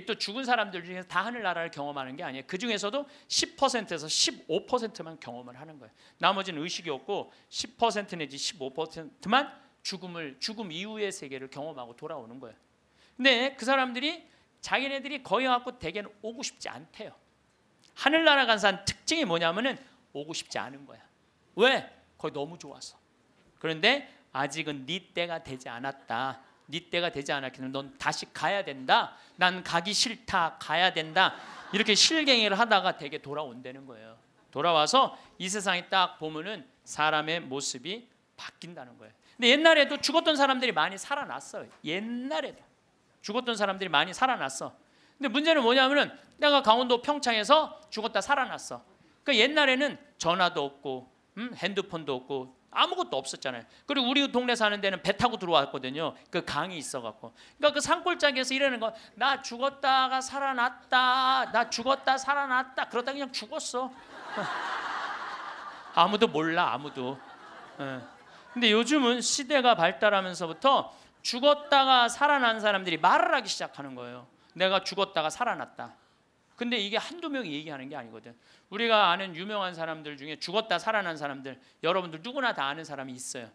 이또 죽은 사람들 중에서 다 하늘나라를 경험하는 게 아니에요. 그 중에서도 10%에서 15%만 경험을 하는 거예요. 나머지는 의식이 없고 10% 내지 15%만 죽음을 죽음 이후의 세계를 경험하고 돌아오는 거예요. 근데 그 사람들이 자기네들이 거의 갖고 대개는 오고 싶지 않대요. 하늘나라 간 사람 특징이 뭐냐면은 오고 싶지 않은 거야. 왜? 거의 너무 좋아서. 그런데 아직은 네 때가 되지 않았다. 네 때가 되지 않았기 때문넌 다시 가야 된다. 난 가기 싫다. 가야 된다. 이렇게 실갱이를 하다가 되게 돌아온다는 거예요. 돌아와서 이 세상에 딱 보면은 사람의 모습이 바뀐다는 거예요. 근데 옛날에도 죽었던 사람들이 많이 살아났어요. 옛날에도 죽었던 사람들이 많이 살아났어. 근데 문제는 뭐냐면은 내가 강원도 평창에서 죽었다 살아났어. 그 그러니까 옛날에는 전화도 없고 음? 핸드폰도 없고 아무것도 없었잖아요. 그리고 우리 동네 사는 데는 배 타고 들어왔거든요. 그 강이 있어갖고. 그러니까 그 산골짜기에서 이러는 거, 나 죽었다가 살아났다, 나 죽었다 살아났다. 그러다 그냥 죽었어. 아무도 몰라, 아무도. 예. 근데 요즘은 시대가 발달하면서부터 죽었다가 살아난 사람들이 말을 하기 시작하는 거예요. 내가 죽었다가 살아났다. 근데 이게 한두 명이 얘기하는 게 아니거든. 우리가 아는 유명한 사람들 중에 죽었다 살아난 사람들 여러분들 누구나 다 아는 사람이 있어요.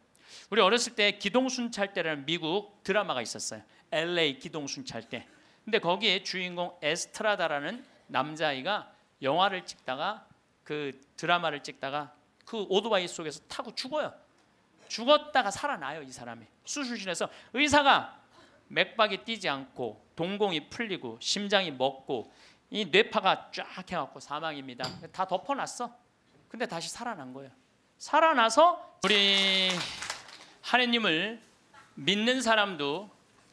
우리 어렸을 때 기동순찰대라는 미국 드라마가 있었어요. LA 기동순찰대. 근데 거기에 주인공 에스트라다라는 남자아이가 영화를 찍다가 그 드라마를 찍다가 그 오토바이 속에서 타고 죽어요. 죽었다가 살아나요, 이 사람이. 수술실에서 의사가 맥박이 뛰지 않고 동공이 풀리고 심장이 먹고 이 뇌파가 쫙 해갖고 사망입니다. 다 덮어놨어. 근데 다시 살아난 거예요. 살아나서 우리 하느님을 믿는 사람도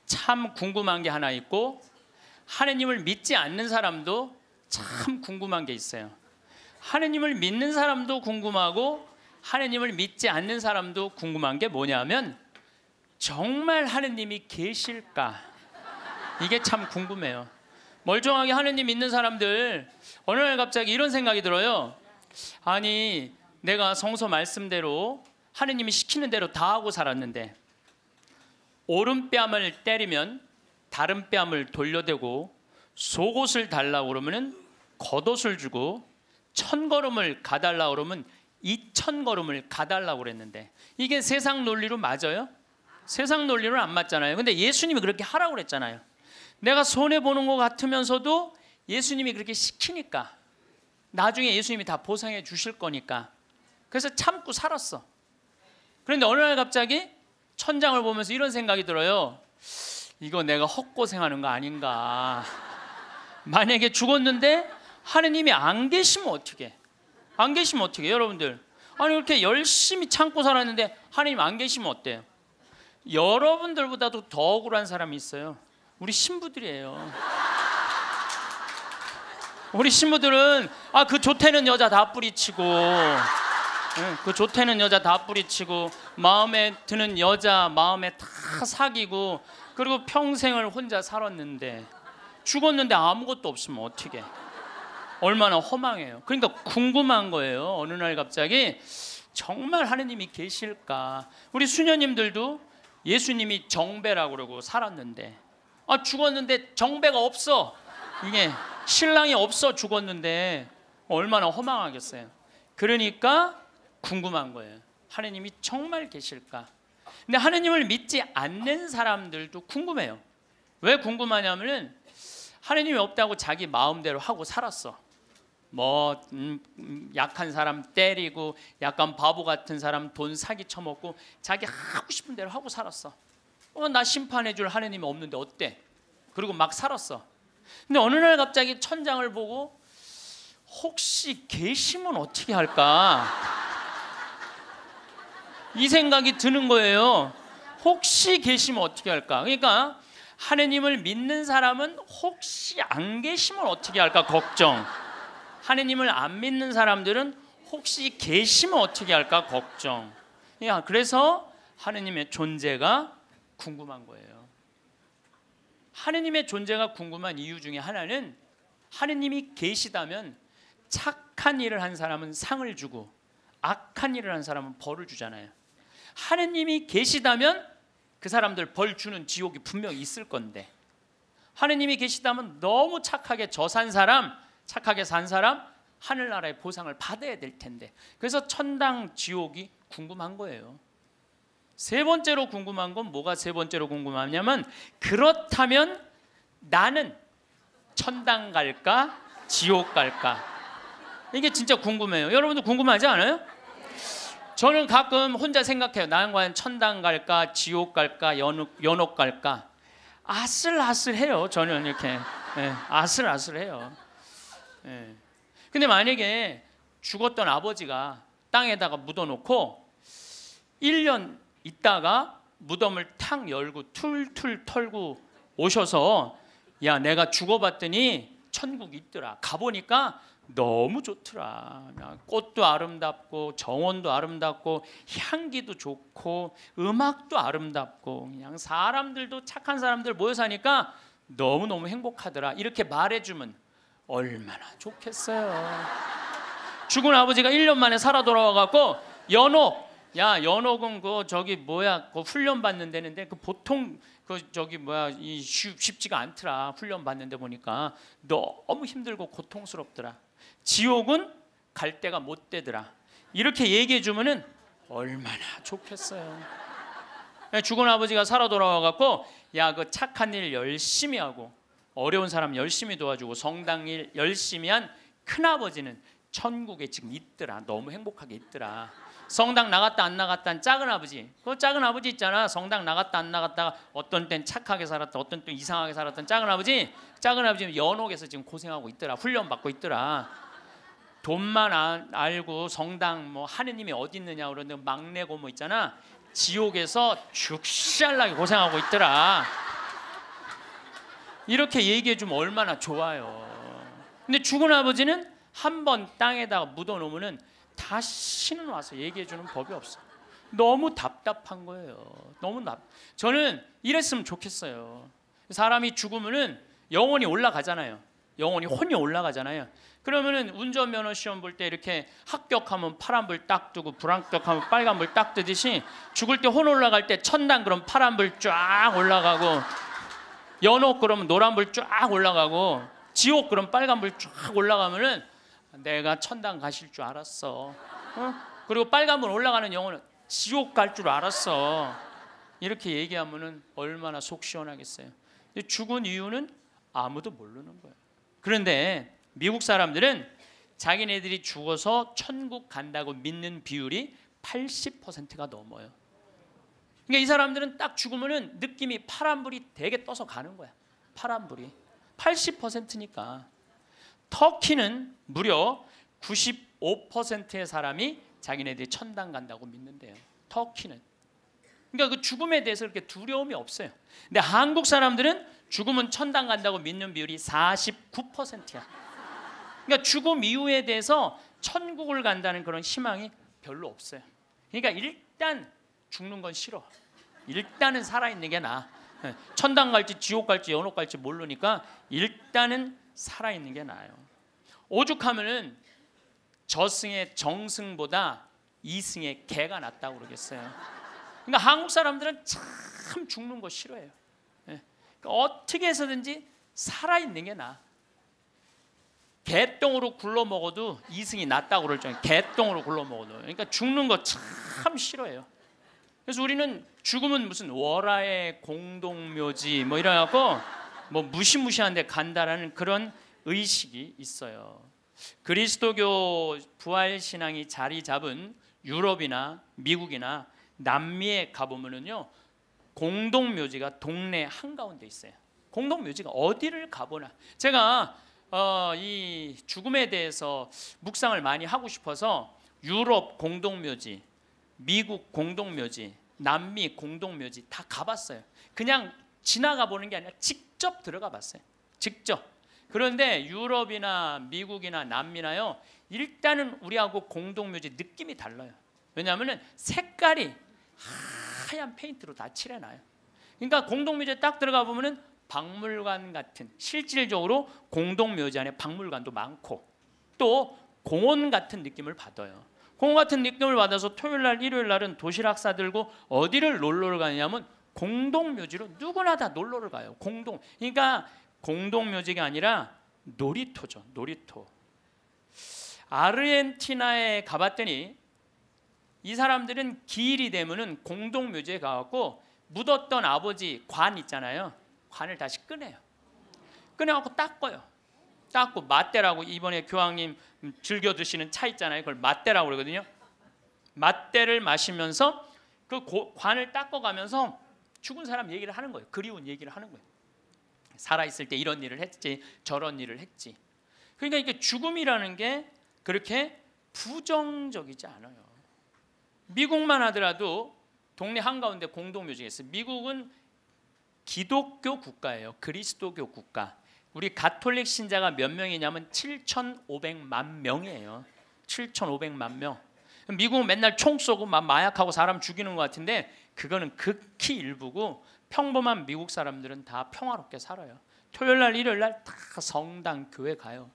참 궁금한 게 하나 있고 하느님을 믿지 않는 사람도 참 궁금한 게 있어요. 하느님을 믿는 사람도 궁금하고 하느님을 믿지 않는 사람도 궁금한 게 뭐냐면 정말 하느님이 계실까? 이게 참 궁금해요. 멀쩡하게 하느님 믿는 사람들 어느 날 갑자기 이런 생각이 들어요. 아니 내가 성서 말씀대로 하느님이 시키는 대로 다 하고 살았는데 오른뺨을 때리면 다른 뺨을 돌려대고 속옷을 달라 그러면은 겉옷을 주고 천 걸음을 가달라 그러면 이천 걸음을 가달라 그랬는데 이게 세상 논리로 맞아요? 세상 논리로는 안 맞잖아요. 근데 예수님이 그렇게 하라고 그랬잖아요. 내가 손해 보는 것 같으면서도 예수님이 그렇게 시키니까 나중에 예수님이 다 보상해 주실 거니까 그래서 참고 살았어. 그런데 어느 날 갑자기 천장을 보면서 이런 생각이 들어요. 이거 내가 헛고생하는 거 아닌가. 만약에 죽었는데 하느님이 안 계시면 어떻게? 안 계시면 어떻게? 여러분들 아니 그렇게 열심히 참고 살았는데 하느님 안 계시면 어때요? 여러분들보다도 더 억울한 사람이 있어요. 우리 신부들이에요. 우리 신부들은 아그 조태는 여자 다 뿌리치고 예, 그 조태는 여자 다 뿌리치고 마음에 드는 여자 마음에 다 사귀고 그리고 평생을 혼자 살았는데 죽었는데 아무것도 없으면 어떻게 얼마나 허망해요. 그러니까 궁금한 거예요. 어느 날 갑자기 정말 하느님이 계실까? 우리 수녀님들도 예수님이 정배라고 그러고 살았는데 아, 죽었는데 정배가 없어. 이게 신랑이 없어 죽었는데 얼마나 허망하겠어요. 그러니까 궁금한 거예요. 하느님이 정말 계실까? 근데 하느님을 믿지 않는 사람들도 궁금해요. 왜 궁금하냐면은 하느님이 없다고 자기 마음대로 하고 살았어. 뭐 음, 음 약한 사람 때리고 약간 바보 같은 사람 돈 사기 쳐먹고 자기 하고 싶은 대로 하고 살았어. 어, 나 심판해 줄하느님이 없는데 어때? 그리고 막 살았어. 근데 어느 날 갑자기 천장을 보고 혹시 개심은 어떻게 할까? 이 생각이 드는 거예요. 혹시 계시면 어떻게 할까? 그러니까 하느님을 믿는 사람은 혹시 안 계시면 어떻게 할까 걱정. 하느님을 안 믿는 사람들은 혹시 계시면 어떻게 할까 걱정. 그래서 하느님의 존재가 궁금한 거예요. 하느님의 존재가 궁금한 이유 중에 하나는 하느님이 계시다면 착한 일을 한 사람은 상을 주고 악한 일을 한 사람은 벌을 주잖아요. 하느님이 계시다면 그 사람들 벌 주는 지옥이 분명 있을 건데 하느님이 계시다면 너무 착하게 저산 사람, 착하게 산 사람 하늘나라의 보상을 받아야 될 텐데 그래서 천당 지옥이 궁금한 거예요. 세 번째로 궁금한 건 뭐가 세 번째로 궁금하냐면 그렇다면 나는 천당 갈까 지옥 갈까 이게 진짜 궁금해요. 여러분도 궁금하지 않아요? 저는 가끔 혼자 생각해요. 나는 과연 천당 갈까 지옥 갈까 연옥, 연옥 갈까 아슬아슬해요. 저는 이렇게 네, 아슬아슬해요. 네. 근데 만약에 죽었던 아버지가 땅에다가 묻어놓고 1년 있다가 무덤을 탁 열고 툴툴 털고 오셔서 야 내가 죽어봤더니 천국 있더라 가보니까 너무 좋더라 꽃도 아름답고 정원도 아름답고 향기도 좋고 음악도 아름답고 그냥 사람들도 착한 사람들 모여 사니까 너무너무 행복하더라 이렇게 말해주면 얼마나 좋겠어요 죽은 아버지가 1년 만에 살아 돌아와갖고 연옥 야연옥은그 저기 뭐야 그 훈련 받는 데는데 그 보통 그 저기 뭐야 이 쉽지가 않더라 훈련 받는데 보니까 너무 힘들고 고통스럽더라 지옥은 갈 데가 못 되더라 이렇게 얘기해 주면은 얼마나 좋겠어요 예, 죽은 아버지가 살아 돌아와 갖고 야 그 착한 일 열심히 하고 어려운 사람 열심히 도와주고 성당 일 열심히 한 큰아버지는 천국에 지금 있더라 너무 행복하게 있더라 성당 나갔다 안 나갔다 작은 아버지. 그 작은 아버지 있잖아. 성당 나갔다 안나갔다 어떤 땐 착하게 살았다. 어떤 땐 이상하게 살았던 작은 아버지. 작은 아버지 연옥에서 지금 고생하고 있더라. 훈련 받고 있더라. 돈만 아, 알고 성당 뭐 하느님이 어디 있느냐 그러는 막내 고모 있잖아. 지옥에서 죽샬나게 고생하고 있더라. 이렇게 얘기해 주면 얼마나 좋아요. 근데 죽은 아버지는 한 번 땅에다가 묻어 놓으면은 다시는 와서 얘기해 주는 법이 없어. 너무 답답한 거예요. 너무 답. 저는 이랬으면 좋겠어요. 사람이 죽으면은 영혼이 올라가잖아요. 영혼이 혼이 올라가잖아요. 그러면은 운전면허 시험 볼 때 이렇게 합격하면 파란불 딱 뜨고 불합격하면 빨간불 딱 뜨듯이 죽을 때 혼 올라갈 때 천당 그럼 파란불 쫙 올라가고 연옥 그러면 노란불 쫙 올라가고 지옥 그럼 빨간불 쫙 올라가면은 내가 천당 가실 줄 알았어. 어? 그리고 빨간불 올라가는 영혼은 지옥 갈 줄 알았어. 이렇게 얘기하면 얼마나 속 시원하겠어요. 죽은 이유는 아무도 모르는 거예요. 그런데 미국 사람들은 자기네들이 죽어서 천국 간다고 믿는 비율이 80%가 넘어요. 그러니까 이 사람들은 딱죽으면 느낌이 파란불이 되게 떠서 가는 거야. 파란불이 80%니까. 터키는 무려 95%의 사람이 자기네들이 천당 간다고 믿는데요. 터키는. 그러니까 그 죽음에 대해서 그렇게 두려움이 없어요. 근데 한국 사람들은 죽음은 천당 간다고 믿는 비율이 49%야. 그러니까 죽음 이후에 대해서 천국을 간다는 그런 희망이 별로 없어요. 그러니까 일단 죽는 건 싫어. 일단은 살아있는 게나 예, 천당 갈지 지옥 갈지 연옥 갈지 모르니까 일단은 살아있는 게 나아요. 오죽하면은 저승의 정승보다 이승의 개가 낫다고 그러겠어요. 그러니까 한국 사람들은 참 죽는 거 싫어해요. 예. 그러니까 어떻게 해서든지 살아있는 게 나아. 개똥으로 굴러 먹어도 이승이 낫다고 그럴 정도. 개똥으로 굴러 먹어도. 그러니까 죽는 거 참 싫어해요. 그래서 우리는 죽음은 무슨 월화의 공동묘지 뭐 이래갖고 뭐 무시무시한데 간다라는 그런 의식이 있어요. 그리스도교 부활 신앙이 자리 잡은 유럽이나 미국이나 남미에 가보면은요 공동 묘지가 동네 한 가운데 있어요. 공동 묘지가 어디를 가보나 제가 어, 이 죽음에 대해서 묵상을 많이 하고 싶어서 유럽 공동 묘지, 미국 공동 묘지, 남미 공동 묘지 다 가봤어요. 그냥 지나가 보는 게 아니라 직 직접 들어가 봤어요. 직접. 그런데 유럽이나 미국이나 남미나요. 일단은 우리하고 공동묘지 느낌이 달라요. 왜냐하면 색깔이 하얀 페인트로 다 칠해놔요. 그러니까 공동묘지에 딱 들어가 보면은 박물관 같은 실질적으로 공동묘지 안에 박물관도 많고 또 공원 같은 느낌을 받아요. 공원 같은 느낌을 받아서 토요일 날, 일요일 날은 도시락싸 들고 어디를 놀러 가냐면 공동묘지로 누구나 다 놀러를 가요. 공동. 그러니까 공동묘지가 아니라 놀이터죠. 놀이터. 아르헨티나에 가봤더니 이 사람들은 기일이 되면은 공동묘지에 가갖고 묻었던 아버지 관 있잖아요. 관을 다시 꺼내요. 꺼내갖고 닦고요 닦고 맛대라고 이번에 교황님 즐겨 드시는 차 있잖아요. 그걸 맛대라고 그러거든요. 맛대를 마시면서 그 관을 닦고가면서 죽은 사람 얘기를 하는 거예요. 그리운 얘기를 하는 거예요. 살아 있을 때 이런 일을 했지 저런 일을 했지. 그러니까 이게 죽음이라는 게 그렇게 부정적이지 않아요. 미국만 하더라도 동네 한가운데 공동묘지가 있어요. 미국은 기독교 국가예요. 그리스도교 국가. 우리 가톨릭 신자가 몇 명이냐면 7,500만 명이에요. 7,500만 명. 미국은 맨날 총 쏘고 막 마약하고 사람 죽이는 것 같은데 그거는 극히 일부고 평범한 미국 사람들은 다 평화롭게 살아요. 토요일 날, 일요일 날 다 성당 교회 가요.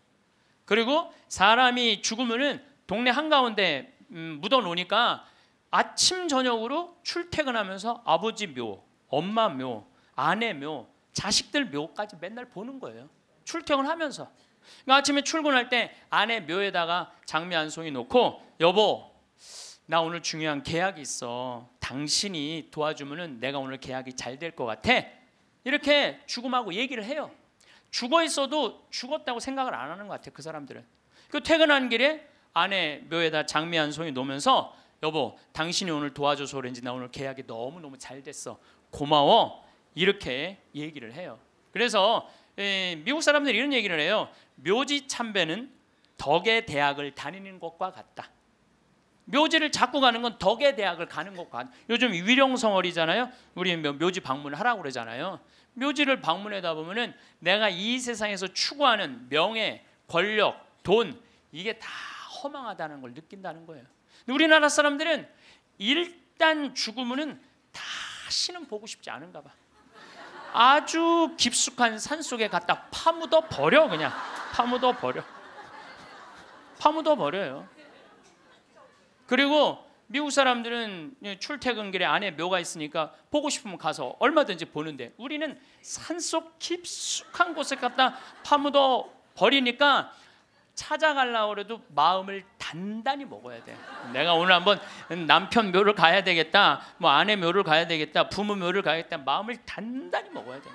그리고 사람이 죽으면은 동네 한가운데 음, 묻어 놓으니까 아침 저녁으로 출퇴근하면서 아버지 묘, 엄마 묘, 아내 묘, 자식들 묘까지 맨날 보는 거예요. 출퇴근하면서. 그러니까 아침에 출근할 때 아내 묘에다가 장미 한 송이 놓고 여보 나 오늘 중요한 계약이 있어. 당신이 도와주면은 내가 오늘 계약이 잘 될 것 같아. 이렇게 죽음하고 얘기를 해요. 죽어 있어도 죽었다고 생각을 안 하는 것 같아. 요그 사람들은. 그 퇴근한 길에 아내 묘에다 장미 한 송이 놓으면서 여보, 당신이 오늘 도와줘서 그런지 나 오늘 계약이 너무 너무 잘 됐어. 고마워. 이렇게 얘기를 해요. 그래서 미국 사람들이 이런 얘기를 해요. 묘지 참배는 덕의 대학을 다니는 것과 같다. 묘지를 자꾸 가는 건 덕의 대학을 가는 것과 요즘 위령성월이잖아요. 우리 묘지 방문하라고 그러잖아요. 묘지를 방문하다 보면은 내가 이 세상에서 추구하는 명예, 권력, 돈 이게 다 허망하다는 걸 느낀다는 거예요. 우리나라 사람들은 일단 죽으면은 다시는 보고 싶지 않은가 봐. 아주 깊숙한 산 속에 갖다 파묻어 버려 그냥 파묻어 버려. 파묻어 버려요. 그리고 미국 사람들은 출퇴근길에 안에 묘가 있으니까 보고 싶으면 가서 얼마든지 보는데 우리는 산속 깊숙한 곳에 갔다 파묻어 버리니까 찾아가려고 해도 마음을 단단히 먹어야 돼. 내가 오늘 한번 남편 묘를 가야 되겠다. 뭐 아내 묘를 가야 되겠다. 부모 묘를 가야겠다. 마음을 단단히 먹어야 돼.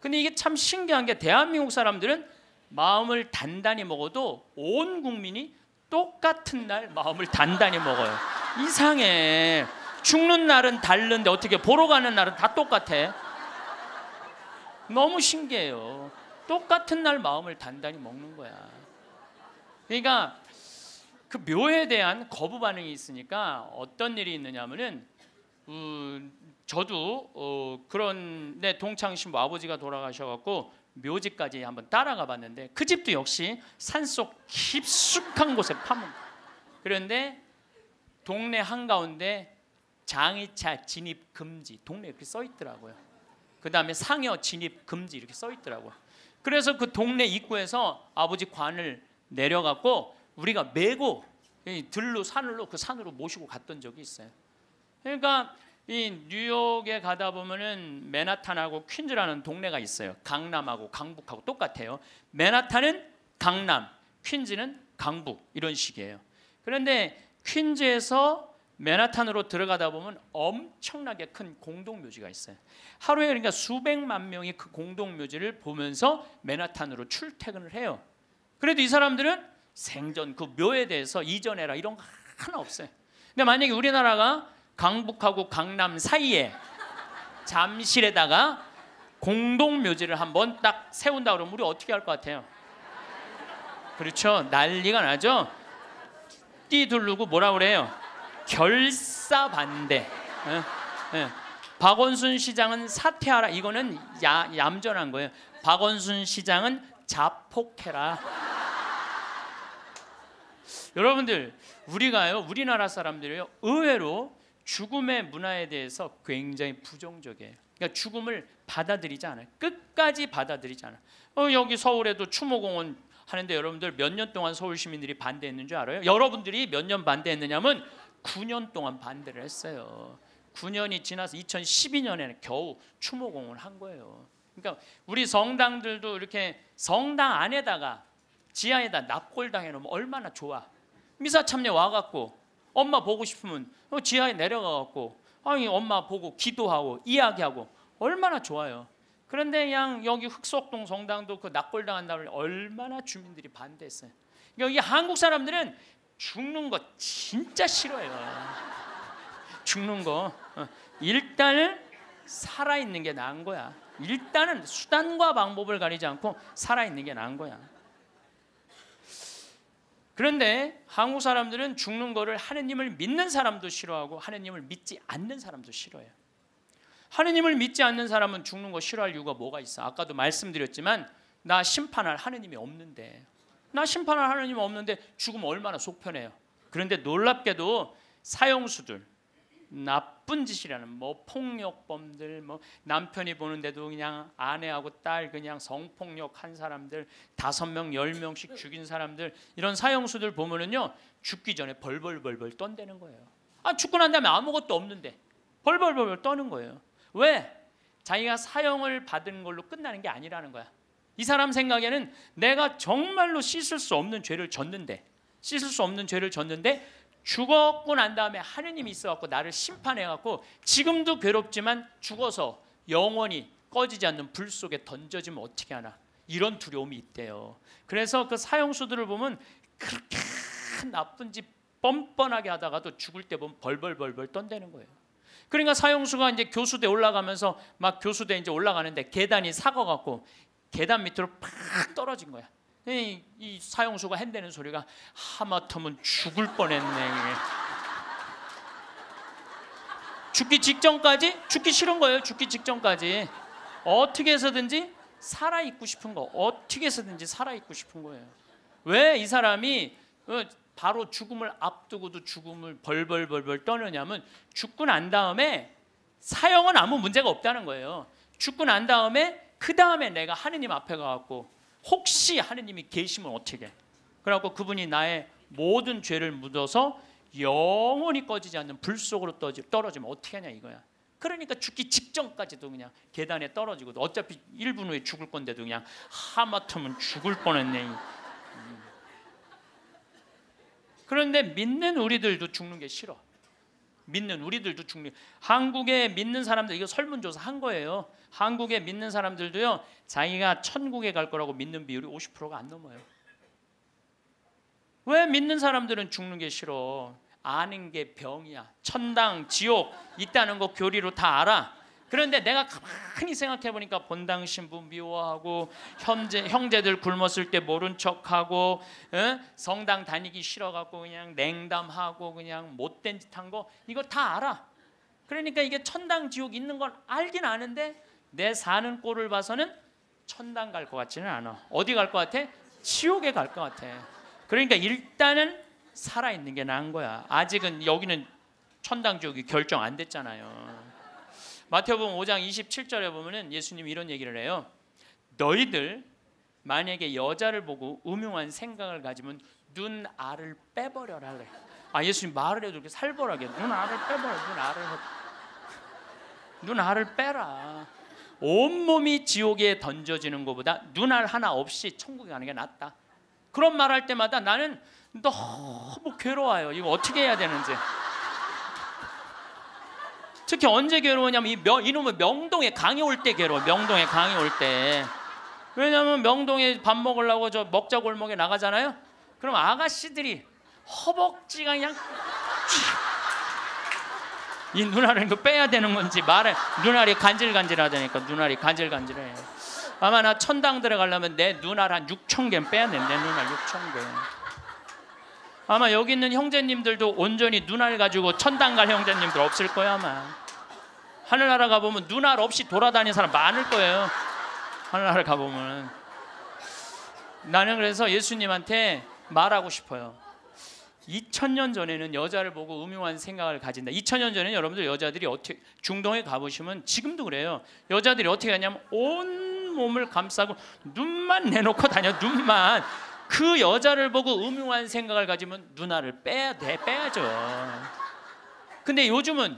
근데 이게 참 신기한 게 대한민국 사람들은 마음을 단단히 먹어도 온 국민이 똑같은 날 마음을 단단히 먹어요. 이상해. 죽는 날은 다른데 어떻게 보러 가는 날은 다 똑같아. 너무 신기해요. 똑같은 날 마음을 단단히 먹는 거야. 그러니까 그 묘에 대한 거부 반응이 있으니까 어떤 일이 있느냐면은 음, 저도 어, 그런 내 동창 신부 아버지가 돌아가셔갖고 묘지까지 한번 따라가 봤는데 그 집도 역시 산속 깊숙한 곳에 파문. 그런데 동네 한가운데 장이차 진입 금지 동네 이렇게 써 있더라고요. 그다음에 상여 진입 금지 이렇게 써 있더라고요. 그래서 그 동네 입구에서 아버지 관을 내려갖고 우리가 메고 들로 산으로 그 산으로 모시고 갔던 적이 있어요. 그러니까 이 뉴욕에 가다 보면은 맨하탄하고 퀸즈라는 동네가 있어요. 강남하고 강북하고 똑같아요. 맨하탄은 강남, 퀸즈는 강북 이런 식이에요. 그런데 퀸즈에서 맨하탄으로 들어가다 보면 엄청나게 큰 공동묘지가 있어요. 하루에 그러니까 수백만 명이 그 공동묘지를 보면서 맨하탄으로 출퇴근을 해요. 그래도 이 사람들은 생전 그 묘에 대해서 이전해라 이런 거 하나 없어요. 근데 만약에 우리나라가 강북하고 강남 사이에 잠실에다가 공동 묘지를 한번 딱 세운다 그러면 우리 어떻게 할 것 같아요? 그렇죠. 난리가 나죠. 뛰둘르고 뭐라 그래요? 결사반대. 예, 예. 박원순 시장은 사퇴하라. 이거는 야, 얌전한 거예요. 박원순 시장은 자폭해라. 여러분들 우리가요 우리나라 사람들이요 의외로 죽음의 문화에 대해서 굉장히 부정적이에요. 그러니까 죽음을 받아들이지 않아요. 끝까지 받아들이지 않아요. 어, 여기 서울에도 추모공원 하는데 여러분들 몇 년 동안 서울 시민들이 반대했는 줄 알아요? 여러분들이 몇 년 반대했느냐면 9년 동안 반대를 했어요. 9년이 지나서 2012년에는 겨우 추모공을 한 거예요. 그러니까 우리 성당들도 이렇게 성당 안에다가 지하에다 납골당해 놓으면 얼마나 좋아. 미사 참여 와갖고 엄마 보고 싶으면 어, 지하에 내려가갖고 아니 엄마 보고 기도하고 이야기하고 얼마나 좋아요. 그런데 양 여기 흑석동 성당도 그 낙골당한다고 얼마나 주민들이 반대했어요. 여기 한국 사람들은 죽는 거 진짜 싫어요 죽는 거일단 어, 살아 있는 게 나은 거야. 일단은 수단과 방법을 가리지 않고 살아 있는 게 나은 거야. 그런데 한국 사람들은 죽는 거를 하느님을 믿는 사람도 싫어하고 하느님을 믿지 않는 사람도 싫어해요. 하느님을 믿지 않는 사람은 죽는 거 싫어할 이유가 뭐가 있어? 아까도 말씀드렸지만 나 심판할 하느님이 없는데 나 심판할 하느님 없는데 죽으면 얼마나 속편해요. 그런데 놀랍게도 사형수들, 납 나쁜 짓이라는 뭐 폭력범들 뭐 남편이 보는데도 그냥 아내하고 딸 그냥 성폭력한 사람들 다섯 명 열 명씩 죽인 사람들 이런 사형수들 보면은요 죽기 전에 벌벌벌벌 떤대는 거예요. 아 죽고 난 다음에 아무것도 없는데 벌벌벌벌 떠는 거예요. 왜? 자기가 사형을 받은 걸로 끝나는 게 아니라는 거야. 이 사람 생각에는 내가 정말로 씻을 수 없는 죄를 졌는데 씻을 수 없는 죄를 졌는데 죽었고 난 다음에 하느님이 있어갖고 나를 심판해갖고 지금도 괴롭지만 죽어서 영원히 꺼지지 않는 불 속에 던져지면 어떻게 하나 이런 두려움이 있대요. 그래서 그 사형수들을 보면 그렇게 나쁜 짓 뻔뻔하게 하다가도 죽을 때 보면 벌벌벌벌 떤대는 거예요. 그러니까 사형수가 이제 교수대 올라가면서 막 교수대 이제 올라가는데 계단이 사거 갖고 계단 밑으로 팍 떨어진 거야. 이, 이사용소가핸대는 소리가 하마터면 죽을 뻔했네. 죽기 직전까지 죽기 싫은 거예요. 죽기 직전까지 어떻게 해서든지 살아 있고 싶은 거, 어떻게 해서든지 살아 있고 싶은 거예요. 왜 이 사람이 어, 바로 죽음을 앞두고도 죽음을 벌벌벌벌 떠느냐면 죽고 난 다음에 사형은 아무 문제가 없다는 거예요. 죽고 난 다음에 그 다음에 내가 하느님 앞에 가갖고 혹시 하느님이 계시면 어떻게? 그래고 그분이 나의 모든 죄를 묻어서 영원히 꺼지지 않는 불 속으로 떨어지면 어떻게 하냐 이거야. 그러니까 죽기 직전까지도 그냥 계단에 떨어지고 어차피 1분 후에 죽을 건데도 그냥 하마터면 죽을 뻔했네. 음. 그런데 믿는 우리들도 죽는 게 싫어. 믿는 우리들도 중립. 한국에 믿는 사람들 이거 설문조사 한 거예요. 한국에 믿는 사람들도요. 자기가 천국에 갈 거라고 믿는 비율이 50%가 안 넘어요. 왜 믿는 사람들은 죽는 게 싫어? 아는 게 병이야. 천당, 지옥 있다는 거 교리로 다 알아. 그런데 내가 가만히 생각해 보니까 본당 신부 미워하고 형제 형제들 굶었을 때 모른 척하고 응? 성당 다니기 싫어갖고 그냥 냉담하고 그냥 못된 짓 한 거 이거 다 알아. 그러니까 이게 천당 지옥 있는 걸 알긴 아는데 내 사는 꼴을 봐서는 천당 갈 것 같지는 않아. 어디 갈 것 같아? 지옥에 갈 것 같아. 그러니까 일단은 살아 있는 게 나은 거야. 아직은 여기는 천당 지옥이 결정 안 됐잖아요. 마태복음 5장 27절에 보면은 예수님이 이런 얘기를 해요. 너희들 만약에 여자를 보고 음흉한 생각을 가지면 눈알을 빼버려라 그래. 아 예수님 말을 해도 이렇게 살벌하게 눈알을 빼버려 눈알을 눈알을 빼라. 온몸이 지옥에 던져지는 것보다 눈알 하나 없이 천국에 가는 게 낫다. 그런 말 할 때마다 나는 너무 괴로워요. 이거 어떻게 해야 되는지. 특히 언제 괴로우냐면 이 명, 이놈의 명동에 강이 올 때 괴로워. 명동에 강이 올 때. 왜냐면 명동에 밥 먹으려고 저 먹자 골목에 나가잖아요. 그럼 아가씨들이 허벅지가 그냥 이 눈알을 이 그 빼야 되는 건지 말해 눈알이 간질간질하다니까 눈알이 간질간질해. 아마 나 천당 들어가려면 내 눈알 한 6천 개 빼야 돼. 내 눈알 6천 개. 아마 여기 있는 형제님들도 온전히 눈알 가지고 천당 갈 형제님들 없을 거야 아마. 하늘나라 가보면 눈알 없이 돌아다니는 사람 많을 거예요. 하늘나라 가보면. 나는 그래서 예수님한테 말하고 싶어요. 2000년 전에는 여자를 보고 음흉한 생각을 가진다. 2000년 전에는 여러분들 여자들이 어떻게 중동에 가보시면 지금도 그래요. 여자들이 어떻게 하냐면 온 몸을 감싸고 눈만 내놓고 다녀. 눈만 그 여자를 보고 음흉한 생각을 가지면 누나를 빼야 돼, 빼야죠. 근데 요즘은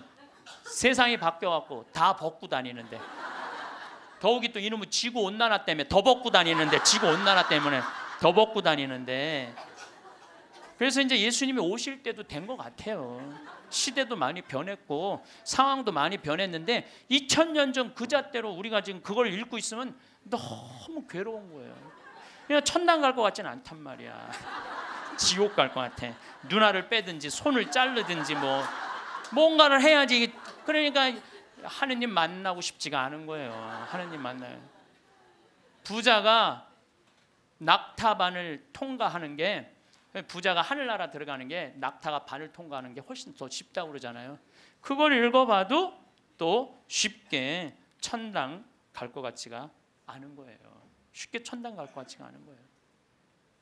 세상이 바뀌어갖고 다 벗고 다니는데 더욱이 또 이놈의 지구 온난화 때문에 더 벗고 다니는데 지구 온난화 때문에 더 벗고 다니는데 그래서 이제 예수님이 오실 때도 된 것 같아요. 시대도 많이 변했고 상황도 많이 변했는데 2000년 전 그 잣대로 우리가 지금 그걸 읽고 있으면 너무 괴로운 거예요. 그냥 천당 갈 것 같지는 않단 말이야. 지옥 갈 것 같아. 누나를 빼든지 손을 자르든지 뭐 뭔가를 해야지. 그러니까 하느님 만나고 싶지가 않은 거예요. 하느님 만나요. 부자가 낙타 반을 통과하는 게 부자가 하늘나라 들어가는 게 낙타가 반을 통과하는 게 훨씬 더 쉽다고 그러잖아요. 그걸 읽어봐도 또 쉽게 천당 갈 것 같지가 않은 거예요. 쉽게 천당 갈 것 같지가 않은 거예요.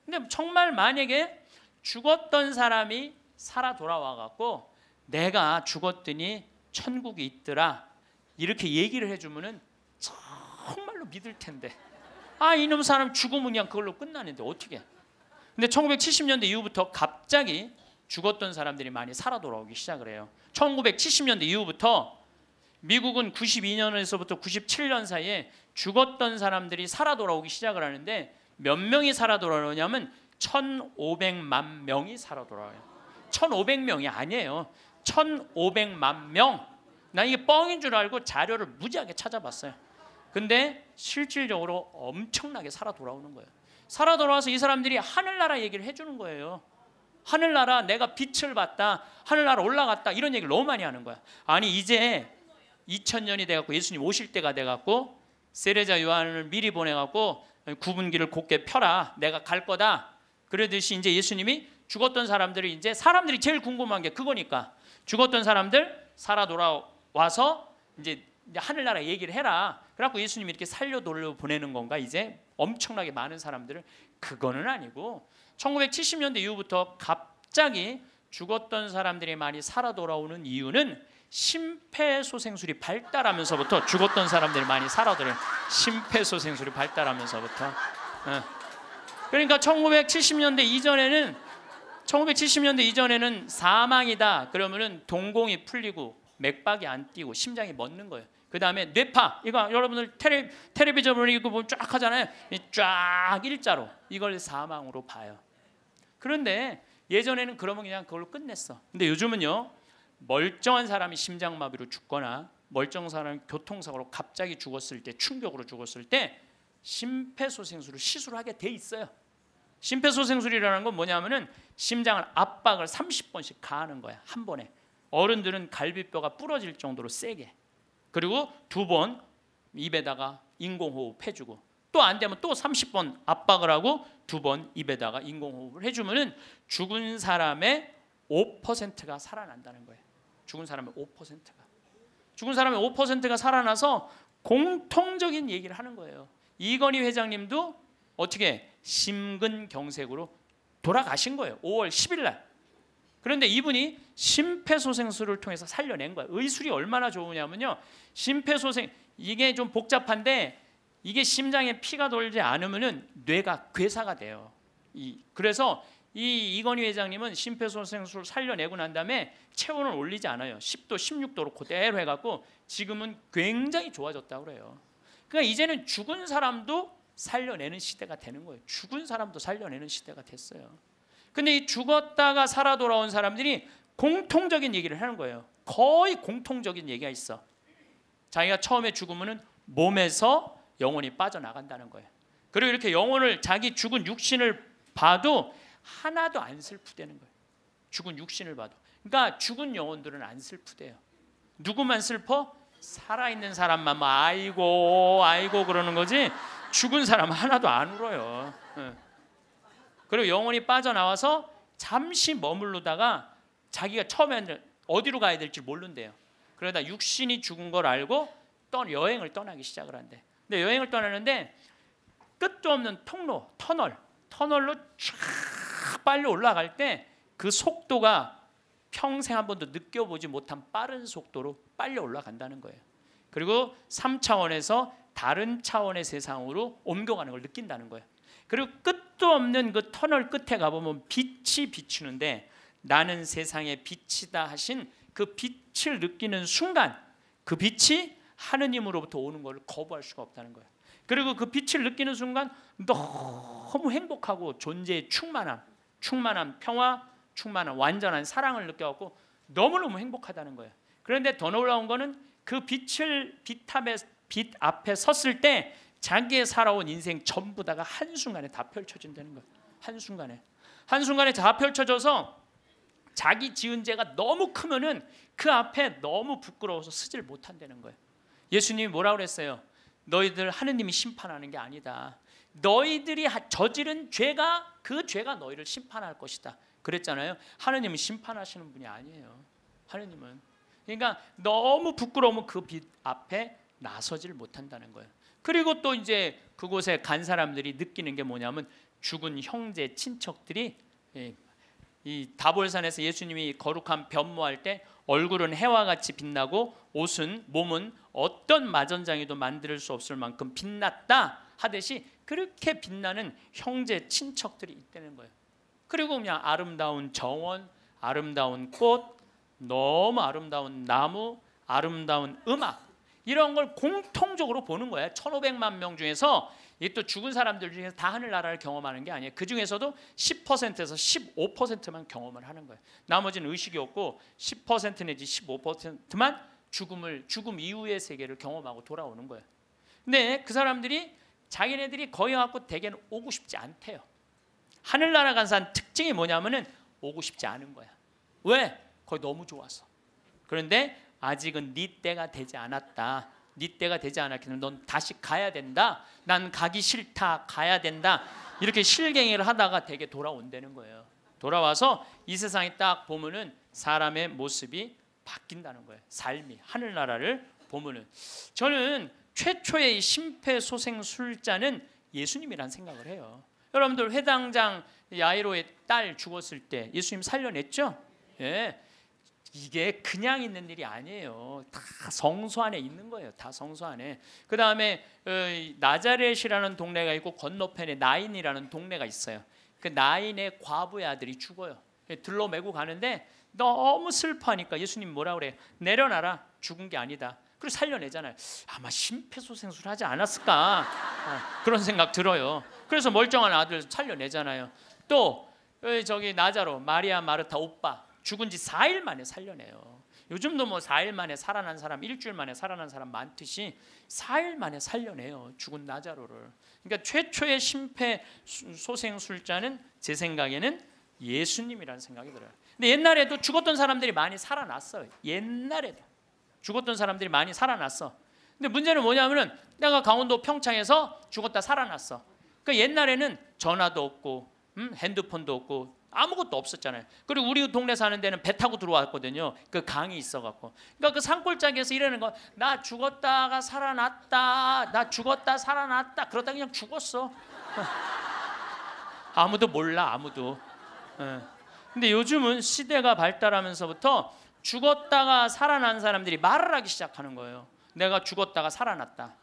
근데 정말 만약에 죽었던 사람이 살아 돌아와 갖고 내가 죽었더니 천국이 있더라 이렇게 얘기를 해주면은 정말로 믿을 텐데 아 이놈 사람 죽으면 그냥 그걸로 끝나는데 어떻게? 근데 1970년대 이후부터 갑자기 죽었던 사람들이 많이 살아 돌아오기 시작을 해요. 1970년대 이후부터 미국은 92년에서부터 97년 사이에 죽었던 사람들이 살아 돌아오기 시작을 하는데 몇 명이 살아 돌아오냐면 1,500만 명이 살아 돌아와요. 1,500명이 아니에요. 1,500만 명. 나 이게 뻥인 줄 알고 자료를 무지하게 찾아봤어요. 근데 실질적으로 엄청나게 살아 돌아오는 거예요. 살아 돌아와서 이 사람들이 하늘나라 얘기를 해주는 거예요. 하늘나라 내가 빛을 봤다. 하늘나라 올라갔다. 이런 얘기를 너무 많이 하는 거야. 아니 이제 2000년이 돼갖고 예수님 오실 때가 돼갖고 세례자 요한을 미리 보내갖고 구분기를 곱게 펴라 내가 갈 거다 그러듯이 이제 예수님이 죽었던 사람들이 이제 사람들이 제일 궁금한 게 그거니까 죽었던 사람들 살아 돌아와서 이제 하늘나라 얘기를 해라 그래갖고 예수님이 이렇게 살려 돌려 보내는 건가 이제 엄청나게 많은 사람들을 그거는 아니고 1970년대 이후부터 갑자기 죽었던 사람들이 많이 살아 돌아오는 이유는 심폐소생술이 발달하면서부터 죽었던 사람들이 많이 살아들은 심폐소생술이 발달하면서부터. 예. 그러니까 1970년대 이전에는 1970년대 이전에는 사망이다. 그러면은 동공이 풀리고 맥박이 안 뛰고 심장이 멎는 거예요. 그 다음에 뇌파 이거 여러분들 테레 텔레비전을 이거 보면 쫙 하잖아요 쫙 일자로 이걸 사망으로 봐요 그런데 예전에는 그러면 그냥 그걸로 끝냈어 근데 요즘은요 멀쩡한 사람이 심장마비로 죽거나 멀쩡한 사람이 교통사고로 갑자기 죽었을 때 충격으로 죽었을 때 심폐소생술을 시술하게 돼 있어요. 심폐소생술이라는 건 뭐냐면은 심장을 압박을 30번씩 가하는 거야 한 번에. 어른들은 갈비뼈가 부러질 정도로 세게. 그리고 두 번 입에다가 인공호흡 해주고 또 안 되면 또 30번 압박을 하고 두 번 입에다가 인공호흡을 해주면은 죽은 사람의 5%가 살아난다는 거예요. 죽은 사람의 5%가 죽은 사람의 5%가 살아나서 공통적인 얘기를 하는 거예요. 이건희 회장님도 어떻게 심근경색으로 돌아가신 거예요. 5월 10일 날. 그런데 이분이 심폐소생술을 통해서 살려낸 거예요. 의술이 얼마나 좋으냐면요. 심폐소생 이게 좀 복잡한데 이게 심장에 피가 돌지 않으면은 뇌가 괴사가 돼요. 이 그래서 이 이건희 회장님은 심폐소생술 살려내고 난 다음에 체온을 올리지 않아요. 10도, 16도로 그대로 해갖고 지금은 굉장히 좋아졌다고 그래요. 그러니까 이제는 죽은 사람도 살려내는 시대가 되는 거예요. 죽은 사람도 살려내는 시대가 됐어요. 근데 이 죽었다가 살아 돌아온 사람들이 공통적인 얘기를 하는 거예요. 거의 공통적인 얘기가 있어. 자기가 처음에 죽으면 몸에서 영혼이 빠져나간다는 거예요. 그리고 이렇게 영혼을 자기 죽은 육신을 봐도 하나도 안 슬프대는 거예요. 죽은 육신을 봐도. 그러니까 죽은 영혼들은 안 슬프대요. 누구만 슬퍼? 살아있는 사람만 막 뭐, 아이고 아이고 그러는 거지 죽은 사람 하나도 안 울어요. 예. 그리고 영혼이 빠져나와서 잠시 머물러다가 자기가 처음에 어디로 가야 될지 모른대요. 그러다 육신이 죽은 걸 알고 떠 여행을 떠나기 시작을 한대. 근데 여행을 떠나는데 끝도 없는 통로, 터널, 터널로 쫙 빨리 올라갈 때 그 속도가 평생 한 번도 느껴보지 못한 빠른 속도로 빨리 올라간다는 거예요. 그리고 3차원에서 다른 차원의 세상으로 옮겨가는 걸 느낀다는 거예요. 그리고 끝도 없는 그 터널 끝에 가보면 빛이 비추는데 나는 세상의 빛이다 하신 그 빛을 느끼는 순간 그 빛이 하느님으로부터 오는 걸 거부할 수가 없다는 거예요. 그리고 그 빛을 느끼는 순간 너무 행복하고 존재의 충만함 충만한 평화, 충만한 완전한 사랑을 느껴갖고 너무너무 행복하다는 거예요. 그런데 더 놀라운 거는 그 빛을 빛탑에 빛 앞에 섰을 때 자기의 살아온 인생 전부 다가 한순간에 다 펼쳐진다는 거예요. 한순간에. 한순간에 다 펼쳐져서 자기 지은 죄가 너무 크면은 그 앞에 너무 부끄러워서 쓰질 못한다는 거예요. 예수님이 뭐라 그랬어요? 너희들 하느님이 심판하는 게 아니다. 너희들이 저지른 죄가 그 죄가 너희를 심판할 것이다. 그랬잖아요. 하느님은 심판하시는 분이 아니에요. 하느님은 그러니까 너무 부끄러우면 그 빛 앞에 나서질 못한다는 거예요. 그리고 또 이제 그곳에 간 사람들이 느끼는 게 뭐냐면 죽은 형제 친척들이 예, 이 다볼산에서 예수님이 거룩한 변모할 때 얼굴은 해와 같이 빛나고 옷은 몸은 어떤 마전장이도 만들 수 없을 만큼 빛났다 하듯이 그렇게 빛나는 형제 친척들이 있다는 거예요. 그리고 그냥 아름다운 정원, 아름다운 꽃, 너무 아름다운 나무, 아름다운 음악 이런 걸 공통적으로 보는 거예요. 1,500만 명 중에서 이또 죽은 사람들 중에서 다 하늘나라를 경험하는 게 아니에요. 그 중에서도 10%에서 15%만 경험을 하는 거예요. 나머지는 의식이 없고 10% 내지 15%만 죽음을 죽음 이후의 세계를 경험하고 돌아오는 거예요. 근데 그 사람들이 자기네들이 거기 갖고 대개는 오고 싶지 않대요. 하늘나라 간 사람 특징이 뭐냐면은 오고 싶지 않은 거야. 왜? 거기 너무 좋아서. 그런데 아직은 네 때가 되지 않았다. 네 때가 되지 않았기 때넌 다시 가야 된다. 난 가기 싫다. 가야 된다. 이렇게 실갱이를 하다가 되게 돌아온다는 거예요. 돌아와서 이 세상에 딱 보면은 사람의 모습이 바뀐다는 거예요. 삶이 하늘나라를 보면은 저는 최초의 심폐소생술자는 예수님이란 생각을 해요. 여러분들 회당장 야이로의 딸 죽었을 때 예수님 살려냈죠? 예. 이게 그냥 있는 일이 아니에요. 다 성소 안에 있는 거예요. 다 성소 안에. 그 다음에 어, 나자렛이라는 동네가 있고 건너편에 나인이라는 동네가 있어요. 그 나인의 과부의 아들이 죽어요. 예, 들러 메고 가는데 너무 슬퍼하니까 예수님 뭐라 그래요? 내려놔라. 죽은 게 아니다. 그리고 살려내잖아요. 아마 심폐소생술하지 않았을까 아, 그런 생각 들어요. 그래서 멀쩡한 아들 살려내잖아요. 또 어, 저기 나자로 마리아 마르타 오빠 죽은 지 4일 만에 살려내요. 요즘도 뭐 4일 만에 살아난 사람, 일주일 만에 살아난 사람 많듯이 4일 만에 살려내요. 죽은 나자로를. 그러니까 최초의 심폐소생술자는 제 생각에는 예수님이라는 생각이 들어요. 근데 옛날에도 죽었던 사람들이 많이 살아났어요. 옛날에도. 죽었던 사람들이 많이 살아났어. 근데 문제는 뭐냐면은 내가 강원도 평창에서 죽었다 살아났어. 그러니까 옛날에는 전화도 없고 음? 핸드폰도 없고 아무것도 없었잖아요. 그리고 우리 동네 사는 데는 배 타고 들어왔거든요. 그 강이 있어갖고. 그러니까 그 산골짜기에서 이러는 거, 나 죽었다가 살아났다, 나 죽었다 살아났다. 그러다 그냥 죽었어. 아무도 몰라, 아무도. 예. 근데 요즘은 시대가 발달하면서부터 죽었다가 살아난 사람들이 말을 하기 시작하는 거예요. 내가 죽었다가 살아났다.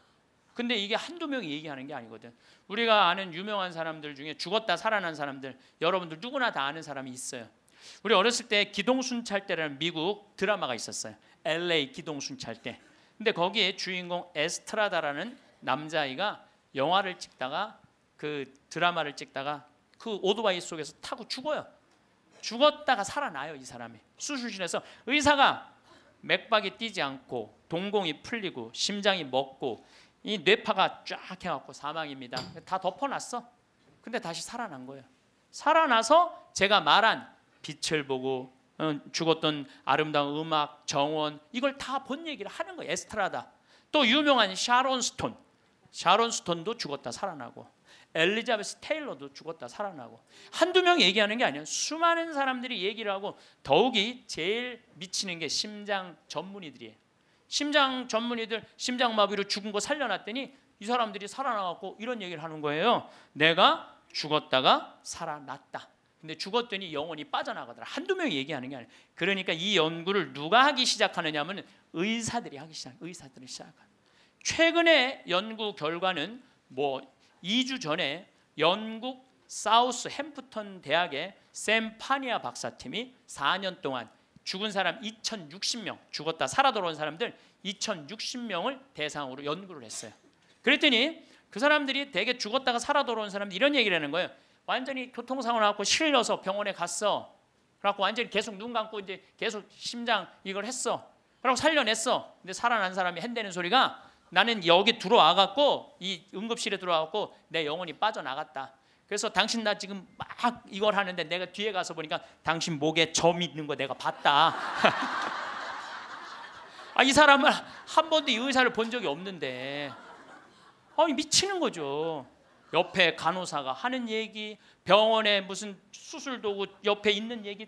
근데 이게 한두 명이 얘기하는 게 아니거든. 우리가 아는 유명한 사람들 중에 죽었다 살아난 사람들 여러분들 누구나 다 아는 사람이 있어요. 우리 어렸을 때 기동순찰대라는 미국 드라마가 있었어요. LA 기동순찰대. 근데 거기에 주인공 에스트라다라는 남자아이가 영화를 찍다가 그 드라마를 찍다가 그 오토바이 속에서 타고 죽어요. 죽었다가 살아나요 이 사람이 수술실에서 의사가 맥박이 뛰지 않고 동공이 풀리고 심장이 먹고 이 뇌파가 쫙 해갖고 사망입니다 다 덮어놨어 근데 다시 살아난 거예요 살아나서 제가 말한 빛을 보고 어, 죽었던 아름다운 음악, 정원 이걸 다 본 얘기를 하는 거예요 에스트라다 또 유명한 샤론 스톤 샤론 스톤도 죽었다 살아나고 엘리자베스 테일러도 죽었다 살아나고 한두 명 얘기하는 게아니에 수많은 사람들이 얘기를 하고 더욱이 제일 미치는 게 심장 전문의들이에요. 심장 전문의들 심장 마비로 죽은 거 살려놨더니 이 사람들이 살아나갖고 이런 얘기를 하는 거예요. 내가 죽었다가 살아났다. 근데 죽었더니 영혼이 빠져나가더라. 한두 명이 얘기하는 게 아니에요. 그러니까 이 연구를 누가 하기 시작하느냐면 의사들이 하기 시작, 의사들이 시작한. 최근의 연구 결과는 뭐 2주 전에 영국 사우스 햄프턴 대학의 샘 파니아 박사팀이 4년 동안 죽은 사람 2,060명, 죽었다 살아 돌아온 사람들 2,060명을 대상으로 연구를 했어요. 그랬더니 그 사람들이 대개 죽었다가 살아 돌아온 사람들 이런 얘기를 하는 거예요. 완전히 교통사고 나고 실려서 병원에 갔어. 그래갖고 완전히 계속 눈 감고 이제 계속 심장 이걸 했어. 그래갖고 살려냈어. 근데 살아난 사람이 핸대는 소리가 나는 여기 들어와 갖고 이 응급실에 들어와 갖고 내 영혼이 빠져나갔다. 그래서 당신 나 지금 막 이걸 하는데 내가 뒤에 가서 보니까 당신 목에 점이 있는 거 내가 봤다. 아, 이 사람은 한 번도 이 의사를 본 적이 없는데 아니 미치는 거죠. 옆에 간호사가 하는 얘기, 병원에 무슨 수술 도구 옆에 있는 얘기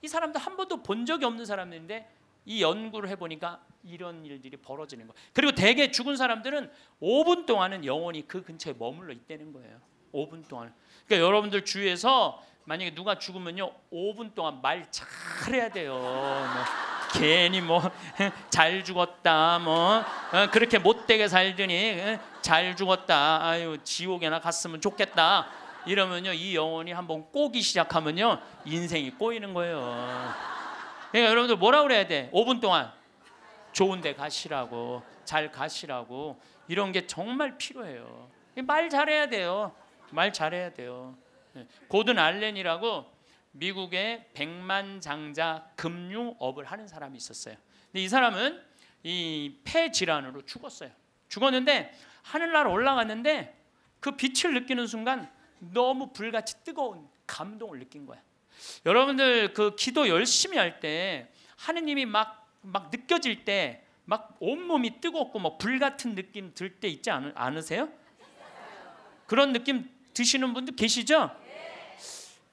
이 사람도 한 번도 본 적이 없는 사람인데 이 연구를 해보니까 이런 일들이 벌어지는 거예요. 그리고 대개 죽은 사람들은 5분 동안은 영원히 그 근처에 머물러 있다는 거예요. 5분 동안. 그러니까 여러분들 주위에서 만약에 누가 죽으면요, 5분 동안 말 잘해야 돼요. 뭐 괜히 뭐 잘 죽었다, 뭐 어, 그렇게 못되게 살더니 어, 잘 죽었다. 아유 지옥에나 갔으면 좋겠다. 이러면요, 이 영혼이 한번 꼬기 시작하면요, 인생이 꼬이는 거예요. 그러니까 여러분들 뭐라 그래야 돼? 5분 동안 좋은데 가시라고 잘 가시라고 이런 게 정말 필요해요. 말 잘해야 돼요. 말 잘해야 돼요. 네. 고든 알렌이라고 미국의 백만 장자 금융업을 하는 사람이 있었어요. 근데 이 사람은 이 폐 질환으로 죽었어요. 죽었는데 하늘나라 올라갔는데 그 빛을 느끼는 순간 너무 불같이 뜨거운 감동을 느낀 거야. 여러분들 그 기도 열심히 할 때 하느님이 막, 막 느껴질 때 막 온몸이 뜨겁고 막불 같은 느낌 들 때 있지 않, 않으세요? 그런 느낌 드시는 분들 계시죠?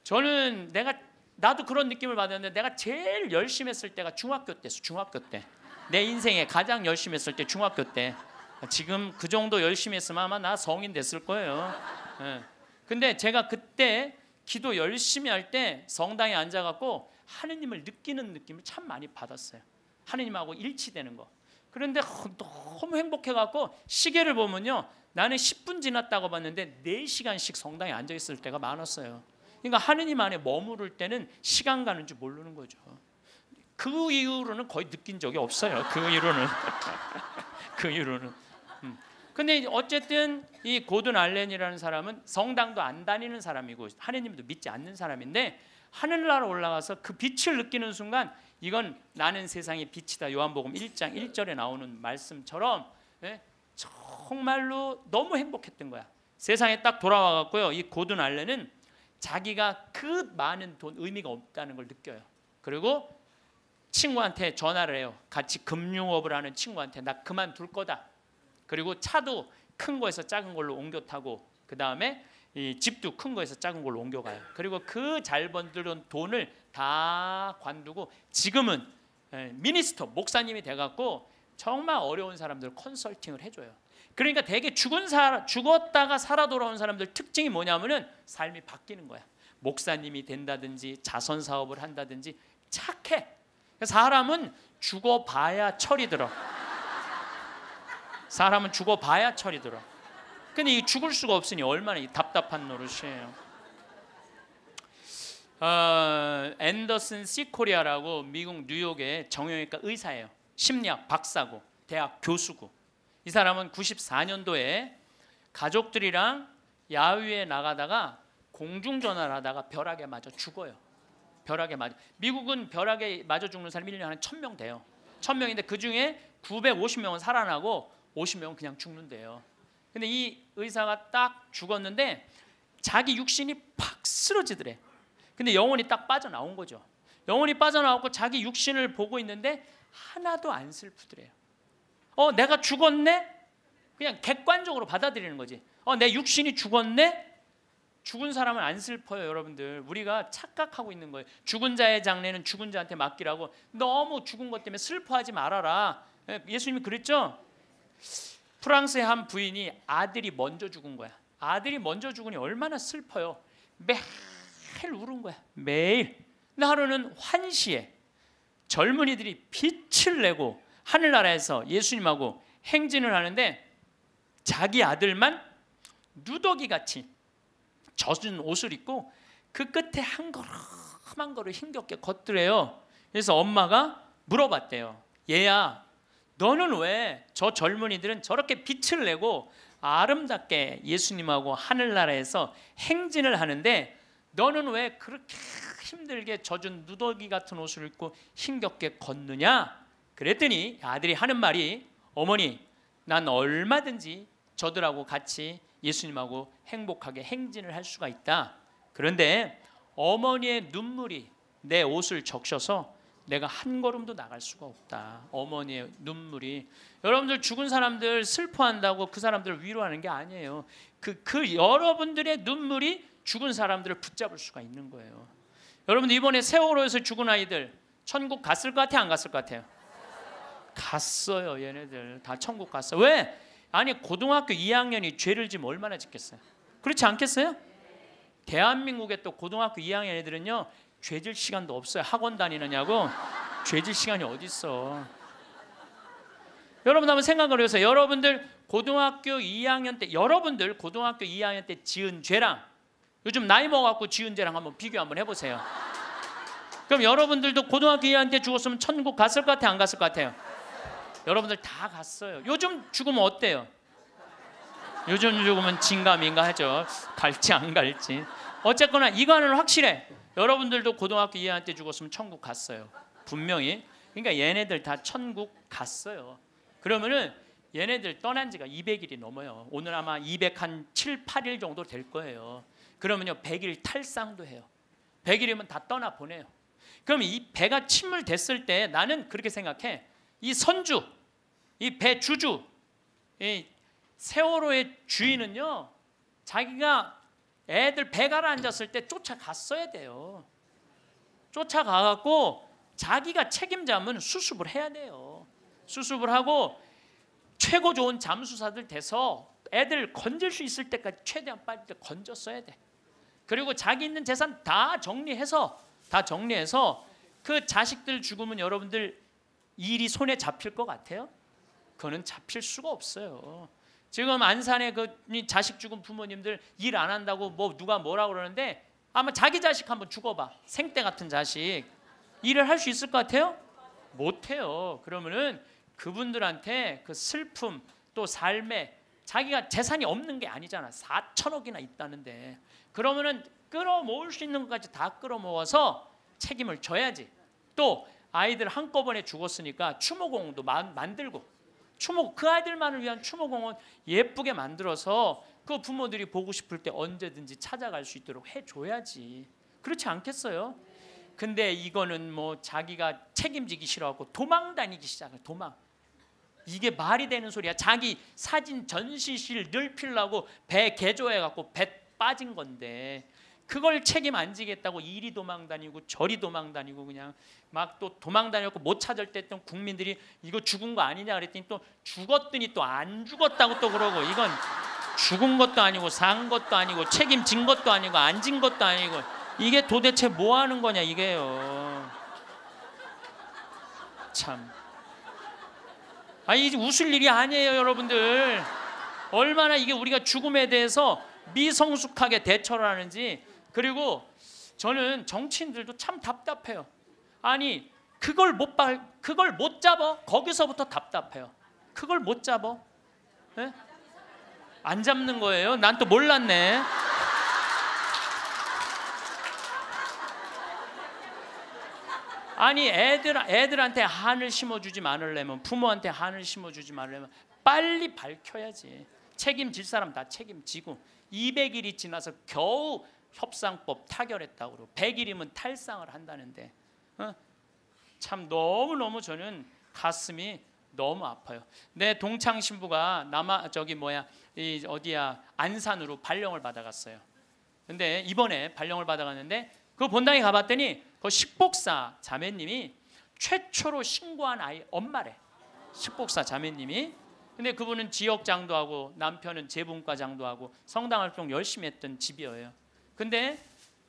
저는 내가 나도 그런 느낌을 받았는데 내가 제일 열심히 했을 때가 중학교 때였어. 중학교 때. 내 인생에 가장 열심히 했을 때 중학교 때. 지금 그 정도 열심히 했으면 아마 나 성인 됐을 거예요. 예. 근데 제가 그때 기도 열심히 할 때 성당에 앉아갖고 하느님을 느끼는 느낌을 참 많이 받았어요. 하느님하고 일치되는 거. 그런데 너무 행복해갖고 시계를 보면요. 나는 10분 지났다고 봤는데 4시간씩 성당에 앉아있을 때가 많았어요. 그러니까 하느님 안에 머무를 때는 시간 가는 줄 모르는 거죠. 그 이후로는 거의 느낀 적이 없어요. 그 이후로는. 그 이후로는. 근데 어쨌든 이 고든 알렌이라는 사람은 성당도 안 다니는 사람이고 하느님도 믿지 않는 사람인데 하늘나라 올라가서 그 빛을 느끼는 순간 이건 나는 세상의 빛이다 요한복음 1장 1절에 나오는 말씀처럼 예, 정말로 너무 행복했던 거야. 세상에 딱 돌아와 갖고요. 이 고든 알렌은 자기가 그 많은 돈 의미가 없다는 걸 느껴요. 그리고 친구한테 전화를 해요. 같이 금융업을 하는 친구한테 나 그만둘 거다. 그리고 차도 큰 거에서 작은 걸로 옮겨 타고 그 다음에 이 집도 큰 거에서 작은 걸로 옮겨가요. 그리고 그 잘 번들은 돈을 다 관두고 지금은 예, 미니스터 목사님이 돼갖고 정말 어려운 사람들 컨설팅을 해줘요. 그러니까 대개 죽은 사 죽었다가 살아 돌아온 사람들 특징이 뭐냐면은 삶이 바뀌는 거야. 목사님이 된다든지 자선 사업을 한다든지 착해. 그러니까 사람은 죽어봐야 철이 들어. 사람은 죽어봐야 철이 들어. 근데 이 죽을 수가 없으니 얼마나 답답한 노릇이에요. 어, 앤더슨 시코리아라고 미국 뉴욕의 정형외과 의사예요. 심리학 박사고 대학 교수고 이 사람은 94년도에 가족들이랑 야외에 나가다가 공중전화를 하다가 벼락에 맞아 죽어요. 벼락에 맞아. 미국은 벼락에 맞아 죽는 사람이 1년에 한 1000명 돼요. 1000명인데 그중에 950명은 살아나고 50명은 그냥 죽는데요. 근데 이 의사가 딱 죽었는데 자기 육신이 팍 쓰러지더래. 근데 영혼이 딱 빠져나온 거죠. 영혼이 빠져나오고 자기 육신을 보고 있는데 하나도 안 슬프더래요. 어, 내가 죽었네? 그냥 객관적으로 받아들이는 거지. 어, 내 육신이 죽었네? 죽은 사람은 안 슬퍼요, 여러분들. 우리가 착각하고 있는 거예요. 죽은 자의 장례는 죽은 자한테 맡기라고 너무 죽은 것 때문에 슬퍼하지 말아라. 예, 예수님이 그랬죠? 프랑스의 한 부인이 아들이 먼저 죽은 거야. 아들이 먼저 죽으니 얼마나 슬퍼요. 매일 울은 거야. 매일. 하루는 환시에 젊은이들이 빛을 내고 하늘나라에서 예수님하고 행진을 하는데 자기 아들만 누더기 같이 젖은 옷을 입고 그 끝에 한 걸음 한 걸음 힘겹게 걷더래요. 그래서 엄마가 물어봤대요. 얘야 너는 왜 저 젊은이들은 저렇게 빛을 내고 아름답게 예수님하고 하늘나라에서 행진을 하는데 너는 왜 그렇게 힘들게 젖은 누더기 같은 옷을 입고 힘겹게 걷느냐? 그랬더니 아들이 하는 말이 어머니 난 얼마든지 저들하고 같이 예수님하고 행복하게 행진을 할 수가 있다. 그런데 어머니의 눈물이 내 옷을 적셔서 내가 한 걸음도 나갈 수가 없다. 어머니의 눈물이 여러분들 죽은 사람들 슬퍼한다고 그 사람들을 위로하는 게 아니에요. 그그 그 여러분들의 눈물이 죽은 사람들을 붙잡을 수가 있는 거예요. 여러분 들 이번에 세월호에서 죽은 아이들 천국 갔을 것 같아 요안 갔을 것 같아요? 갔어요. 얘네들 다 천국 갔어. 요 왜? 아니 고등학교 2학년이 죄를 지면 얼마나 짓겠어요? 그렇지 않겠어요? 대한민국의 또 고등학교 2학년 애들은요 죄질 시간도 없어요. 학원 다니느냐고 죄질 시간이 어디 있어? 여러분 한번 생각을 해보세요. 여러분들 고등학교 2학년 때 여러분들 고등학교 2학년 때 지은 죄랑 요즘 나이 먹어갖고 지은 죄랑 한번 비교 한번 해보세요. 그럼 여러분들도 고등학교 2학년 때 죽었으면 천국 갔을 것 같아요? 안 갔을 것 같아요? 여러분들 다 갔어요. 요즘 죽으면 어때요? 요즘 죽으면 진감인가 하죠. 갈지 안 갈지. 어쨌거나 이거는 확실해. 여러분들도 고등학교 2학년 때 죽었으면 천국 갔어요. 분명히. 그러니까 얘네들 다 천국 갔어요. 그러면은 얘네들 떠난 지가 200일이 넘어요. 오늘 아마 200 한 7, 8일 정도 될 거예요. 그러면요. 100일 탈상도 해요. 100일이면 다 떠나 보내요. 그럼 이 배가 침몰됐을 때 나는 그렇게 생각해. 이 선주, 이 배 주주, 이 세월호의 주인은요. 자기가 애들 배가라 앉았을 때 쫓아갔어야 돼요. 쫓아가갖고 자기가 책임자면 수습을 해야 돼요. 수습을 하고 최고 좋은 잠수사들 돼서 애들 건질 수 있을 때까지 최대한 빨리 건졌어야 돼. 그리고 자기 있는 재산 다 정리해서 다 정리해서 그 자식들 죽으면 여러분들 일이 손에 잡힐 것 같아요? 그거는 잡힐 수가 없어요. 지금 안산에 그 자식 죽은 부모님들 일 안 한다고 뭐 누가 뭐라 그러는데 아마 자기 자식 한번 죽어봐 생떼 같은 자식 일을 할 수 있을 것 같아요? 못해요. 그러면은 그분들한테 그 슬픔 또 삶에 자기가 재산이 없는 게 아니잖아. 4천억이나 있다는데 그러면은 끌어모을 수 있는 것까지 다 끌어모아서 책임을 져야지. 또 아이들 한꺼번에 죽었으니까 추모공도 만들고 추모 그 아이들만을 위한 추모 공원 예쁘게 만들어서 그 부모들이 보고 싶을 때 언제든지 찾아갈 수 있도록 해줘야지. 그렇지 않겠어요? 근데 이거는 뭐 자기가 책임지기 싫어하고 도망 다니기 시작해 도망. 이게 말이 되는 소리야. 자기 사진 전시실 늘 필라고 배 개조해 갖고 배 빠진 건데 그걸 책임 안 지겠다고 이리 도망 다니고 저리 도망 다니고 그냥 막 또 도망 다녔고 못 찾을 때 또 국민들이 이거 죽은 거 아니냐 그랬더니 또 죽었더니 또 안 죽었다고 또 그러고 이건 죽은 것도 아니고 산 것도 아니고 책임진 것도 아니고 안 진 것도 아니고 이게 도대체 뭐 하는 거냐 이게요. 참. 아니 웃을 일이 아니에요 여러분들. 얼마나 이게 우리가 죽음에 대해서 미성숙하게 대처를 하는지 그리고 저는 정치인들도 참 답답해요. 아니 그걸 못 발, 그걸 못 잡아 거기서부터 답답해요. 그걸 못 잡아. 네? 안 잡는 거예요. 난 또 몰랐네. 아니 애들 애들한테 한을 심어주지 말으려면 부모한테 한을 심어주지 말으려면 빨리 밝혀야지 책임질 사람 다 책임지고 200일이 지나서 겨우 협상법 타결했다고 그러고 100일이면 탈상을 한다는데 어? 참 너무너무 저는 가슴이 너무 아파요. 내 동창 신부가 남아 저기 뭐야 이 어디야 안산으로 발령을 받아갔어요. 근데 이번에 발령을 받아갔는데 그 본당에 가봤더니 그 식복사 자매님이 최초로 신고한 아이 엄마래. 식복사 자매님이. 근데 그분은 지역 장도하고 남편은 재분과 장도하고 성당 활동 열심히 했던 집이에요. 근데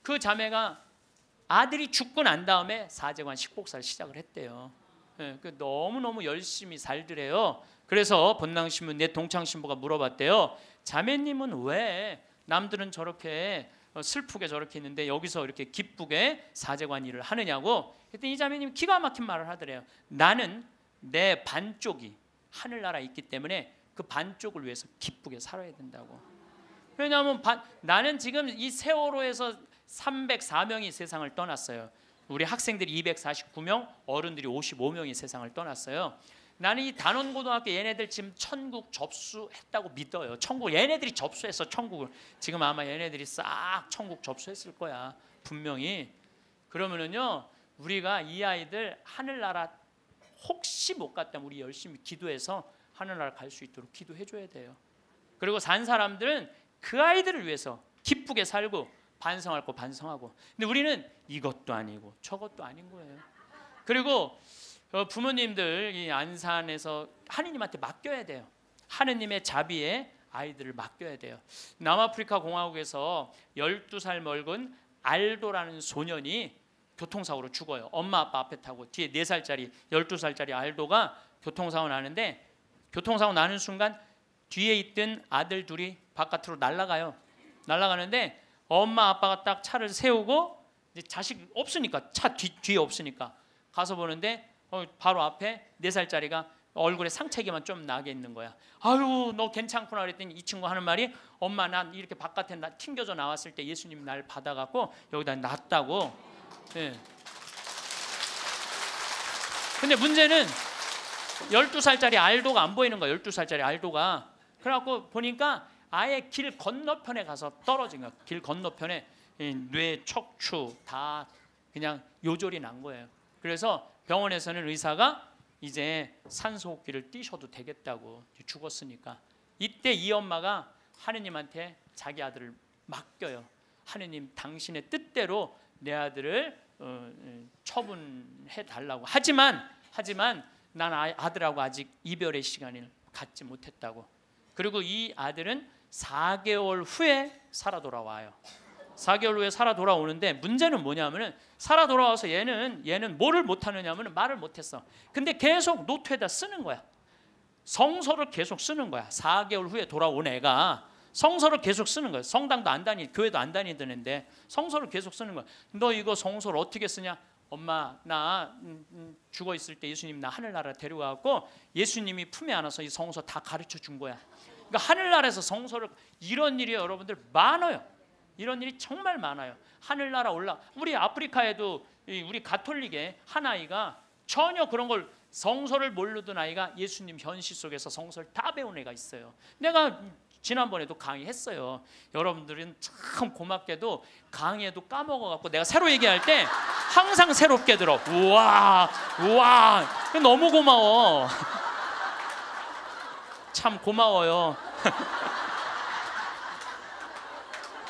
그 자매가 아들이 죽고 난 다음에 사제관 식복사를 시작을 했대요. 예, 그 너무너무 열심히 살더래요. 그래서 본낭신문 내 동창신부가 물어봤대요. 자매님은 왜 남들은 저렇게 어, 슬프게 저렇게 있는데 여기서 이렇게 기쁘게 사제관 일을 하느냐고 그때 이 자매님 기가 막힌 말을 하더래요. 나는 내 반쪽이 하늘나라 있기 때문에 그 반쪽을 위해서 기쁘게 살아야 된다고. 왜냐하면 바, 나는 지금 이 세월호에서 304명이 세상을 떠났어요. 우리 학생들이 249명, 어른들이 55명이 세상을 떠났어요. 나는 이 단원고등학교 얘네들 지금 천국 접수했다고 믿어요. 천국 얘네들이 접수해서 천국을 지금 아마 얘네들이 싹 천국 접수했을 거야 분명히. 그러면은요 우리가 이 아이들 하늘나라 혹시 못 갔다면 우리 열심히 기도해서 하늘나라 갈 수 있도록 기도해줘야 돼요. 그리고 산 사람들은 그 아이들을 위해서 기쁘게 살고 반성할 거 반성하고. 근데 우리는 이것도 아니고 저것도 아닌 거예요. 그리고 어, 부모님들 이 안산에서 하느님한테 맡겨야 돼요. 하느님의 자비에 아이들을 맡겨야 돼요. 남아프리카 공화국에서 12살 먹은 알도라는 소년이 교통사고로 죽어요. 엄마 아빠 앞에 타고 뒤에 4살짜리 12살짜리 알도가 교통사고 나는데 교통사고 나는 순간 뒤에 있던 아들 둘이 바깥으로 날아가요. 날아가는데 엄마 아빠가 딱 차를 세우고 자식 없으니까 차 뒤, 뒤에 없으니까 가서 보는데 어, 바로 앞에 네 살짜리가 얼굴에 상체기만 좀 나게 있는 거야. 아유 너 괜찮구나 그랬더니 이 친구 하는 말이 엄마 난 이렇게 바깥에 나, 튕겨져 나왔을 때 예수님 날 받아갖고 여기다 놨다고. 예. 근데 문제는 12살짜리 알도가 안 보이는 거야. 12살짜리 알도가. 그래갖고 보니까 아예 길 건너편에 가서 떨어진 거. 길 건너편에 뇌 척추 다 그냥 요절이 난 거예요. 그래서 병원에서는 의사가 이제 산소호흡기를 뛰셔도 되겠다고 죽었으니까 이때 이 엄마가 하느님한테 자기 아들을 맡겨요. 하느님 당신의 뜻대로 내 아들을 어, 어 처분해 달라고. 하지만 하지만 난 아, 아들하고 아직 이별의 시간을 갖지 못했다고. 그리고 이 아들은 4개월 후에 살아 돌아와요. 4개월 후에 살아 돌아오는데 문제는 뭐냐면은 살아 돌아와서 얘는 얘는 뭐를 못 하느냐면은 말을 못 했어. 근데 계속 노트에다 쓰는 거야. 성서를 계속 쓰는 거야. 4개월 후에 돌아온 애가 성서를 계속 쓰는 거야. 성당도 안 다니, 교회도 안 다니던데 성서를 계속 쓰는 거야. 너 이거 성서를 어떻게 쓰냐? 엄마 나 음, 음, 죽어 있을 때 예수님 나 하늘나라 데려가고 예수님이 품에 안아서 이 성서 다 가르쳐 준 거야. 그러니까 하늘나라에서 성소를 이런 일이 여러분들 많아요. 이런 일이 정말 많아요. 하늘나라 올라 우리 아프리카에도 우리 가톨릭의 한 아이가 전혀 그런 걸 성서를 모르던 아이가 예수님 현실 속에서 성서를 다 배운 애가 있어요. 내가 지난번에도 강의했어요. 여러분들은 참 고맙게도 강의에도 까먹어 갖고 내가 새로 얘기할 때 항상 새롭게 들어. 우와, 우와, 너무 고마워. 참 고마워요.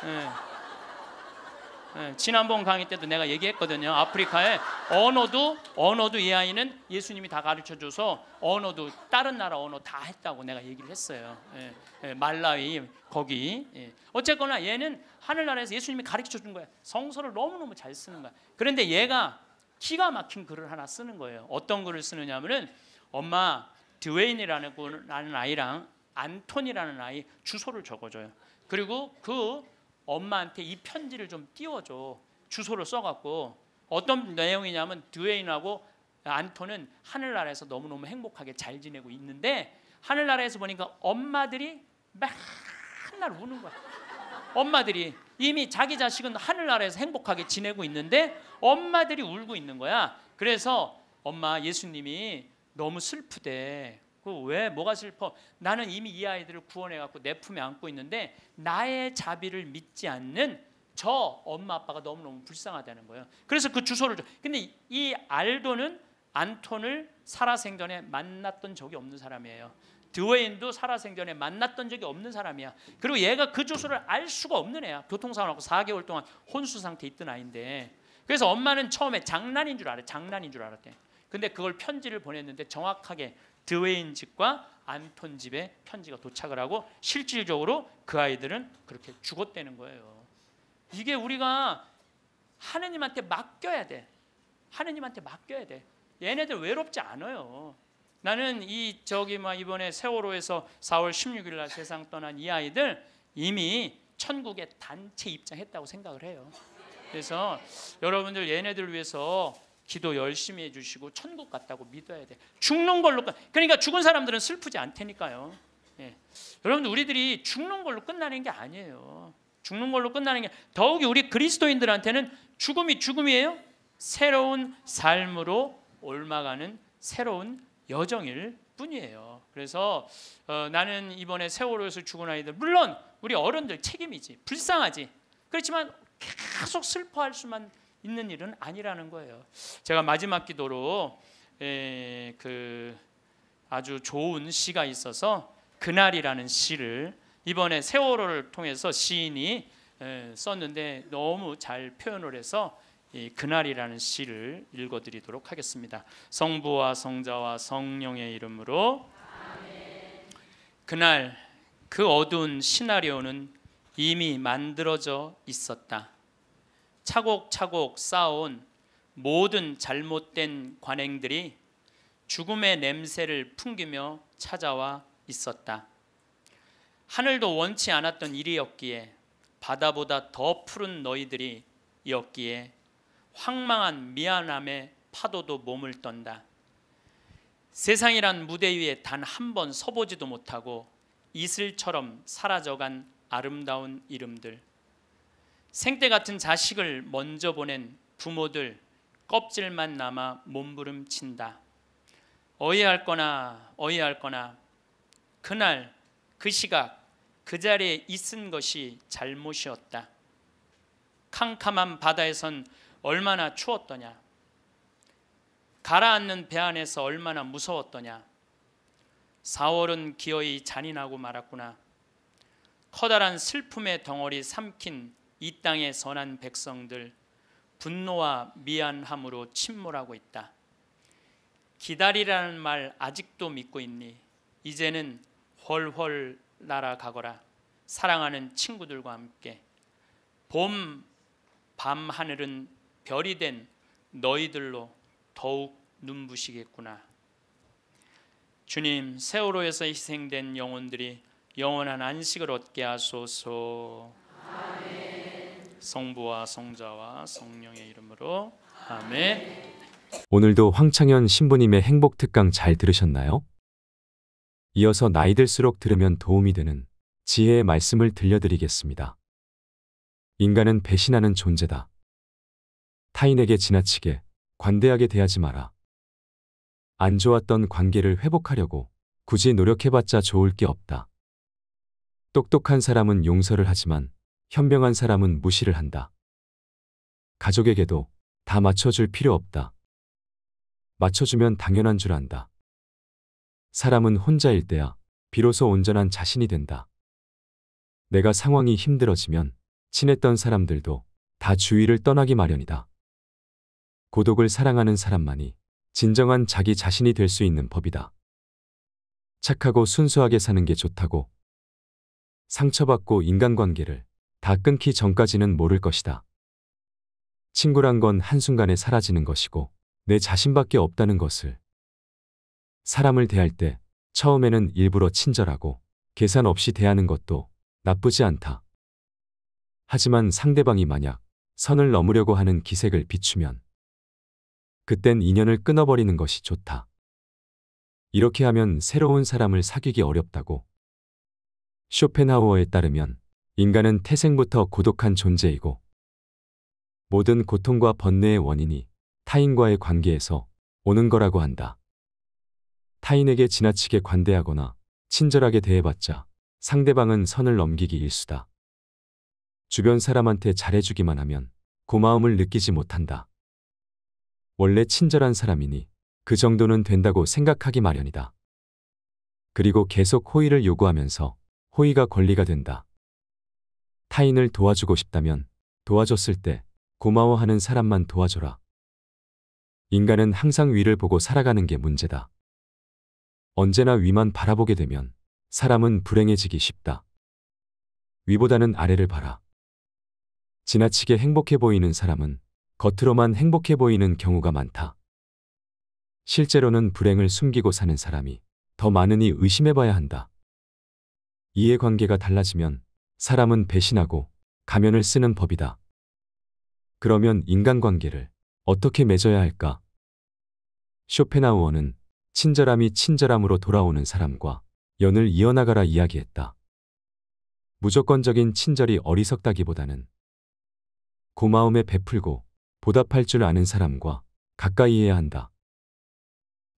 네. 네. 지난번 강의 때도 내가 얘기했거든요. 아프리카에 언어도 언어도 이 아이는 예수님이 다 가르쳐줘서 언어도 다른 나라 언어 다 했다고 내가 얘기를 했어요. 네. 말라위 거기 어쨌거나 얘는 하늘나라에서 예수님이 가르쳐 준 거야. 성서를 너무 너무 잘 쓰는 거야. 그런데 얘가 기가 막힌 글을 하나 쓰는 거예요. 어떤 글을 쓰느냐면은 엄마 드웨인이라는 아이랑 안톤이라는 아이 주소를 적어줘요. 그리고 그 엄마한테 이 편지를 좀 띄워줘. 주소를 써갖고 어떤 내용이냐면 드웨인하고 안톤은 하늘나라에서 너무너무 행복하게 잘 지내고 있는데 하늘나라에서 보니까 엄마들이 맨날 우는 거야. 엄마들이 이미 자기 자식은 하늘나라에서 행복하게 지내고 있는데 엄마들이 울고 있는 거야. 그래서 엄마 예수님이 너무 슬프대. 그 왜 뭐가 슬퍼? 나는 이미 이 아이들을 구원해 갖고 내 품에 안고 있는데 나의 자비를 믿지 않는 저 엄마 아빠가 너무너무 불쌍하다는 거예요. 그래서 그 주소를 줘. 근데 이 알도는 안톤을 살아생전에 만났던 적이 없는 사람이에요. 드웨인도 살아생전에 만났던 적이 없는 사람이야. 그리고 얘가 그 주소를 알 수가 없는 애야. 교통사고나고 4개월 동안 혼수 상태 있던 아이인데. 그래서 엄마는 처음에 장난인 줄 알아. 장난인 줄 알았대. 근데 그걸 편지를 보냈는데 정확하게 드웨인 집과 안톤 집에 편지가 도착을 하고 실질적으로 그 아이들은 그렇게 죽었다는 거예요. 이게 우리가 하느님한테 맡겨야 돼. 하느님한테 맡겨야 돼. 얘네들 외롭지 않아요. 나는 이 저기 막 뭐 이번에 세월호에서 4월 16일 날 세상 떠난 이 아이들 이미 천국에 단체 입장했다고 생각을 해요. 그래서 여러분들 얘네들 위해서 기도 열심히 해주시고 천국 같다고 믿어야 돼. 죽는 걸로 그러니까 죽은 사람들은 슬프지 않테니까요. 예. 여러분 우리들이 죽는 걸로 끝나는 게 아니에요. 죽는 걸로 끝나는 게 더욱이 우리 그리스도인들한테는 죽음이 죽음이에요. 새로운 삶으로 올라가는 새로운 여정일 뿐이에요. 그래서 어, 나는 이번에 세월호에서 죽은 아이들 물론 우리 어른들 책임이지 불쌍하지 그렇지만 계속 슬퍼할 수만 있는 일은 아니라는 거예요. 제가 마지막 기도로 에, 그 아주 좋은 시가 있어서 그날이라는 시를 이번에 세월호를 통해서 시인이 에, 썼는데 너무 잘 표현을 해서 이 그날이라는 시를 읽어드리도록 하겠습니다. 성부와 성자와 성령의 이름으로 그날 그 어두운 시나리오는 이미 만들어져 있었다. 차곡차곡 쌓아온 모든 잘못된 관행들이 죽음의 냄새를 풍기며 찾아와 있었다. 하늘도 원치 않았던 일이었기에 바다보다 더 푸른 너희들이 이었기에 황망한 미안함의 파도도 몸을 떤다. 세상이란 무대 위에 단 한 번 서보지도 못하고 이슬처럼 사라져간 아름다운 이름들. 생때 같은 자식을 먼저 보낸 부모들 껍질만 남아 몸부림친다. 어이할 거나 어이할 거나 그날 그 시각 그 자리에 있은 것이 잘못이었다. 캄캄한 바다에선 얼마나 추웠더냐. 가라앉는 배 안에서 얼마나 무서웠더냐. 4월은 기어이 잔인하고 말았구나. 커다란 슬픔의 덩어리 삼킨 이 땅의 선한 백성들 분노와 미안함으로 침몰하고 있다. 기다리라는 말 아직도 믿고 있니? 이제는 훨훨 날아가거라. 사랑하는 친구들과 함께 봄, 밤 하늘은 별이 된 너희들로 더욱 눈부시겠구나. 주님, 세월호에서 희생된 영혼들이 영원한 안식을 얻게 하소서. 아멘. 성부와 성자와 성령의 이름으로 아멘. 오늘도 황창현 신부님의 행복 특강 잘 들으셨나요? 이어서 나이 들수록 들으면 도움이 되는 지혜의 말씀을 들려드리겠습니다. 인간은 배신하는 존재다. 타인에게 지나치게 관대하게 대하지 마라. 안 좋았던 관계를 회복하려고 굳이 노력해봤자 좋을 게 없다. 똑똑한 사람은 용서를 하지만 현명한 사람은 무시를 한다. 가족에게도 다 맞춰줄 필요 없다. 맞춰주면 당연한 줄 안다. 사람은 혼자일 때야 비로소 온전한 자신이 된다. 내가 상황이 힘들어지면 친했던 사람들도 다 주위를 떠나기 마련이다. 고독을 사랑하는 사람만이 진정한 자기 자신이 될 수 있는 법이다. 착하고 순수하게 사는 게 좋다고 상처받고 인간관계를 다 끊기 전까지는 모를 것이다. 친구란 건 한순간에 사라지는 것이고 내 자신밖에 없다는 것을. 사람을 대할 때 처음에는 일부러 친절하고 계산 없이 대하는 것도 나쁘지 않다. 하지만 상대방이 만약 선을 넘으려고 하는 기색을 비추면 그땐 인연을 끊어버리는 것이 좋다. 이렇게 하면 새로운 사람을 사귀기 어렵다고. 쇼펜하우어에 따르면 인간은 태생부터 고독한 존재이고 모든 고통과 번뇌의 원인이 타인과의 관계에서 오는 거라고 한다. 타인에게 지나치게 관대하거나 친절하게 대해봤자 상대방은 선을 넘기기 일수다. 주변 사람한테 잘해주기만 하면 고마움을 느끼지 못한다. 원래 친절한 사람이니 그 정도는 된다고 생각하기 마련이다. 그리고 계속 호의를 요구하면서 호의가 권리가 된다. 타인을 도와주고 싶다면 도와줬을 때 고마워하는 사람만 도와줘라. 인간은 항상 위를 보고 살아가는 게 문제다. 언제나 위만 바라보게 되면 사람은 불행해지기 쉽다. 위보다는 아래를 봐라. 지나치게 행복해 보이는 사람은 겉으로만 행복해 보이는 경우가 많다. 실제로는 불행을 숨기고 사는 사람이 더 많으니 의심해 봐야 한다. 이해관계가 달라지면 사람은 배신하고 가면을 쓰는 법이다. 그러면 인간관계를 어떻게 맺어야 할까? 쇼펜하우어는 친절함이 친절함으로 돌아오는 사람과 연을 이어나가라 이야기했다. 무조건적인 친절이 어리석다기보다는 고마움에 베풀고 보답할 줄 아는 사람과 가까이 해야 한다.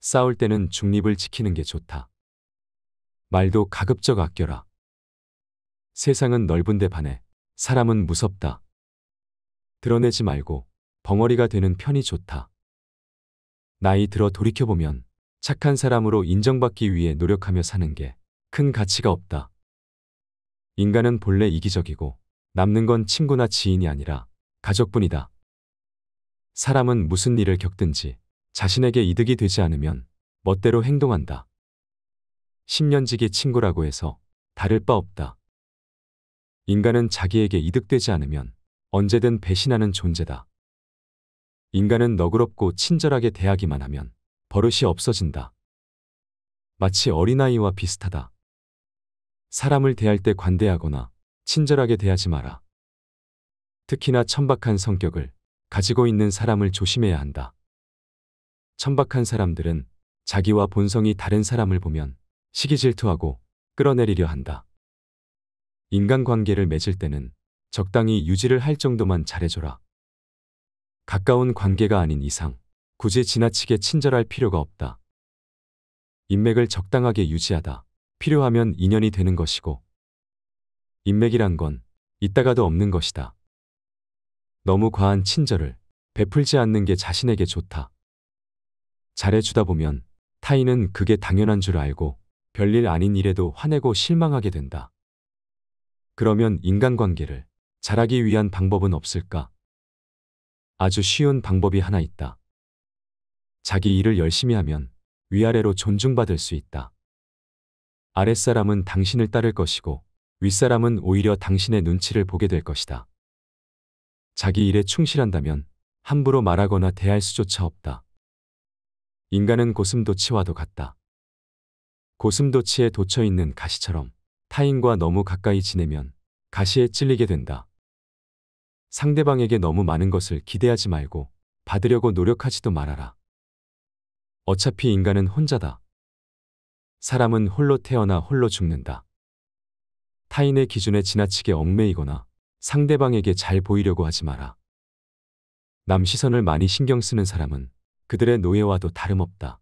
싸울 때는 중립을 지키는 게 좋다. 말도 가급적 아껴라. 세상은 넓은데 반해 사람은 무섭다. 드러내지 말고 벙어리가 되는 편이 좋다. 나이 들어 돌이켜보면 착한 사람으로 인정받기 위해 노력하며 사는 게 큰 가치가 없다. 인간은 본래 이기적이고 남는 건 친구나 지인이 아니라 가족뿐이다. 사람은 무슨 일을 겪든지 자신에게 이득이 되지 않으면 멋대로 행동한다. 10년지기 친구라고 해서 다를 바 없다. 인간은 자기에게 이득되지 않으면 언제든 배신하는 존재다. 인간은 너그럽고 친절하게 대하기만 하면 버릇이 없어진다. 마치 어린아이와 비슷하다. 사람을 대할 때 관대하거나 친절하게 대하지 마라. 특히나 천박한 성격을 가지고 있는 사람을 조심해야 한다. 천박한 사람들은 자기와 본성이 다른 사람을 보면 시기 질투하고 끌어내리려 한다. 인간관계를 맺을 때는 적당히 유지를 할 정도만 잘해줘라. 가까운 관계가 아닌 이상 굳이 지나치게 친절할 필요가 없다. 인맥을 적당하게 유지하다. 필요하면 인연이 되는 것이고 인맥이란 건 있다가도 없는 것이다. 너무 과한 친절을 베풀지 않는 게 자신에게 좋다. 잘해주다 보면 타인은 그게 당연한 줄 알고 별일 아닌 일에도 화내고 실망하게 된다. 그러면 인간관계를 잘하기 위한 방법은 없을까? 아주 쉬운 방법이 하나 있다. 자기 일을 열심히 하면 위아래로 존중받을 수 있다. 아랫사람은 당신을 따를 것이고 윗사람은 오히려 당신의 눈치를 보게 될 것이다. 자기 일에 충실한다면 함부로 말하거나 대할 수조차 없다. 인간은 고슴도치와도 같다. 고슴도치에 돋쳐 있는 가시처럼 타인과 너무 가까이 지내면 가시에 찔리게 된다. 상대방에게 너무 많은 것을 기대하지 말고 받으려고 노력하지도 말아라. 어차피 인간은 혼자다. 사람은 홀로 태어나 홀로 죽는다. 타인의 기준에 지나치게 얽매이거나 상대방에게 잘 보이려고 하지 마라. 남 시선을 많이 신경 쓰는 사람은 그들의 노예와도 다름없다.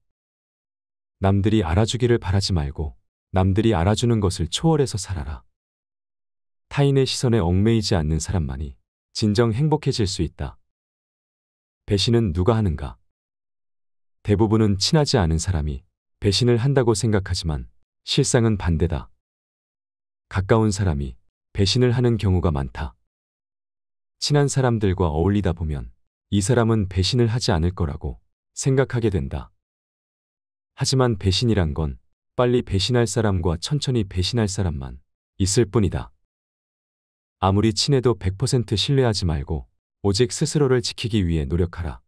남들이 알아주기를 바라지 말고 남들이 알아주는 것을 초월해서 살아라. 타인의 시선에 얽매이지 않는 사람만이 진정 행복해질 수 있다. 배신은 누가 하는가? 대부분은 친하지 않은 사람이 배신을 한다고 생각하지만 실상은 반대다. 가까운 사람이 배신을 하는 경우가 많다. 친한 사람들과 어울리다 보면 이 사람은 배신을 하지 않을 거라고 생각하게 된다. 하지만 배신이란 건 빨리 배신할 사람과 천천히 배신할 사람만 있을 뿐이다. 아무리 친해도 100% 신뢰하지 말고 오직 스스로를 지키기 위해 노력하라.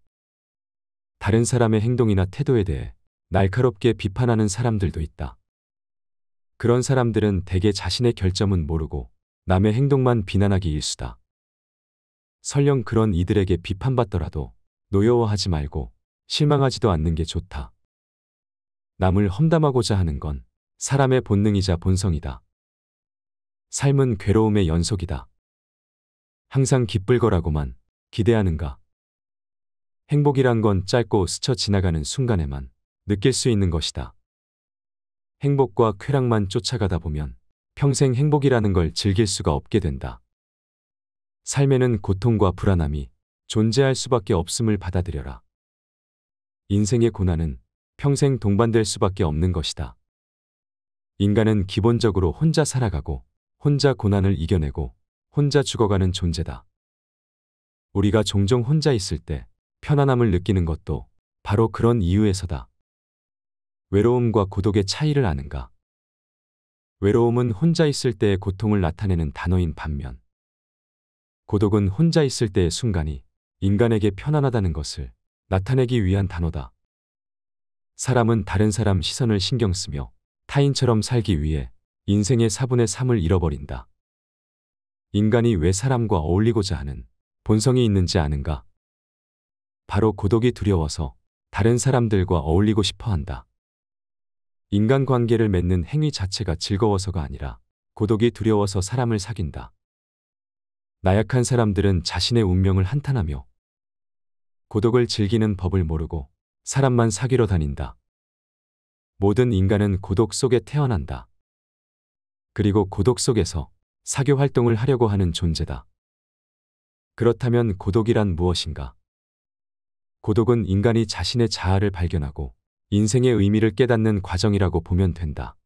다른 사람의 행동이나 태도에 대해 날카롭게 비판하는 사람들도 있다. 그런 사람들은 대개 자신의 결점은 모르고 남의 행동만 비난하기 일수다. 설령 그런 이들에게 비판받더라도 노여워하지 말고 실망하지도 않는 게 좋다. 남을 험담하고자 하는 건 사람의 본능이자 본성이다. 삶은 괴로움의 연속이다. 항상 기쁠 거라고만 기대하는가? 행복이란 건 짧고 스쳐 지나가는 순간에만 느낄 수 있는 것이다. 행복과 쾌락만 쫓아가다 보면 평생 행복이라는 걸 즐길 수가 없게 된다. 삶에는 고통과 불안함이 존재할 수밖에 없음을 받아들여라. 인생의 고난은 평생 동반될 수밖에 없는 것이다. 인간은 기본적으로 혼자 살아가고 혼자 고난을 이겨내고 혼자 죽어가는 존재다. 우리가 종종 혼자 있을 때 편안함을 느끼는 것도 바로 그런 이유에서다. 외로움과 고독의 차이를 아는가? 외로움은 혼자 있을 때의 고통을 나타내는 단어인 반면, 고독은 혼자 있을 때의 순간이 인간에게 편안하다는 것을 나타내기 위한 단어다. 사람은 다른 사람 시선을 신경 쓰며 타인처럼 살기 위해 인생의 4분의 3을 잃어버린다. 인간이 왜 사람과 어울리고자 하는 본성이 있는지 아는가? 바로 고독이 두려워서 다른 사람들과 어울리고 싶어 한다. 인간 관계를 맺는 행위 자체가 즐거워서가 아니라 고독이 두려워서 사람을 사귄다. 나약한 사람들은 자신의 운명을 한탄하며 고독을 즐기는 법을 모르고 사람만 사귀러 다닌다. 모든 인간은 고독 속에 태어난다. 그리고 고독 속에서 사교 활동을 하려고 하는 존재다. 그렇다면 고독이란 무엇인가? 고독은 인간이 자신의 자아를 발견하고 인생의 의미를 깨닫는 과정이라고 보면 된다.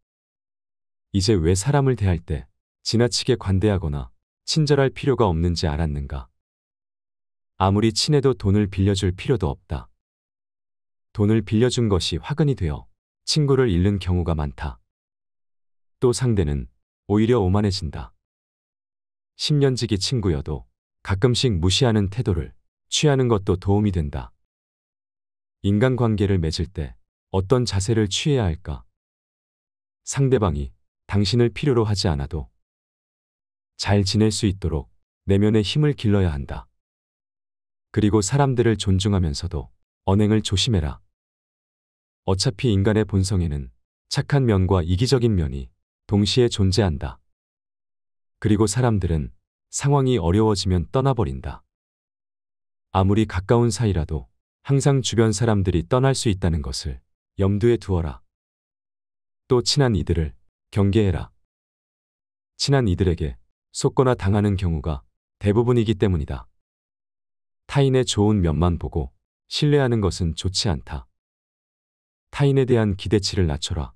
이제 왜 사람을 대할 때 지나치게 관대하거나 친절할 필요가 없는지 알았는가? 아무리 친해도 돈을 빌려줄 필요도 없다. 돈을 빌려준 것이 화근이 되어 친구를 잃는 경우가 많다. 또 상대는 오히려 오만해진다. 10년 지기 친구여도 가끔씩 무시하는 태도를 취하는 것도 도움이 된다. 인간관계를 맺을 때 어떤 자세를 취해야 할까? 상대방이 당신을 필요로 하지 않아도 잘 지낼 수 있도록 내면의 힘을 길러야 한다. 그리고 사람들을 존중하면서도 언행을 조심해라. 어차피 인간의 본성에는 착한 면과 이기적인 면이 동시에 존재한다. 그리고 사람들은 상황이 어려워지면 떠나버린다. 아무리 가까운 사이라도 항상 주변 사람들이 떠날 수 있다는 것을 염두에 두어라. 또 친한 이들을 경계해라. 친한 이들에게 속거나 당하는 경우가 대부분이기 때문이다. 타인의 좋은 면만 보고 신뢰하는 것은 좋지 않다. 타인에 대한 기대치를 낮춰라.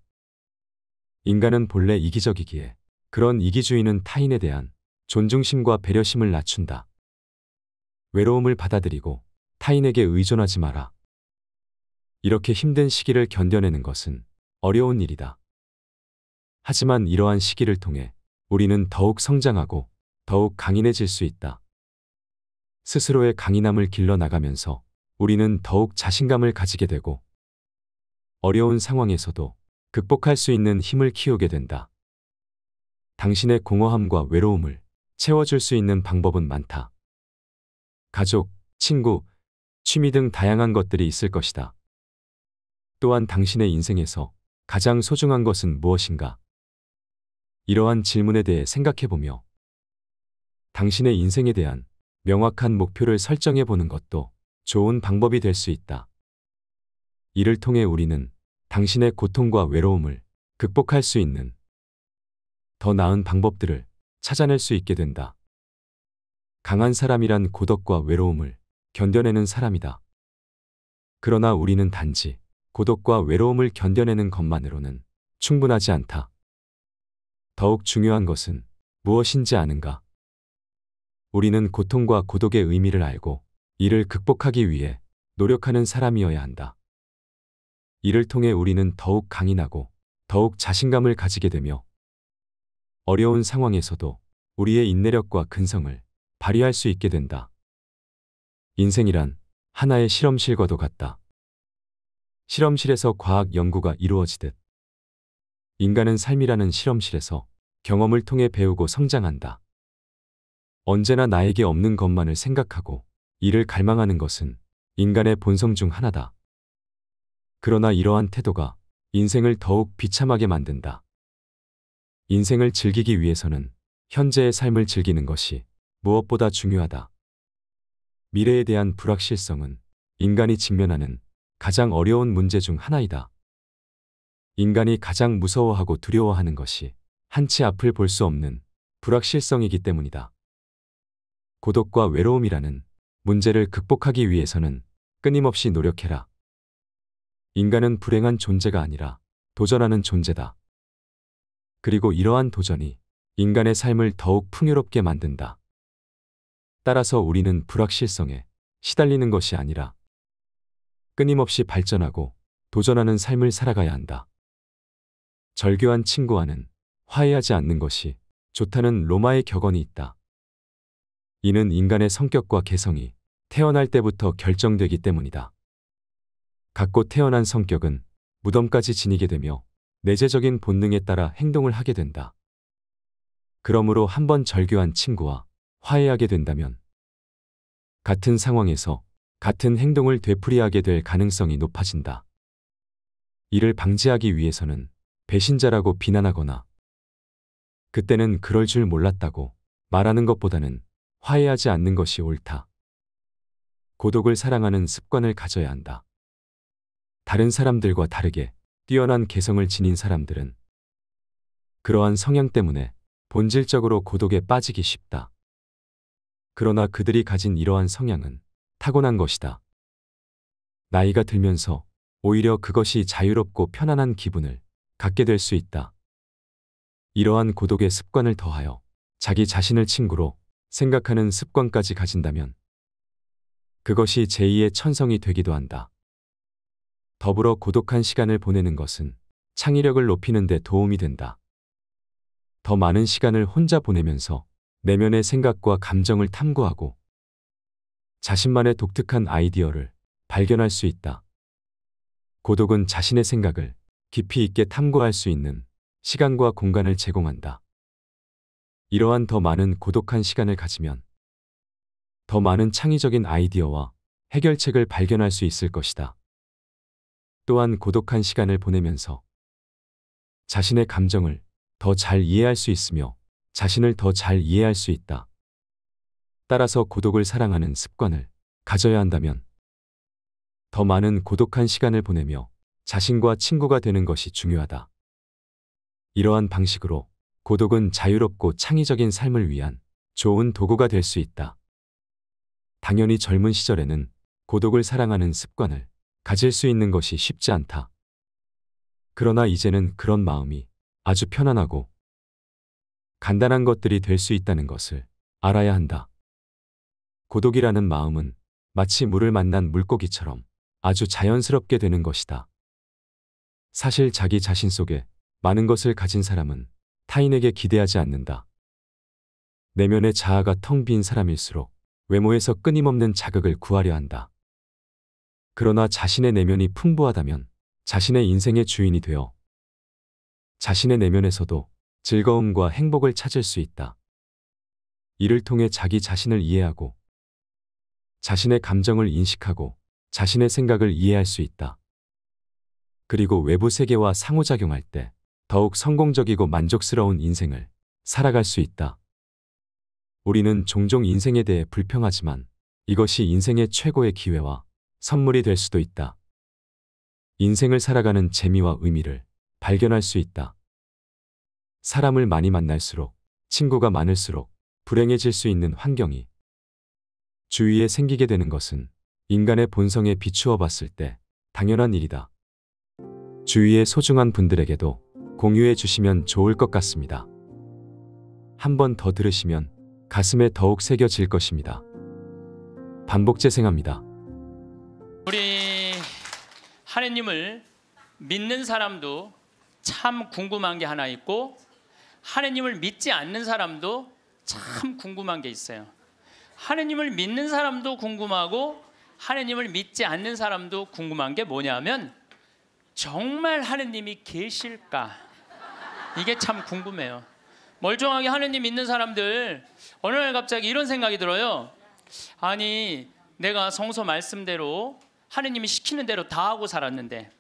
인간은 본래 이기적이기에 그런 이기주의는 타인에 대한 존중심과 배려심을 낮춘다. 외로움을 받아들이고 타인에게 의존하지 마라. 이렇게 힘든 시기를 견뎌내는 것은 어려운 일이다. 하지만 이러한 시기를 통해 우리는 더욱 성장하고 더욱 강인해질 수 있다. 스스로의 강인함을 길러나가면서 우리는 더욱 자신감을 가지게 되고 어려운 상황에서도 극복할 수 있는 힘을 키우게 된다. 당신의 공허함과 외로움을 채워줄 수 있는 방법은 많다. 가족, 친구, 취미 등 다양한 것들이 있을 것이다. 또한 당신의 인생에서 가장 소중한 것은 무엇인가? 이러한 질문에 대해 생각해보며 당신의 인생에 대한 명확한 목표를 설정해보는 것도 좋은 방법이 될 수 있다. 이를 통해 우리는 당신의 고통과 외로움을 극복할 수 있는 더 나은 방법들을 찾아낼 수 있게 된다. 강한 사람이란 고독과 외로움을 견뎌내는 사람이다. 그러나 우리는 단지 고독과 외로움을 견뎌내는 것만으로는 충분하지 않다. 더욱 중요한 것은 무엇인지 아는가? 우리는 고통과 고독의 의미를 알고 이를 극복하기 위해 노력하는 사람이어야 한다. 이를 통해 우리는 더욱 강인하고 더욱 자신감을 가지게 되며 어려운 상황에서도 우리의 인내력과 근성을 발휘할 수 있게 된다. 인생이란 하나의 실험실과도 같다. 실험실에서 과학 연구가 이루어지듯 인간은 삶이라는 실험실에서 경험을 통해 배우고 성장한다. 언제나 나에게 없는 것만을 생각하고 이를 갈망하는 것은 인간의 본성 중 하나다. 그러나 이러한 태도가 인생을 더욱 비참하게 만든다. 인생을 즐기기 위해서는 현재의 삶을 즐기는 것이 무엇보다 중요하다. 미래에 대한 불확실성은 인간이 직면하는 가장 어려운 문제 중 하나이다. 인간이 가장 무서워하고 두려워하는 것이 한치 앞을 볼 수 없는 불확실성이기 때문이다. 고독과 외로움이라는 문제를 극복하기 위해서는 끊임없이 노력해라. 인간은 불행한 존재가 아니라 도전하는 존재다. 그리고 이러한 도전이 인간의 삶을 더욱 풍요롭게 만든다. 따라서 우리는 불확실성에 시달리는 것이 아니라 끊임없이 발전하고 도전하는 삶을 살아가야 한다. 절교한 친구와는 화해하지 않는 것이 좋다는 로마의 격언이 있다. 이는 인간의 성격과 개성이 태어날 때부터 결정되기 때문이다. 갖고 태어난 성격은 무덤까지 지니게 되며 내재적인 본능에 따라 행동을 하게 된다. 그러므로 한번 절교한 친구와 화해하게 된다면 같은 상황에서 같은 행동을 되풀이하게 될 가능성이 높아진다. 이를 방지하기 위해서는 배신자라고 비난하거나 그때는 그럴 줄 몰랐다고 말하는 것보다는 화해하지 않는 것이 옳다. 고독을 사랑하는 습관을 가져야 한다. 다른 사람들과 다르게 뛰어난 개성을 지닌 사람들은 그러한 성향 때문에 본질적으로 고독에 빠지기 쉽다. 그러나 그들이 가진 이러한 성향은 타고난 것이다. 나이가 들면서 오히려 그것이 자유롭고 편안한 기분을 갖게 될 수 있다. 이러한 고독의 습관을 더하여 자기 자신을 친구로 생각하는 습관까지 가진다면 그것이 제2의 천성이 되기도 한다. 더불어 고독한 시간을 보내는 것은 창의력을 높이는 데 도움이 된다. 더 많은 시간을 혼자 보내면서 내면의 생각과 감정을 탐구하고 자신만의 독특한 아이디어를 발견할 수 있다. 고독은 자신의 생각을 깊이 있게 탐구할 수 있는 시간과 공간을 제공한다. 이러한 더 많은 고독한 시간을 가지면 더 많은 창의적인 아이디어와 해결책을 발견할 수 있을 것이다. 또한 고독한 시간을 보내면서 자신의 감정을 더 잘 이해할 수 있으며 자신을 더 잘 이해할 수 있다. 따라서 고독을 사랑하는 습관을 가져야 한다면 더 많은 고독한 시간을 보내며 자신과 친구가 되는 것이 중요하다. 이러한 방식으로 고독은 자유롭고 창의적인 삶을 위한 좋은 도구가 될 수 있다. 당연히 젊은 시절에는 고독을 사랑하는 습관을 가질 수 있는 것이 쉽지 않다. 그러나 이제는 그런 마음이 아주 편안하고 간단한 것들이 될 수 있다는 것을 알아야 한다. 고독이라는 마음은 마치 물을 만난 물고기처럼 아주 자연스럽게 되는 것이다. 사실 자기 자신 속에 많은 것을 가진 사람은 타인에게 기대하지 않는다. 내면의 자아가 텅 빈 사람일수록 외모에서 끊임없는 자극을 구하려 한다. 그러나 자신의 내면이 풍부하다면 자신의 인생의 주인이 되어 자신의 내면에서도 즐거움과 행복을 찾을 수 있다. 이를 통해 자기 자신을 이해하고 자신의 감정을 인식하고 자신의 생각을 이해할 수 있다. 그리고 외부 세계와 상호작용할 때 더욱 성공적이고 만족스러운 인생을 살아갈 수 있다. 우리는 종종 인생에 대해 불평하지만 이것이 인생의 최고의 기회와 선물이 될 수도 있다. 인생을 살아가는 재미와 의미를 발견할 수 있다. 사람을 많이 만날수록 친구가 많을수록 불행해질 수 있는 환경이 주위에 생기게 되는 것은 인간의 본성에 비추어 봤을 때 당연한 일이다. 주위의 소중한 분들에게도 공유해 주시면 좋을 것 같습니다. 한 번 더 들으시면 가슴에 더욱 새겨질 것입니다. 반복 재생합니다. 우리 하느님을 믿는 사람도 참 궁금한 게 하나 있고 하느님을 믿지 않는 사람도 참 궁금한 게 있어요. 하느님을 믿는 사람도 궁금하고 하느님을 믿지 않는 사람도 궁금한 게 뭐냐면 정말 하느님이 계실까? 이게 참 궁금해요. 멀쩡하게 하느님 믿는 사람들 어느 날 갑자기 이런 생각이 들어요. 아니 내가 성서 말씀대로 하느님이 시키는 대로 다 하고 살았는데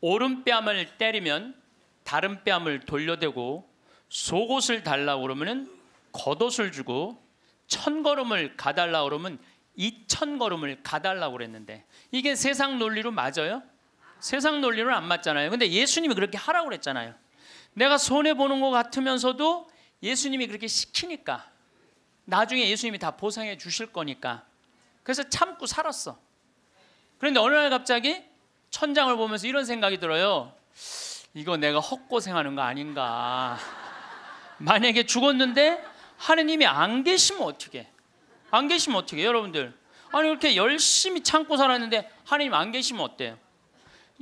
오른뺨을 때리면 다른 뺨을 돌려대고 속옷을 달라 그러면은 겉옷을 주고 천 걸음을 가달라 그러면 이 천 걸음을 가달라 그랬는데 이게 세상 논리로 맞아요? 세상 논리로는 안 맞잖아요. 근데 예수님이 그렇게 하라고 그랬잖아요. 내가 손해 보는 것 같으면서도 예수님이 그렇게 시키니까 나중에 예수님이 다 보상해 주실 거니까 그래서 참고 살았어. 그런데 어느 날 갑자기 천장을 보면서 이런 생각이 들어요. 이거 내가 헛고생하는 거 아닌가. 만약에 죽었는데 하느님이 안 계시면 어떻게? 안 계시면 어떻게? 여러분들 아니 이렇게 열심히 참고 살았는데 하느님 안 계시면 어때요?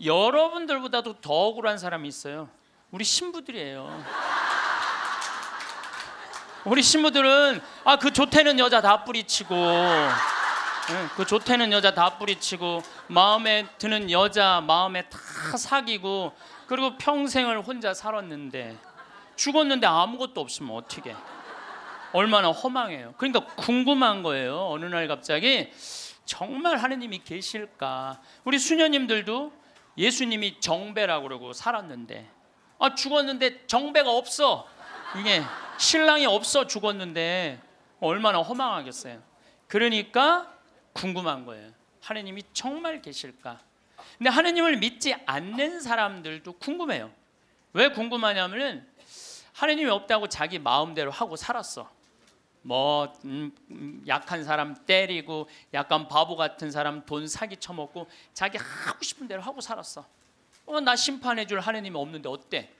여러분들보다도 더 억울한 사람이 있어요. 우리 신부들이에요. 우리 신부들은 아 그 좋대는 여자 다 뿌리치고 예, 그 좋다는 여자 다 뿌리치고 마음에 드는 여자 마음에 다 사귀고 그리고 평생을 혼자 살았는데 죽었는데 아무것도 없으면 어떻게 얼마나 허망해요 그러니까 궁금한 거예요 어느 날 갑자기 정말 하느님이 계실까 우리 수녀님들도 예수님이 정배라고 그러고 살았는데 아 죽었는데 정배가 없어 이게 신랑이 없어 죽었는데 얼마나 허망하겠어요 그러니까 궁금한 거예요. 하나님이 정말 계실까? 근데 하나님을 믿지 않는 사람들도 궁금해요. 왜 궁금하냐면은 하나님이 없다고 자기 마음대로 하고 살았어. 뭐 음, 음, 약한 사람 때리고 약간 바보 같은 사람 돈 사기 쳐먹고 자기 하고 싶은 대로 하고 살았어. 어, 나 심판해 줄 하나님이 없는데 어때?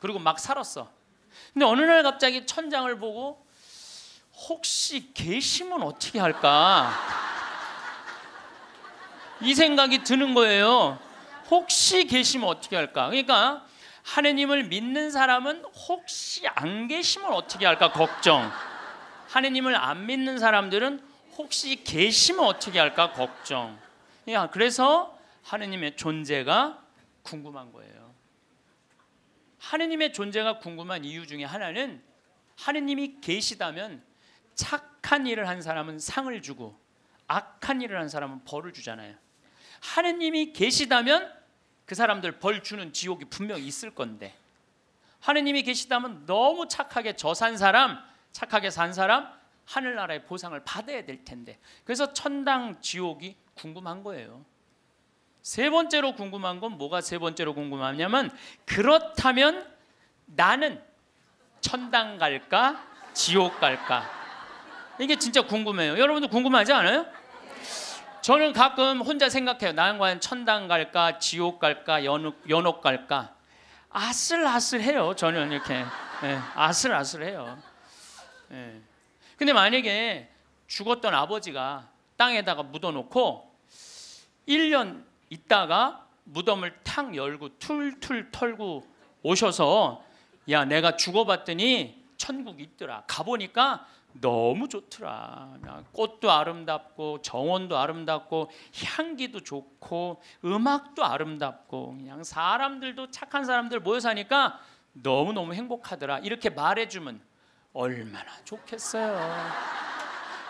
그리고 막 살았어. 근데 어느 날 갑자기 천장을 보고 혹시 계시면 어떻게 할까? 이 생각이 드는 거예요. 혹시 계시면 어떻게 할까? 그러니까 하느님을 믿는 사람은 혹시 안 계시면 어떻게 할까 걱정. 하느님을 안 믿는 사람들은 혹시 계시면 어떻게 할까 걱정. 야, 그래서 하느님의 존재가 궁금한 거예요. 하느님의 존재가 궁금한 이유 중에 하나는 하느님이 계시다면 착한 일을 한 사람은 상을 주고 악한 일을 한 사람은 벌을 주잖아요. 하느님이 계시다면 그 사람들 벌 주는 지옥이 분명히 있을 건데 하느님이 계시다면 너무 착하게 저산 사람, 착하게 산 사람 하늘나라의 보상을 받아야 될 텐데 그래서 천당 지옥이 궁금한 거예요. 세 번째로 궁금한 건 뭐가 세 번째로 궁금하냐면 그렇다면 나는 천당 갈까 지옥 갈까 이게 진짜 궁금해요. 여러분도 궁금하지 않아요? 저는 가끔 혼자 생각해요. 나는 과연 천당 갈까, 지옥 갈까, 연옥, 연옥 갈까. 아슬아슬해요. 저는 이렇게 네, 아슬아슬해요. 네. 근데 만약에 죽었던 아버지가 땅에다가 묻어놓고 1년 있다가 무덤을 탁 열고 툴툴 털고 오셔서 야 내가 죽어봤더니 천국 있더라. 가보니까 너무 좋더라. 꽃도 아름답고 정원도 아름답고 향기도 좋고 음악도 아름답고 그냥 사람들도 착한 사람들 모여 사니까 너무 너무 행복하더라. 이렇게 말해주면 얼마나 좋겠어요.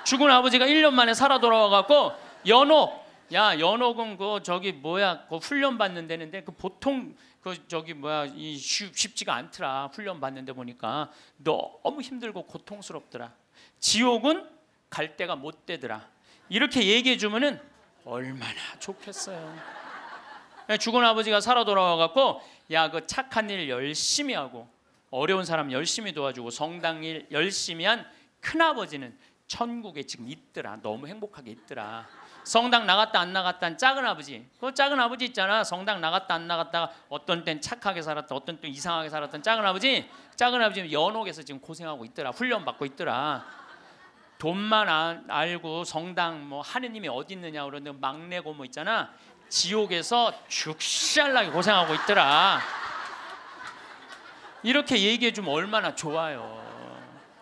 죽은 아버지가 1년 만에 살아 돌아와 갖고 연옥 야 연옥은 그 저기 뭐야 그 훈련 받는 데는데 그 보통 그 저기 뭐야 이 쉽, 쉽지가 않더라 훈련 받는데 보니까 너무 힘들고 고통스럽더라 지옥은 갈 데가 못 되더라. 이렇게 얘기해 주면은 얼마나 좋겠어요. 죽은 아버지가 살아 돌아와 갖고 야그 착한 일 열심히 하고 어려운 사람 열심히 도와주고 성당 일 열심히 한 큰아버지는 천국에 지금 있더라. 너무 행복하게 있더라. 성당 나갔다 안 나갔다 한 작은 아버지. 그 작은 아버지 있잖아. 성당 나갔다 안 나갔다가 어떤 땐 착하게 살았다. 어떤 땐 이상하게 살았던 작은 아버지. 작은 아버지는 연옥에서 지금 고생하고 있더라. 훈련 받고 있더라. 돈만 아, 알고 성당 뭐 하느님이 어디 있느냐 그러는데 막내 고모 있잖아. 지옥에서 죽살나게 고생하고 있더라. 이렇게 얘기해 주면 얼마나 좋아요.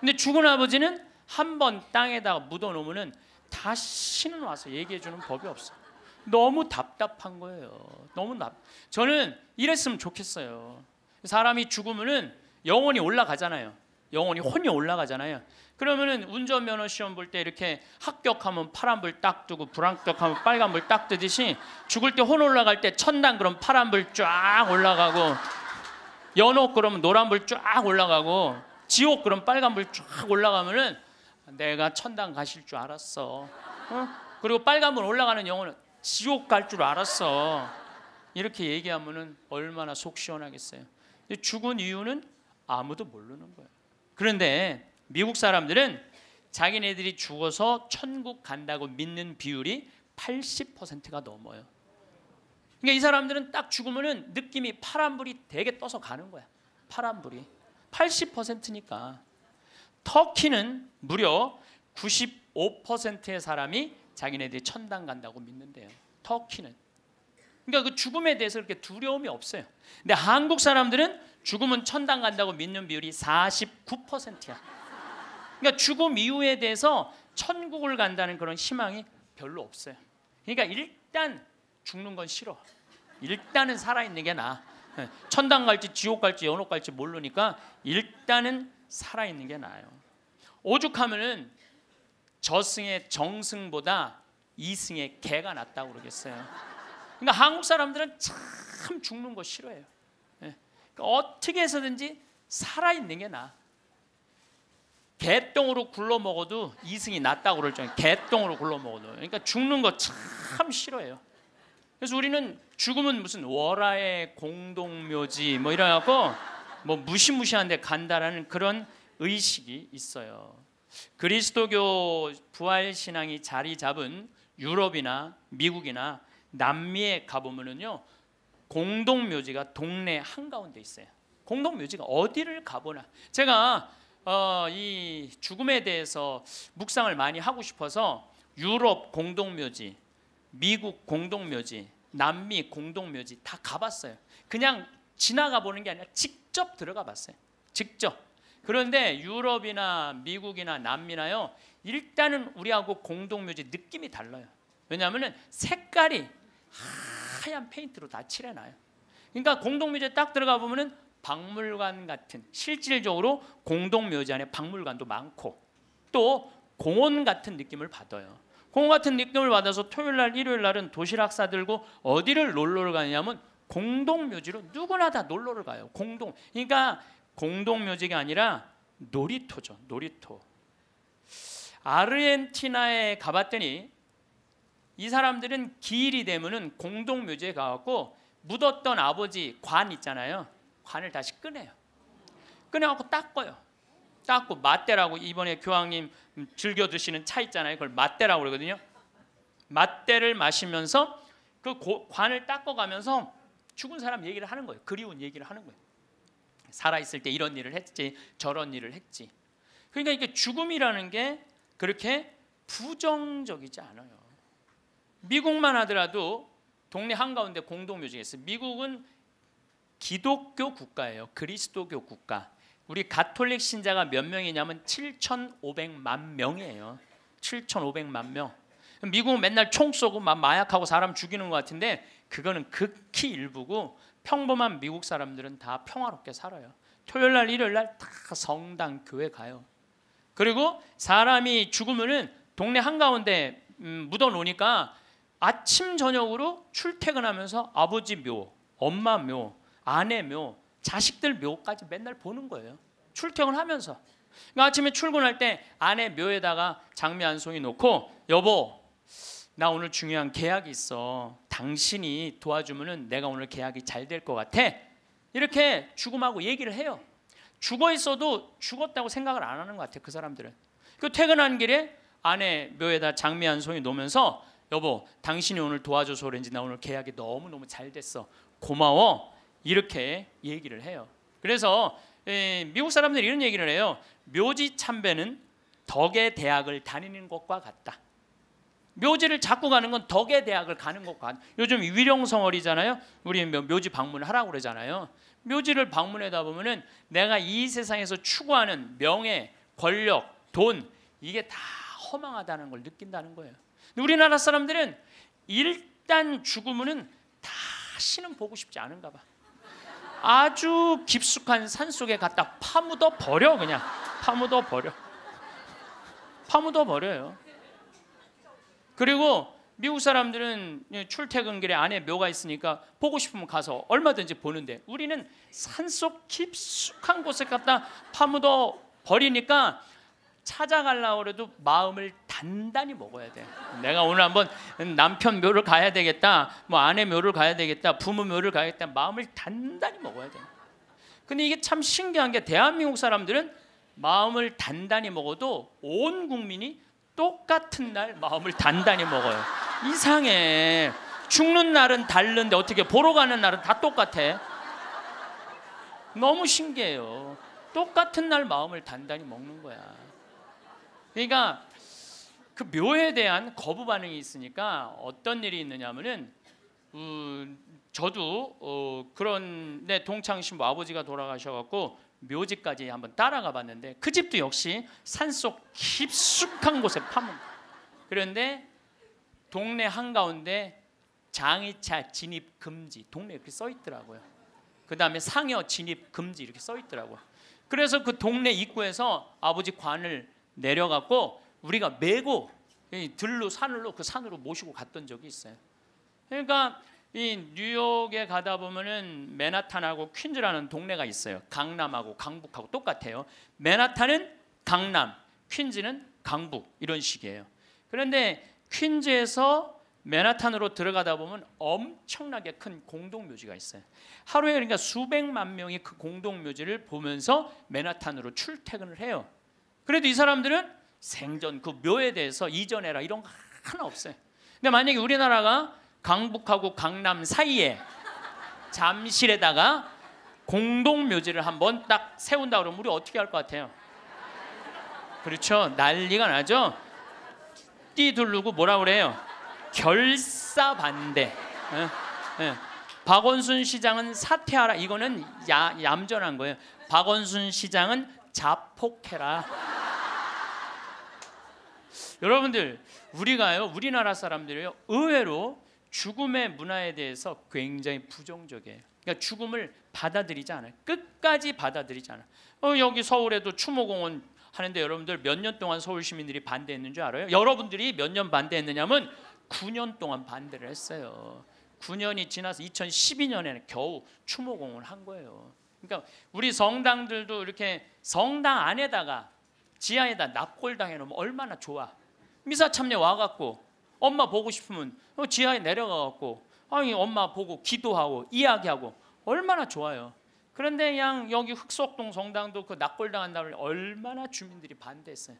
근데 죽은 아버지는 한 번 땅에다가 묻어 놓으면 다시는 와서 얘기해 주는 법이 없어. 너무 답답한 거예요. 너무 답. 저는 이랬으면 좋겠어요. 사람이 죽으면은 영혼이 올라가잖아요. 영혼이 혼이 올라가잖아요. 그러면은 운전면허 시험 볼 때 이렇게 합격하면 파란불 딱 뜨고 불합격하면 빨간불 딱 뜨듯이 죽을 때 혼 올라갈 때 천당 그럼 파란불 쫙 올라가고 연옥 그러면 노란불 쫙 올라가고 지옥 그럼 빨간불 쫙 올라가면은 내가 천당 가실 줄 알았어. 어? 그리고 빨간불 올라가는 영혼은 지옥 갈 줄 알았어. 이렇게 얘기하면은 얼마나 속 시원하겠어요. 죽은 이유는 아무도 모르는 거예요. 그런데 미국 사람들은 자기네들이 죽어서 천국 간다고 믿는 비율이 80%가 넘어요. 그러니까 이 사람들은 딱 죽으면은 느낌이 파란불이 되게 떠서 가는 거야. 파란불이. 80%니까. 터키는 무려 95%의 사람이 자기네들이 천당 간다고 믿는데요. 터키는. 그러니까 그 죽음에 대해서 그렇게 두려움이 없어요. 근데 한국 사람들은 죽음은 천당 간다고 믿는 비율이 49%야. 그러니까 죽음 이후에 대해서 천국을 간다는 그런 희망이 별로 없어요. 그러니까 일단 죽는 건 싫어. 일단은 살아있는 게 나아. 천당 갈지 지옥 갈지 연옥 갈지 모르니까 일단은 살아있는 게 나아요. 오죽하면은 저승의 정승보다 이승의 개가 낫다고 그러겠어요. 그러니까 한국 사람들은 참 죽는 거 싫어해요. 그러니까 어떻게 해서든지 살아있는 게 나아. 개똥으로 굴러 먹어도 이승이 낫다고 그럴 정도. 개똥으로 굴러 먹어도. 그러니까 죽는 거 참 싫어해요. 그래서 우리는 죽음은 무슨 월화의 공동묘지 뭐 이래갖고 뭐 무시무시한데 간다라는 그런 의식이 있어요. 그리스도교 부활 신앙이 자리 잡은 유럽이나 미국이나 남미에 가보면요 공동 묘지가 동네 한 가운데 있어요. 공동 묘지가 어디를 가보나 제가 어, 이 죽음에 대해서 묵상을 많이 하고 싶어서 유럽 공동 묘지, 미국 공동 묘지, 남미 공동 묘지 다 가봤어요. 그냥 지나가 보는 게 아니라 직접 들어가 봤어요. 직접. 그런데 유럽이나 미국이나 남미나요 일단은 우리하고 공동묘지 느낌이 달라요. 왜냐하면 색깔이 하얀 페인트로 다 칠해놔요. 그러니까 공동묘지에 딱 들어가 보면은 박물관 같은 실질적으로 공동묘지 안에 박물관도 많고 또 공원 같은 느낌을 받아요. 공원 같은 느낌을 받아서 토요일 날, 일요일 날은 도시락사 들고 어디를 놀러를 가냐면 공동묘지로 누구나 다 놀러를 가요. 공동. 그러니까 공동묘지가 아니라 놀이터죠. 놀이터. 아르헨티나에 가봤더니 이 사람들은 기일이 되면은 공동 묘지에 가갖고 묻었던 아버지 관 있잖아요. 관을 다시 꺼내요. 꺼내갖고 닦아요. 닦고 맞대라고 이번에 교황님 즐겨 드시는 차 있잖아요. 그걸 맞대라고 그러거든요. 맞대를 마시면서 그 고, 관을 닦아가면서 죽은 사람 얘기를 하는 거예요. 그리운 얘기를 하는 거예요. 살아있을 때 이런 일을 했지 저런 일을 했지. 그러니까 이게 죽음이라는 게 그렇게 부정적이지 않아요. 미국만 하더라도 동네 한가운데 공동묘지가 있어요. 미국은 기독교 국가예요. 그리스도교 국가. 우리 가톨릭 신자가 몇 명이냐면 7,500만 명이에요. 7,500만 명. 미국은 맨날 총 쏘고 막 마약하고 사람 죽이는 것 같은데 그거는 극히 일부고 평범한 미국 사람들은 다 평화롭게 살아요. 토요일 날, 일요일 날 다 성당 교회 가요. 그리고 사람이 죽으면은 동네 한가운데 음, 묻어 놓으니까 아침 저녁으로 출퇴근하면서 아버지 묘, 엄마 묘, 아내 묘, 자식들 묘까지 맨날 보는 거예요. 출퇴근하면서. 그러니까 아침에 출근할 때 아내 묘에다가 장미 한 송이 놓고 여보 나 오늘 중요한 계약이 있어. 당신이 도와주면은 내가 오늘 계약이 잘 될 것 같아. 이렇게 죽음하고 얘기를 해요. 죽어 있어도 죽었다고 생각을 안 하는 것 같아 그 사람들은. 그 퇴근한 길에 아내 묘에다 장미 한 송이 놓으면서 여보 당신이 오늘 도와줘서 그런지 나 오늘 계약이 너무너무 잘 됐어 고마워 이렇게 얘기를 해요 그래서 예, 미국 사람들이 이런 얘기를 해요 묘지 참배는 덕의 대학을 다니는 것과 같다 묘지를 자꾸 가는 건 덕의 대학을 가는 것과 같다. 요즘 위령성월이잖아요 우리 묘지 방문하라고 그러잖아요 묘지를 방문하다 보면은 내가 이 세상에서 추구하는 명예, 권력, 돈 이게 다 허망하다는 걸 느낀다는 거예요 우리나라 사람들은 일단 죽으면은 다시는 보고 싶지 않은가 봐. 아주 깊숙한 산 속에 갖다 파묻어 버려 그냥 파묻어 버려. 파묻어 버려요. 그리고 미국 사람들은 출퇴근길에 안에 묘가 있으니까 보고 싶으면 가서 얼마든지 보는데 우리는 산속 깊숙한 곳에 갖다 파묻어 버리니까 찾아가려고 해도 마음을 단단히 먹어야 돼. 내가 오늘 한번 남편 묘를 가야 되겠다. 뭐 아내 묘를 가야 되겠다. 부모 묘를 가야겠다. 마음을 단단히 먹어야 돼. 근데 이게 참 신기한 게 대한민국 사람들은 마음을 단단히 먹어도 온 국민이 똑같은 날 마음을 단단히 먹어요. 이상해. 죽는 날은 다른데 어떻게 보러 가는 날은 다 똑같아. 너무 신기해요. 똑같은 날 마음을 단단히 먹는 거야. 그러니까 그 묘에 대한 거부 반응이 있으니까 어떤 일이 있느냐면은 어, 저도 어, 그런 내 동창 신부 뭐 아버지가 돌아가셔갖고 묘지까지 한번 따라가 봤는데 그 집도 역시 산속 깊숙한 곳에 파문. 그런데 동네 한 가운데 장애차 진입 금지 동네 이렇게 써 있더라고요. 그 다음에 상여 진입 금지 이렇게 써 있더라고요. 그래서 그 동네 입구에서 아버지 관을 내려갖고 우리가 메고 들로 산으로 그 산으로 모시고 갔던 적이 있어요. 그러니까 이 뉴욕에 가다 보면은 맨하탄하고 퀸즈라는 동네가 있어요. 강남하고 강북하고 똑같아요. 맨하탄은 강남, 퀸즈는 강북 이런 식이에요. 그런데 퀸즈에서 맨하탄으로 들어가다 보면 엄청나게 큰 공동묘지가 있어요. 하루에 그러니까 수백만 명이 그 공동묘지를 보면서 맨하탄으로 출퇴근을 해요. 그래도 이 사람들은 생전 그 묘에 대해서 이전해라 이런 거 하나 없어요. 근데 만약에 우리나라가 강북하고 강남 사이에 잠실에다가 공동 묘지를 한번 딱 세운다 그러면 우리 어떻게 할 것 같아요? 그렇죠. 난리가 나죠. 뛰둘르고 뭐라 그래요? 결사 반대. 예, 예. 박원순 시장은 사퇴하라. 이거는 야, 얌전한 거예요. 박원순 시장은 자폭해라. 여러분들 우리가요 우리나라 사람들이요 의외로 죽음의 문화에 대해서 굉장히 부정적이에요. 그러니까 죽음을 받아들이지 않아요. 끝까지 받아들이지 않아요. 어, 여기 서울에도 추모공원 하는데 여러분들 몇 년 동안 서울 시민들이 반대했는 줄 알아요? 여러분들이 몇 년 반대했느냐면 9년 동안 반대를 했어요. 9년이 지나서 2012년에는 겨우 추모공을 한 거예요. 그러니까 우리 성당들도 이렇게 성당 안에다가 지하에다 납골당해 놓으면 얼마나 좋아. 미사 참여 와갖고 엄마 보고 싶으면 어, 지하에 내려가갖고 아니 엄마 보고 기도하고 이야기하고 얼마나 좋아요. 그런데 양 여기 흑석동 성당도 그 낙골당한다고 얼마나 주민들이 반대했어요.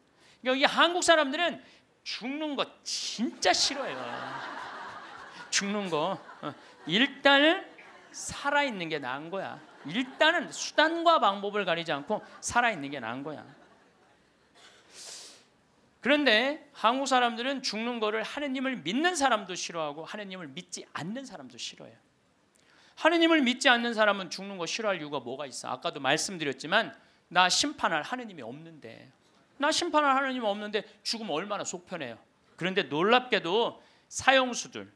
여기 한국 사람들은 죽는 거 진짜 싫어해요. 죽는 거일단 어, 살아 있는 게 나은 거야. 일단은 수단과 방법을 가리지 않고 살아 있는 게 나은 거야. 그런데 한국 사람들은 죽는 거를 하느님을 믿는 사람도 싫어하고 하느님을 믿지 않는 사람도 싫어해요. 하느님을 믿지 않는 사람은 죽는 거 싫어할 이유가 뭐가 있어? 아까도 말씀드렸지만 나 심판할 하느님이 없는데 나 심판할 하느님 없는데 죽으면 얼마나 속편해요. 그런데 놀랍게도 사형수들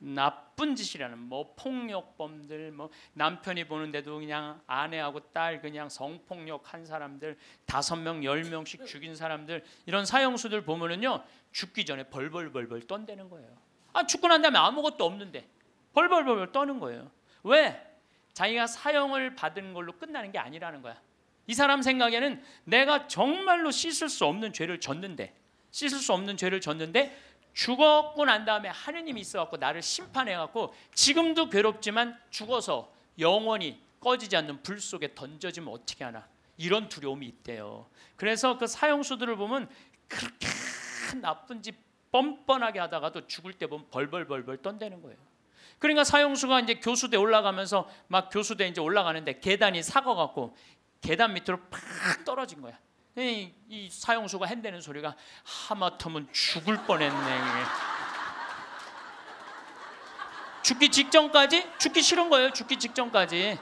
나쁜 짓이라는 뭐 폭력범들 뭐 남편이 보는데도 그냥 아내하고 딸 그냥 성폭력한 사람들 다섯 명 열 명씩 죽인 사람들 이런 사형수들 보면은요 죽기 전에 벌벌벌벌 떤대는 거예요 아 죽고 난 다음에 아무것도 없는데 벌벌벌벌 떠는 거예요 왜 자기가 사형을 받은 걸로 끝나는 게 아니라는 거야 이 사람 생각에는 내가 정말로 씻을 수 없는 죄를 졌는데 씻을 수 없는 죄를 졌는데 죽었고 난 다음에 하느님이 있어갖고 나를 심판해갖고 지금도 괴롭지만 죽어서 영원히 꺼지지 않는 불 속에 던져지면 어떻게 하나 이런 두려움이 있대요. 그래서 그 사형수들을 보면 그렇게 나쁜 짓 뻔뻔하게 하다가도 죽을 때 보면 벌벌벌벌 떤대는 거예요. 그러니까 사형수가 이제 교수대 올라가면서 막 교수대 이제 올라가는데 계단이 사거 갖고 계단 밑으로 팍 떨어진 거야. 이, 이 사용수가 핸대는 소리가 하마터면 죽을 뻔했네. 죽기 직전까지 죽기 싫은 거예요. 죽기 직전까지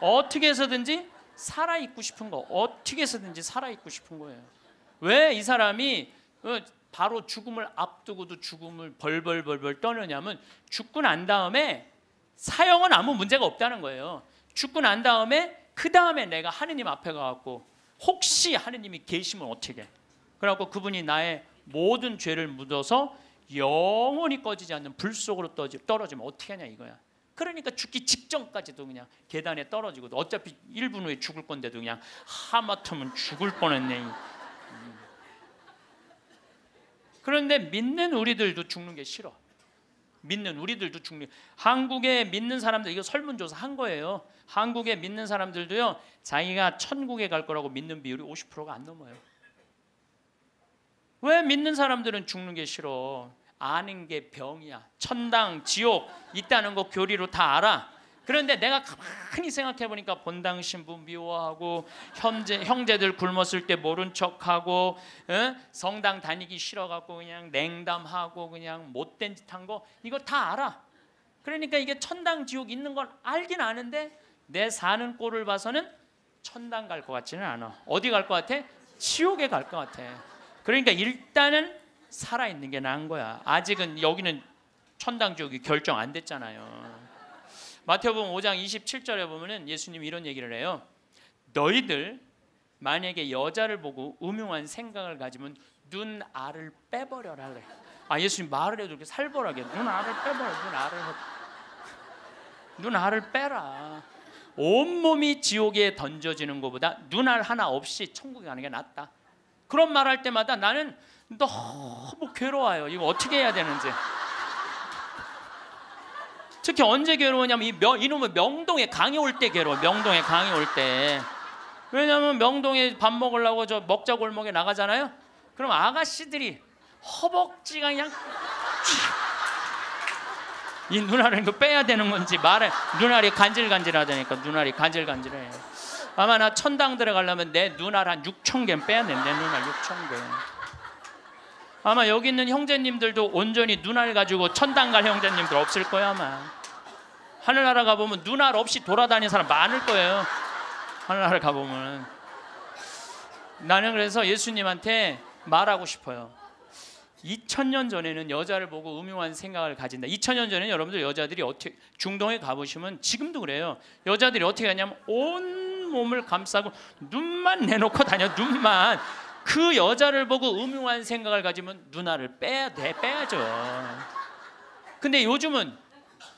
어떻게 해서든지 살아 있고 싶은 거, 어떻게 해서든지 살아 있고 싶은 거예요. 왜 이 사람이 어, 바로 죽음을 앞두고도 죽음을 벌벌벌벌 떠느냐면 죽고 난 다음에 사형은 아무 문제가 없다는 거예요. 죽고 난 다음에 그 다음에 내가 하느님 앞에 가갖 혹시 하느님이 계시면 어떻게? 그래고 그분이 나의 모든 죄를 묻어서 영원히 꺼지지 않는 불 속으로 떨어지면 어떻게 하냐 이거야. 그러니까 죽기 직전까지도 그냥 계단에 떨어지고 어차피 1분 후에 죽을 건데도 그냥 하마터면 죽을 뻔했네. 음. 그런데 믿는 우리들도 죽는 게 싫어. 믿는 우리들도 중립. 한국에 믿는 사람들 이거 설문조사 한 거예요. 한국에 믿는 사람들도요. 자기가 천국에 갈 거라고 믿는 비율이 50%가 안 넘어요. 왜 믿는 사람들은 죽는 게 싫어? 아는 게 병이야. 천당, 지옥 있다는 거 교리로 다 알아. 그런데 내가 가만히 생각해 보니까 본당 신부 뭐 미워하고 형제 형제들 굶었을 때 모른 척하고 에? 성당 다니기 싫어갖고 그냥 냉담하고 그냥 못된 짓 한 거 이거 다 알아. 그러니까 이게 천당 지옥 있는 걸 알긴 아는데 내 사는 꼴을 봐서는 천당 갈 것 같지는 않아. 어디 갈 것 같아? 지옥에 갈 것 같아. 그러니까 일단은 살아 있는 게 나은 거야. 아직은 여기는 천당 지옥이 결정 안 됐잖아요. 마태복음 5장 27절에 보면은 예수님이 이런 얘기를 해요. 너희들 만약에 여자를 보고 음흉한 생각을 가지면 눈알을 빼버려라 그래. 아 예수님 말을 해도 이렇게 살벌하게 눈알을 빼버려 눈알을 눈알을 빼라. 온몸이 지옥에 던져지는 것보다 눈알 하나 없이 천국에 가는 게 낫다. 그런 말 할 때마다 나는 너무 괴로워요. 이거 어떻게 해야 되는지. 특히 언제 괴로우냐면 이 명, 이놈의 명동에 강이 올 때 괴로워. 명동에 강이 올 때. 왜냐면 명동에 밥 먹으려고 저 먹자 골목에 나가잖아요. 그럼 아가씨들이 허벅지가 그냥 이 눈알을 그 빼야 되는 건지 말해 눈알이 간질간질하다니까 눈알이 간질간질해. 아마 나 천당 들어가려면 내 눈알 한 6천 개는 빼야 돼. 내 눈알 6천 개. 아마 여기 있는 형제님들도 온전히 눈알 가지고 천당 갈 형제님들 없을 거야 아마. 하늘나라 가보면 눈알 없이 돌아다니는 사람 많을 거예요. 하늘나라 가보면. 나는 그래서 예수님한테 말하고 싶어요. 2000년 전에는 여자를 보고 음흉한 생각을 가진다. 2000년 전에는 여러분들 여자들이 어떻게 중동에 가보시면 지금도 그래요. 여자들이 어떻게 하냐면 온 몸을 감싸고 눈만 내놓고 다녀. 눈만 그 여자를 보고 음흉한 생각을 가지면 누나를 빼야 돼, 빼야죠. 근데 요즘은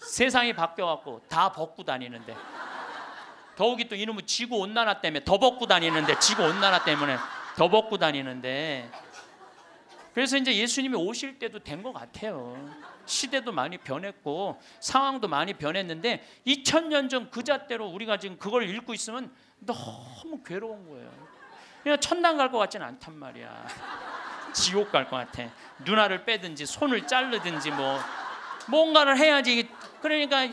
세상이 바뀌어갖고 다 벗고 다니는데 더욱이 또 이놈의 지구 온난화 때문에 더 벗고 다니는데 지구 온난화 때문에 더 벗고 다니는데 그래서 이제 예수님이 오실 때도 된 것 같아요. 시대도 많이 변했고 상황도 많이 변했는데 2000년 전 그 잣대로 우리가 지금 그걸 읽고 있으면 너무 괴로운 거예요. 그냥 천당 갈 것 같지는 않단 말이야. 지옥 갈 것 같아. 누나를 빼든지 손을 자르든지 뭐 뭔가를 해야지. 그러니까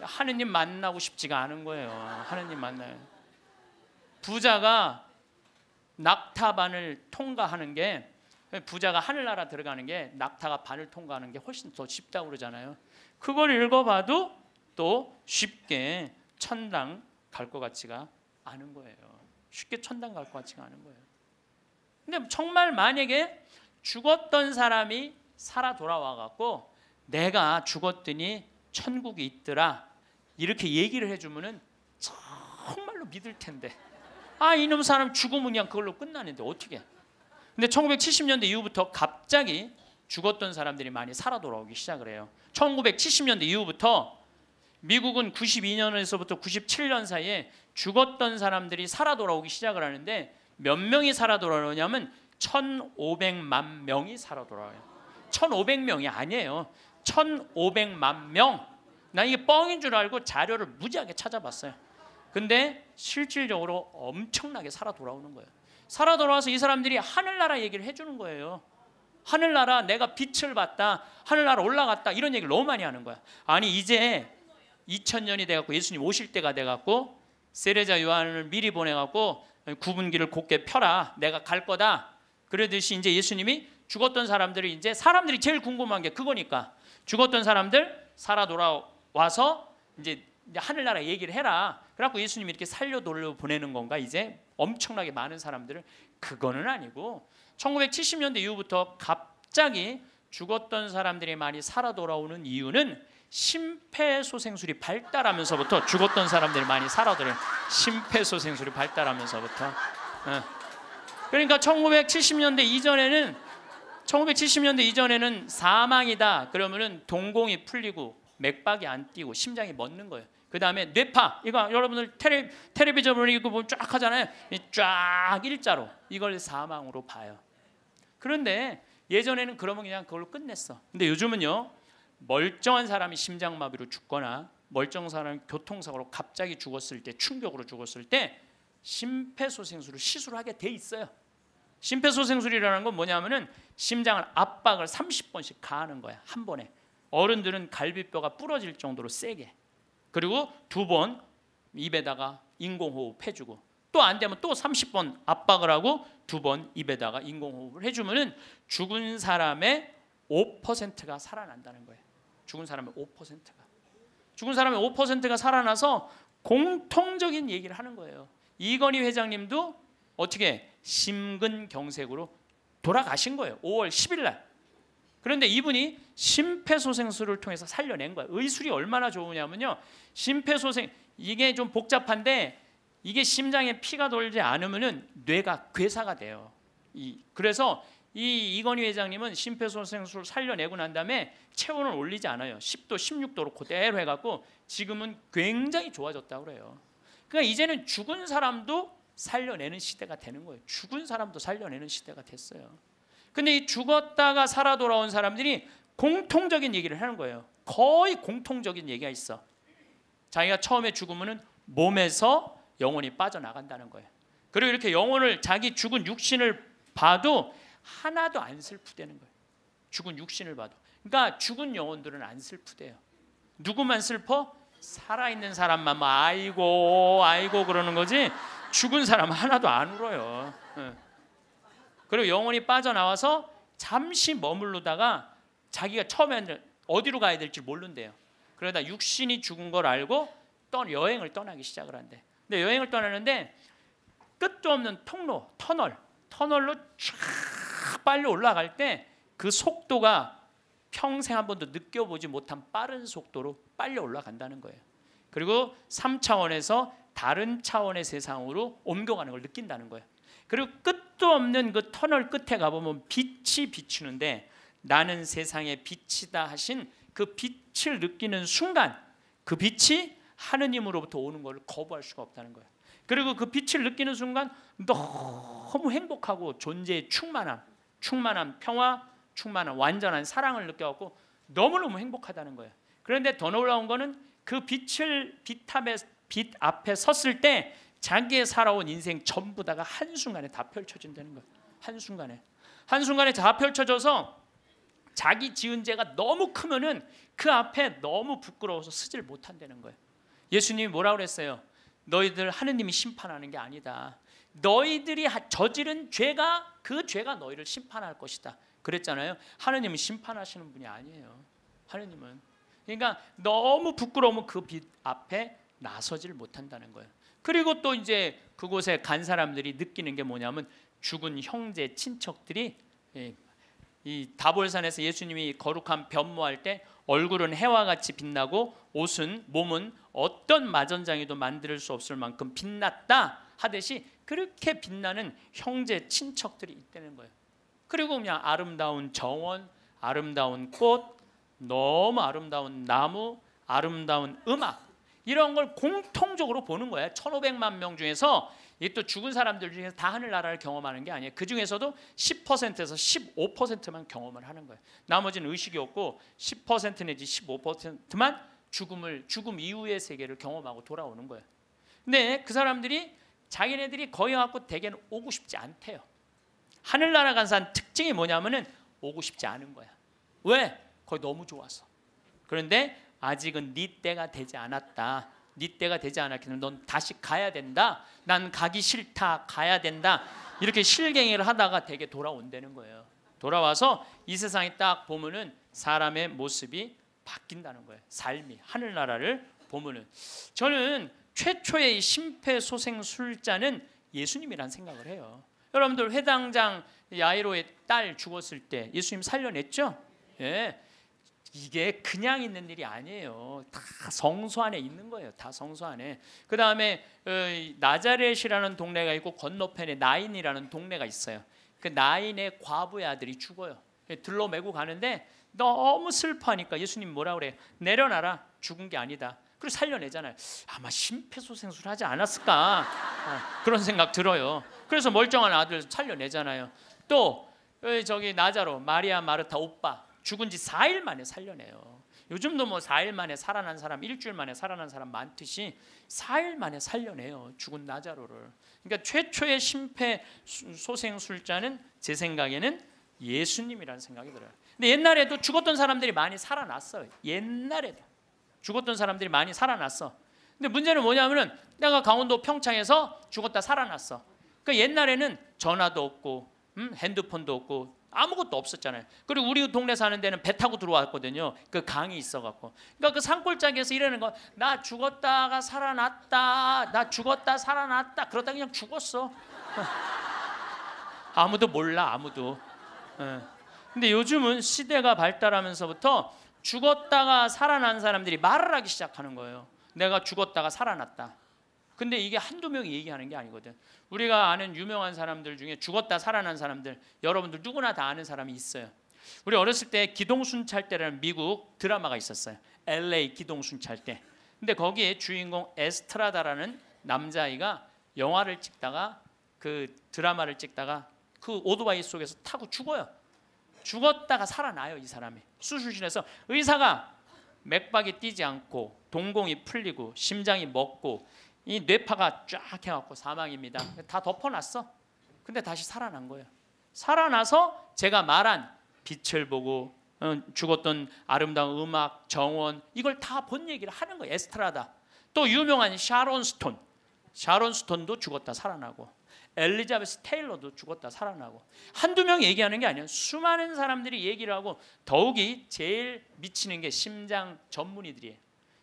하느님 만나고 싶지가 않은 거예요. 하느님 만나요. 부자가 낙타 반을 통과하는 게 부자가 하늘나라 들어가는 게 낙타가 반을 통과하는 게 훨씬 더 쉽다고 그러잖아요. 그걸 읽어봐도 또 쉽게 천당 갈 것 같지가 않은 거예요. 쉽게 천당 갈 것 같지가 않은 거예요. 근데 정말 만약에 죽었던 사람이 살아 돌아와 갖고 내가 죽었더니 천국이 있더라 이렇게 얘기를 해주면은 정말로 믿을 텐데 아 이놈 사람 죽으면 그냥 그걸로 끝나는데 어떻게? 근데 1970년대 이후부터 갑자기 죽었던 사람들이 많이 살아 돌아오기 시작을 해요. 1970년대 이후부터 미국은 92년에서부터 97년 사이에 죽었던 사람들이 살아 돌아오기 시작을 하는데 몇 명이 살아 돌아오냐면 1,500만 명이 살아 돌아와요. 1,500명이 아니에요. 1,500만 명. 나 이게 뻥인 줄 알고 자료를 무지하게 찾아봤어요. 근데 실질적으로 엄청나게 살아 돌아오는 거예요. 살아 돌아와서 이 사람들이 하늘나라 얘기를 해주는 거예요. 하늘나라 내가 빛을 봤다. 하늘나라 올라갔다. 이런 얘기를 너무 많이 하는 거야. 아니 이제 2000년이 돼갖고 예수님 오실 때가 돼갖고 세례자 요한을 미리 보내갖고 구분기를 곱게 펴라. 내가 갈 거다. 그러듯이 이제 예수님이 죽었던 사람들을 이제 사람들이 제일 궁금한 게 그거니까 죽었던 사람들 살아 돌아와서 이제 하늘나라 얘기를 해라. 그래갖고 예수님이 이렇게 살려 돌려 보내는 건가 이제 엄청나게 많은 사람들을 그거는 아니고 1970년대 이후부터 갑자기 죽었던 사람들이 많이 살아 돌아오는 이유는 심폐소생술이 발달하면서부터 죽었던 사람들이 많이 살아들어요. 심폐소생술이 발달하면서부터. 예. 그러니까 1970년대 이전에는 1970년대 이전에는 사망이다. 그러면은 동공이 풀리고 맥박이 안 뛰고 심장이 멎는 거예요. 그 다음에 뇌파 이거 여러분들 텔레, 텔레비전으 이거 보면 쫙 하잖아요 쫙 일자로 이걸 사망으로 봐요 그런데 예전에는 그러면 그냥 그걸로 끝냈어 근데 요즘은요 멀쩡한 사람이 심장마비로 죽거나 멀쩡한 사람이 교통사고로 갑자기 죽었을 때 충격으로 죽었을 때 심폐소생술을 시술하게 돼 있어요. 심폐소생술이라는 건 뭐냐면은 심장을 압박을 30번씩 가하는 거야 한 번에. 어른들은 갈비뼈가 부러질 정도로 세게. 그리고 두 번 입에다가 인공호흡 해주고 또 안 되면 또 30번 압박을 하고 두 번 입에다가 인공호흡을 해주면은 죽은 사람의 5%가 살아난다는 거예요. 죽은 사람의 5%가 죽은 사람의 5%가 살아나서 공통적인 얘기를 하는 거예요. 이건희 회장님도 어떻게 심근경색으로 돌아가신 거예요. 5월 10일 날. 그런데 이분이 심폐소생술을 통해서 살려낸 거예요. 의술이 얼마나 좋으냐면요. 심폐소생 이게 좀 복잡한데 이게 심장에 피가 돌지 않으면은 뇌가 괴사가 돼요. 이 그래서 이 이건희 회장님은 심폐소생술 살려내고 난 다음에 체온을 올리지 않아요. 10도, 16도로 그대로 해갖고 지금은 굉장히 좋아졌다고 그래요. 그러니까 이제는 죽은 사람도 살려내는 시대가 되는 거예요. 죽은 사람도 살려내는 시대가 됐어요. 근데 이 죽었다가 살아 돌아온 사람들이 공통적인 얘기를 하는 거예요. 거의 공통적인 얘기가 있어. 자기가 처음에 죽으면 몸에서 영혼이 빠져나간다는 거예요. 그리고 이렇게 영혼을 자기 죽은 육신을 봐도 하나도 안 슬프대는 거예요. 죽은 육신을 봐도. 그러니까 죽은 영혼들은 안 슬프대요. 누구만 슬퍼? 살아있는 사람만 뭐 아이고 아이고 그러는 거지 죽은 사람 하나도 안 울어요. 예. 그리고 영혼이 빠져나와서 잠시 머물러다가 자기가 처음에는 어디로 가야 될지 모른대요. 그러다 육신이 죽은 걸 알고 떠 여행을 떠나기 시작을 한대. 근데 여행을 떠나는데 끝도 없는 통로, 터널, 터널로 쫙 빨리 올라갈 때 그 속도가 평생 한 번도 느껴보지 못한 빠른 속도로 빨리 올라간다는 거예요. 그리고 3차원에서 다른 차원의 세상으로 옮겨가는 걸 느낀다는 거예요. 그리고 끝도 없는 그 터널 끝에 가보면 빛이 비추는데 나는 세상의 빛이다 하신 그 빛을 느끼는 순간 그 빛이 하느님으로부터 오는 걸 거부할 수가 없다는 거예요. 그리고 그 빛을 느끼는 순간 너무 행복하고 존재의 충만함 충만한 평화, 충만한 완전한 사랑을 느껴갖고 너무너무 행복하다는 거예요. 그런데 더 놀라운 거는 그 빛을 빛 앞에, 빛 앞에 섰을 때 자기의 살아온 인생 전부 다가 한순간에 다 펼쳐진다는 거예요. 한순간에. 한순간에 다 펼쳐져서 자기 지은 죄가 너무 크면은 그 앞에 너무 부끄러워서 쓰질 못한다는 거예요. 예수님이 뭐라 그랬어요? 너희들 하느님이 심판하는 게 아니다. 너희들이 저지른 죄가 그 죄가 너희를 심판할 것이다. 그랬잖아요. 하느님은 심판하시는 분이 아니에요. 하느님은 그러니까 너무 부끄러우면 그 빛 앞에 나서질 못한다는 거예요. 그리고 또 이제 그곳에 간 사람들이 느끼는 게 뭐냐면 죽은 형제 친척들이 예, 이 다볼산에서 예수님이 거룩한 변모할 때 얼굴은 해와 같이 빛나고 옷은 몸은 어떤 마전장이도 만들 수 없을 만큼 빛났다 하듯이 그렇게 빛나는 형제 친척들이 있다는 거예요. 그리고 그냥 아름다운 정원, 아름다운 꽃, 너무 아름다운 나무, 아름다운 음악 이런 걸 공통적으로 보는 거예요. 1,500만 명 중에서 이또 죽은 사람들 중에서 다 하늘나라를 경험하는 게 아니에요. 그 중에서도 10%에서 15%만 경험을 하는 거예요. 나머지는 의식이 없고 10% 내지 15%만 죽음을 죽음 이후의 세계를 경험하고 돌아오는 거예요. 근데 그 사람들이 자기네들이 거여 갖고 대개는 오고 싶지 않대요. 하늘나라 간 사람 특징이 뭐냐면은 오고 싶지 않은 거야. 왜? 거기 너무 좋아서. 그런데 아직은 네 때가 되지 않았다. 네 때가 되지 않았기 때넌 다시 가야 된다. 난 가기 싫다. 가야 된다. 이렇게 실갱이를 하다가 되게 돌아온다는 거예요. 돌아와서 이 세상에 딱 보면은 사람의 모습이 바뀐다는 거예요. 삶이 하늘나라를 보면은 저는 최초의 심폐소생술자는 예수님이란 생각을 해요. 여러분들 회당장 야이로의 딸 죽었을 때 예수님 살려냈죠? 예. 이게 그냥 있는 일이 아니에요. 다 성소 안에 있는 거예요. 다 성소 안에. 그 다음에 어, 나자렛이라는 동네가 있고 건너편에 나인이라는 동네가 있어요. 그 나인의 과부의 아들이 죽어요. 예, 들러 메고 가는데 너무 슬퍼하니까 예수님 뭐라 그래 내려놔라. 죽은 게 아니다. 그리고 살려내잖아요. 아마 심폐소생술 하지 않았을까 어, 그런 생각 들어요. 그래서 멀쩡한 아들 살려내잖아요. 또 어, 저기 나자로 마리아 마르타 오빠 죽은 지 4일 만에 살려내요. 요즘도 뭐 4일 만에 살아난 사람, 일주일 만에 살아난 사람 많듯이 4일 만에 살려내요. 죽은 나자로를. 그러니까 최초의 심폐소생술자는 제 생각에는 예수님이라는 생각이 들어요. 근데 옛날에도 죽었던 사람들이 많이 살아났어요. 옛날에도. 죽었던 사람들이 많이 살아났어. 근데 문제는 뭐냐면은 내가 강원도 평창에서 죽었다 살아났어. 그러니까 옛날에는 전화도 없고 음? 핸드폰도 없고 아무것도 없었잖아요. 그리고 우리 동네 사는 데는 배 타고 들어왔거든요. 그 강이 있어갖고. 그러니까 그 산골짜기에서 이러는 거, 나 죽었다가 살아났다, 나 죽었다 살아났다. 그러다 그냥 죽었어. 아무도 몰라, 아무도. 예. 근데 요즘은 시대가 발달하면서부터 죽었다가 살아난 사람들이 말을 하기 시작하는 거예요. 내가 죽었다가 살아났다. 근데 이게 한두 명이 얘기하는 게 아니거든. 우리가 아는 유명한 사람들 중에 죽었다 살아난 사람들 여러분들 누구나 다 아는 사람이 있어요. 우리 어렸을 때 기동순찰대라는 미국 드라마가 있었어요. LA 기동순찰대. 근데 거기에 주인공 에스트라다라는 남자아이가 영화를 찍다가 그 드라마를 찍다가 그 오토바이 속에서 타고 죽어요. 죽었다가 살아나요 이 사람이 수술실에서 의사가 맥박이 뛰지 않고 동공이 풀리고 심장이 먹고 이 뇌파가 쫙 해갖고 사망입니다 다 덮어놨어 근데 다시 살아난 거예요 살아나서 제가 말한 빛을 보고 어, 죽었던 아름다운 음악, 정원 이걸 다 본 얘기를 하는 거예요 에스트라다 또 유명한 샤론 스톤 샤론 스톤도 죽었다 살아나고 엘리자베스 테일러도 죽었다 살아나고 한두 명 얘기하는 게 아니에요. 수많은 사람들이 얘기를 하고 더욱이 제일 미치는 게 심장 전문의들이에요.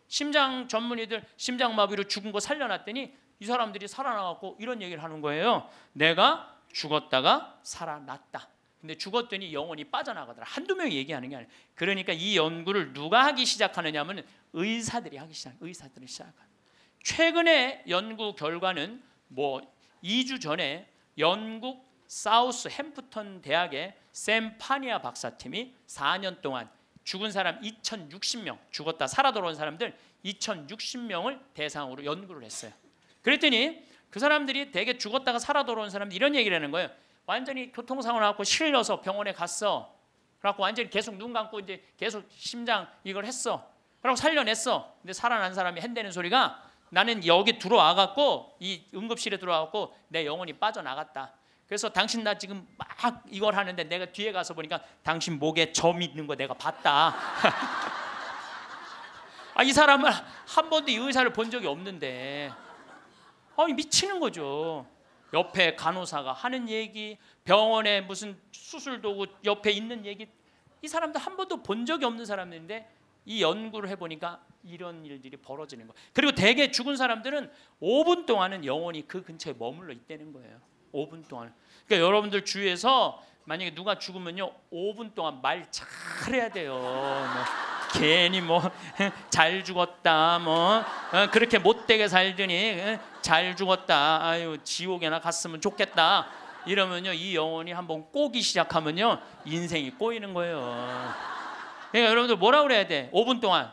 심장 전문의들 심장 마비로 죽은 거 살려놨더니 이 사람들이 살아나갖고 이런 얘기를 하는 거예요. 내가 죽었다가 살아났다. 근데 죽었더니 영혼이 빠져나가더라. 한두 명이 얘기하는 게 아니에요. 그러니까 이 연구를 누가 하기 시작하느냐 하면 의사들이 하기 시작, 의사들이 시작한. 최근의 연구 결과는 뭐 2주 전에 영국 사우스 햄프턴 대학의 샘 파니아 박사팀이 4년 동안 죽은 사람 2,060명, 죽었다 살아 돌아온 사람들 2,060명을 대상으로 연구를 했어요. 그랬더니 그 사람들이 대개 죽었다가 살아 돌아온 사람들 이런 얘기를 하는 거예요. 완전히 교통사고 나고 실려서 병원에 갔어. 그래갖고 완전히 계속 눈 감고 이제 계속 심장 이걸 했어. 그러고 살려냈어. 근데 살아난 사람이 핸대는 소리가 나는 여기 들어와 갖고 이 응급실에 들어와 갖고 내 영혼이 빠져나갔다. 그래서 당신 나 지금 막 이걸 하는데 내가 뒤에 가서 보니까 당신 목에 점 있는 거 내가 봤다. 아, 이 사람은 한 번도 이 의사를 본 적이 없는데 아니 미치는 거죠. 옆에 간호사가 하는 얘기, 병원에 무슨 수술 도구 옆에 있는 얘기 이 사람도 한 번도 본 적이 없는 사람인데 이 연구를 해보니까 이런 일들이 벌어지는 거. 예요 그리고 대개 죽은 사람들은 5분 동안은 영원히 그 근처에 머물러 있다는 거예요. 5분 동안. 그러니까 여러분들 주위에서 만약에 누가 죽으면요, 5분 동안 말 잘해야 돼요. 뭐, 괜히 뭐 잘 죽었다, 뭐 어, 그렇게 못되게 살더니 어, 잘 죽었다. 아유 지옥에나 갔으면 좋겠다. 이러면요, 이 영혼이 한번 꼬기 시작하면요, 인생이 꼬이는 거예요. 그러니까 여러분들 뭐라 그래야 돼? 5분 동안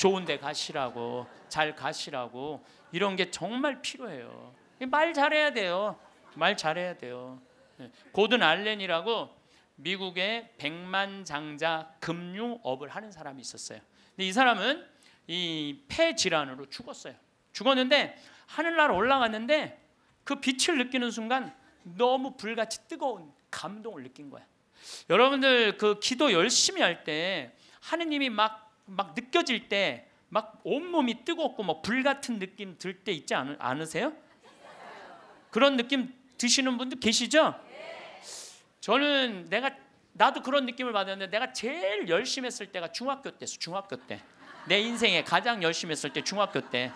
좋은 데 가시라고 잘 가시라고 이런 게 정말 필요해요. 말 잘해야 돼요. 말 잘해야 돼요. 네. 고든 알렌이라고 미국의 백만 장자 금융업을 하는 사람이 있었어요. 근데 이 사람은 이 폐 질환으로 죽었어요. 죽었는데 하늘나라 올라갔는데 그 빛을 느끼는 순간 너무 불같이 뜨거운 감동을 느낀 거야. 여러분들 그 기도 열심히 할 때 하느님이 막막 느껴질 때막 온몸이 뜨겁고 뭐불 같은 느낌 들 때 있지 않, 않으세요? 그런 느낌 드시는 분들 계시죠? 저는 내가 나도 그런 느낌을 받았는데 내가 제일 열심히 했을 때가 중학교 때였어. 중학교 때. 내 인생에 가장 열심히 했을 때 중학교 때.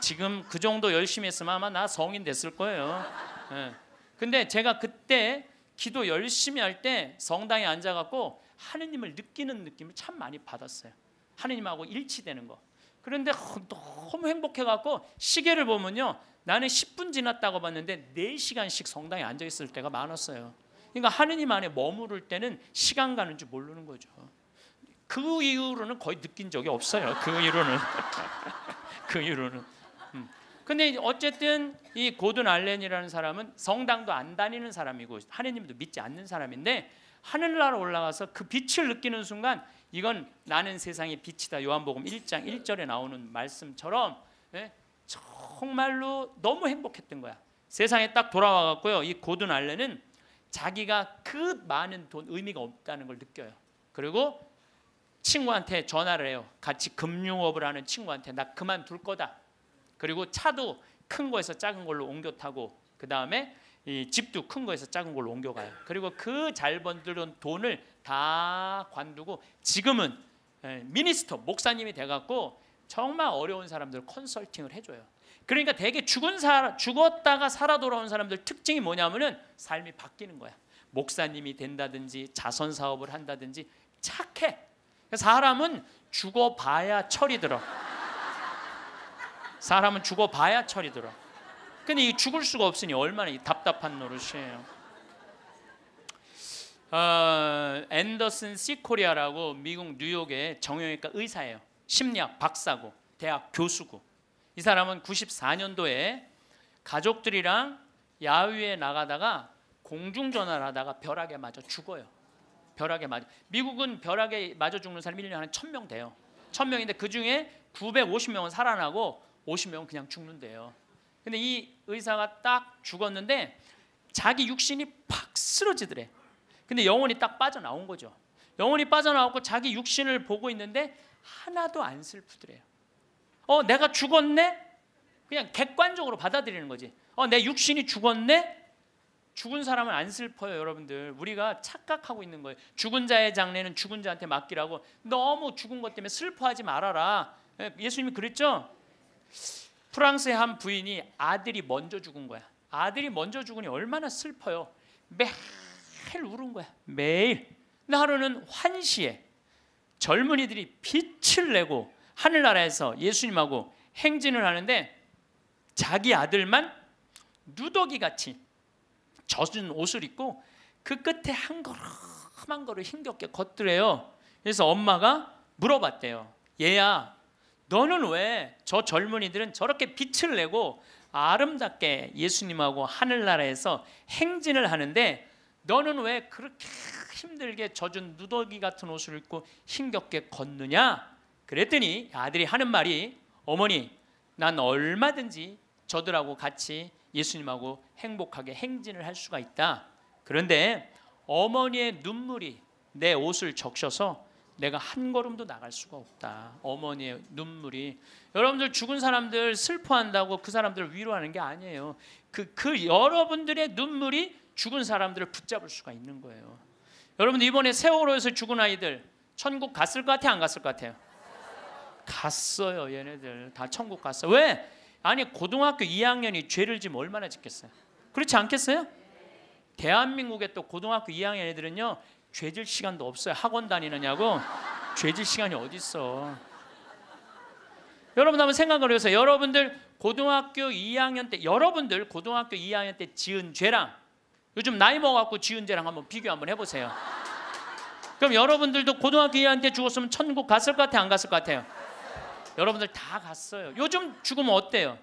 지금 그 정도 열심히 했으면 아마 나 성인 됐을 거예요. 예. 근데 제가 그때 기도 열심히 할 때 성당에 앉아 갖고 하느님을 느끼는 느낌을 참 많이 받았어요. 하느님하고 일치되는 거. 그런데 어, 너무 행복해 갖고 시계를 보면요. 나는 10분 지났다고 봤는데 4시간씩 성당에 앉아 있을 때가 많았어요. 그러니까 하느님 안에 머무를 때는 시간 가는 줄 모르는 거죠. 그 이후로는 거의 느낀 적이 없어요. 그 이후로는 그 이후로는. 음. 근데 어쨌든 이 고든 알렌이라는 사람은 성당도 안 다니는 사람이고 하느님도 믿지 않는 사람인데 하늘나라 올라가서 그 빛을 느끼는 순간 이건 나는 세상의 빛이다 요한복음 1장 1절에 나오는 말씀처럼 예? 정말로 너무 행복했던 거야. 세상에 딱 돌아와 갖고요. 이 고든 알레는 자기가 그 많은 돈 의미가 없다는 걸 느껴요. 그리고 친구한테 전화를 해요. 같이 금융업을 하는 친구한테 나 그만둘 거다. 그리고 차도 큰 거에서 작은 걸로 옮겨 타고 그 다음에 집도 큰 거에서 작은 걸로 옮겨가요. 그리고 그 잘 번들은 돈을 다 관두고 지금은 예, 미니스터 목사님이 돼갖고 정말 어려운 사람들 컨설팅을 해줘요. 그러니까 대개 죽은 사 죽었다가 살아 돌아온 사람들 특징이 뭐냐면은 삶이 바뀌는 거야. 목사님이 된다든지 자선 사업을 한다든지 착해. 그러니까 사람은 죽어봐야 철이 들어. 사람은 죽어봐야 철이 들어. 근데 이 죽을 수가 없으니 얼마나 답답한 노릇이에요. 어, 앤더슨 시코리아라고 미국 뉴욕의 정형외과 의사예요. 심리학 박사고 대학 교수고 이 사람은 94년도에 가족들이랑 야외에 나가다가 공중전화를 하다가 벼락에 맞아 죽어요. 벼락에 맞아. 미국은 벼락에 맞아 죽는 사람이 1년에 한 1000명 돼요. 1000명인데 그중에 950명은 살아나고 50명은 그냥 죽는데요. 근데 이 의사가 딱 죽었는데 자기 육신이 팍 쓰러지더래. 근데 영혼이 딱 빠져나온 거죠. 영혼이 빠져나오고 자기 육신을 보고 있는데 하나도 안 슬프더래요. 어, 내가 죽었네? 그냥 객관적으로 받아들이는 거지. 어, 내 육신이 죽었네? 죽은 사람은 안 슬퍼요, 여러분들. 우리가 착각하고 있는 거예요. 죽은 자의 장례는 죽은 자한테 맡기라고 너무 죽은 것 때문에 슬퍼하지 말아라. 예, 예수님이 그랬죠? 프랑스의 한 부인이 아들이 먼저 죽은 거야. 아들이 먼저 죽으니 얼마나 슬퍼요. 매 매일 울은 거야. 매일. 근데 하루는 환시에 젊은이들이 빛을 내고 하늘나라에서 예수님하고 행진을 하는데 자기 아들만 누더기 같이 젖은 옷을 입고 그 끝에 한 걸음 한 걸음 힘겹게 걷더래요. 그래서 엄마가 물어봤대요. 얘야, 너는 왜 저 젊은이들은 저렇게 빛을 내고 아름답게 예수님하고 하늘나라에서 행진을 하는데 너는 왜 그렇게 힘들게 젖은 누더기 같은 옷을 입고 힘겹게 걷느냐? 그랬더니 아들이 하는 말이 어머니 난 얼마든지 저들하고 같이 예수님하고 행복하게 행진을 할 수가 있다. 그런데 어머니의 눈물이 내 옷을 적셔서 내가 한 걸음도 나갈 수가 없다. 어머니의 눈물이 여러분들 죽은 사람들 슬퍼한다고 그 사람들을 위로하는 게 아니에요. 그, 그 여러분들의 눈물이 죽은 사람들을 붙잡을 수가 있는 거예요. 여러분 이번에 세월호에서 죽은 아이들 천국 갔을 것 같아 안 갔을 것 같아요? 갔어요 얘네들 다 천국 갔어 왜? 아니 고등학교 2학년이 죄를 지면 얼마나 짓겠어요 그렇지 않겠어요? 대한민국의 또 고등학교 2학년 애들은요 죄질 시간도 없어요 학원 다니느냐고 죄질 시간이 어디 있어 여러분 한번 생각을 해보세요 여러분들 고등학교 2학년 때 여러분들 고등학교 2학년 때 지은 죄랑 요즘 나이 먹어갖고 지은 죄랑 한번 비교 한번 해보세요. 그럼 여러분들도 고등학교 2학년 죽었으면 천국 갔을 것 같아요? 안 갔을 것 같아요? 여러분들 다 갔어요. 요즘 죽으면 어때요?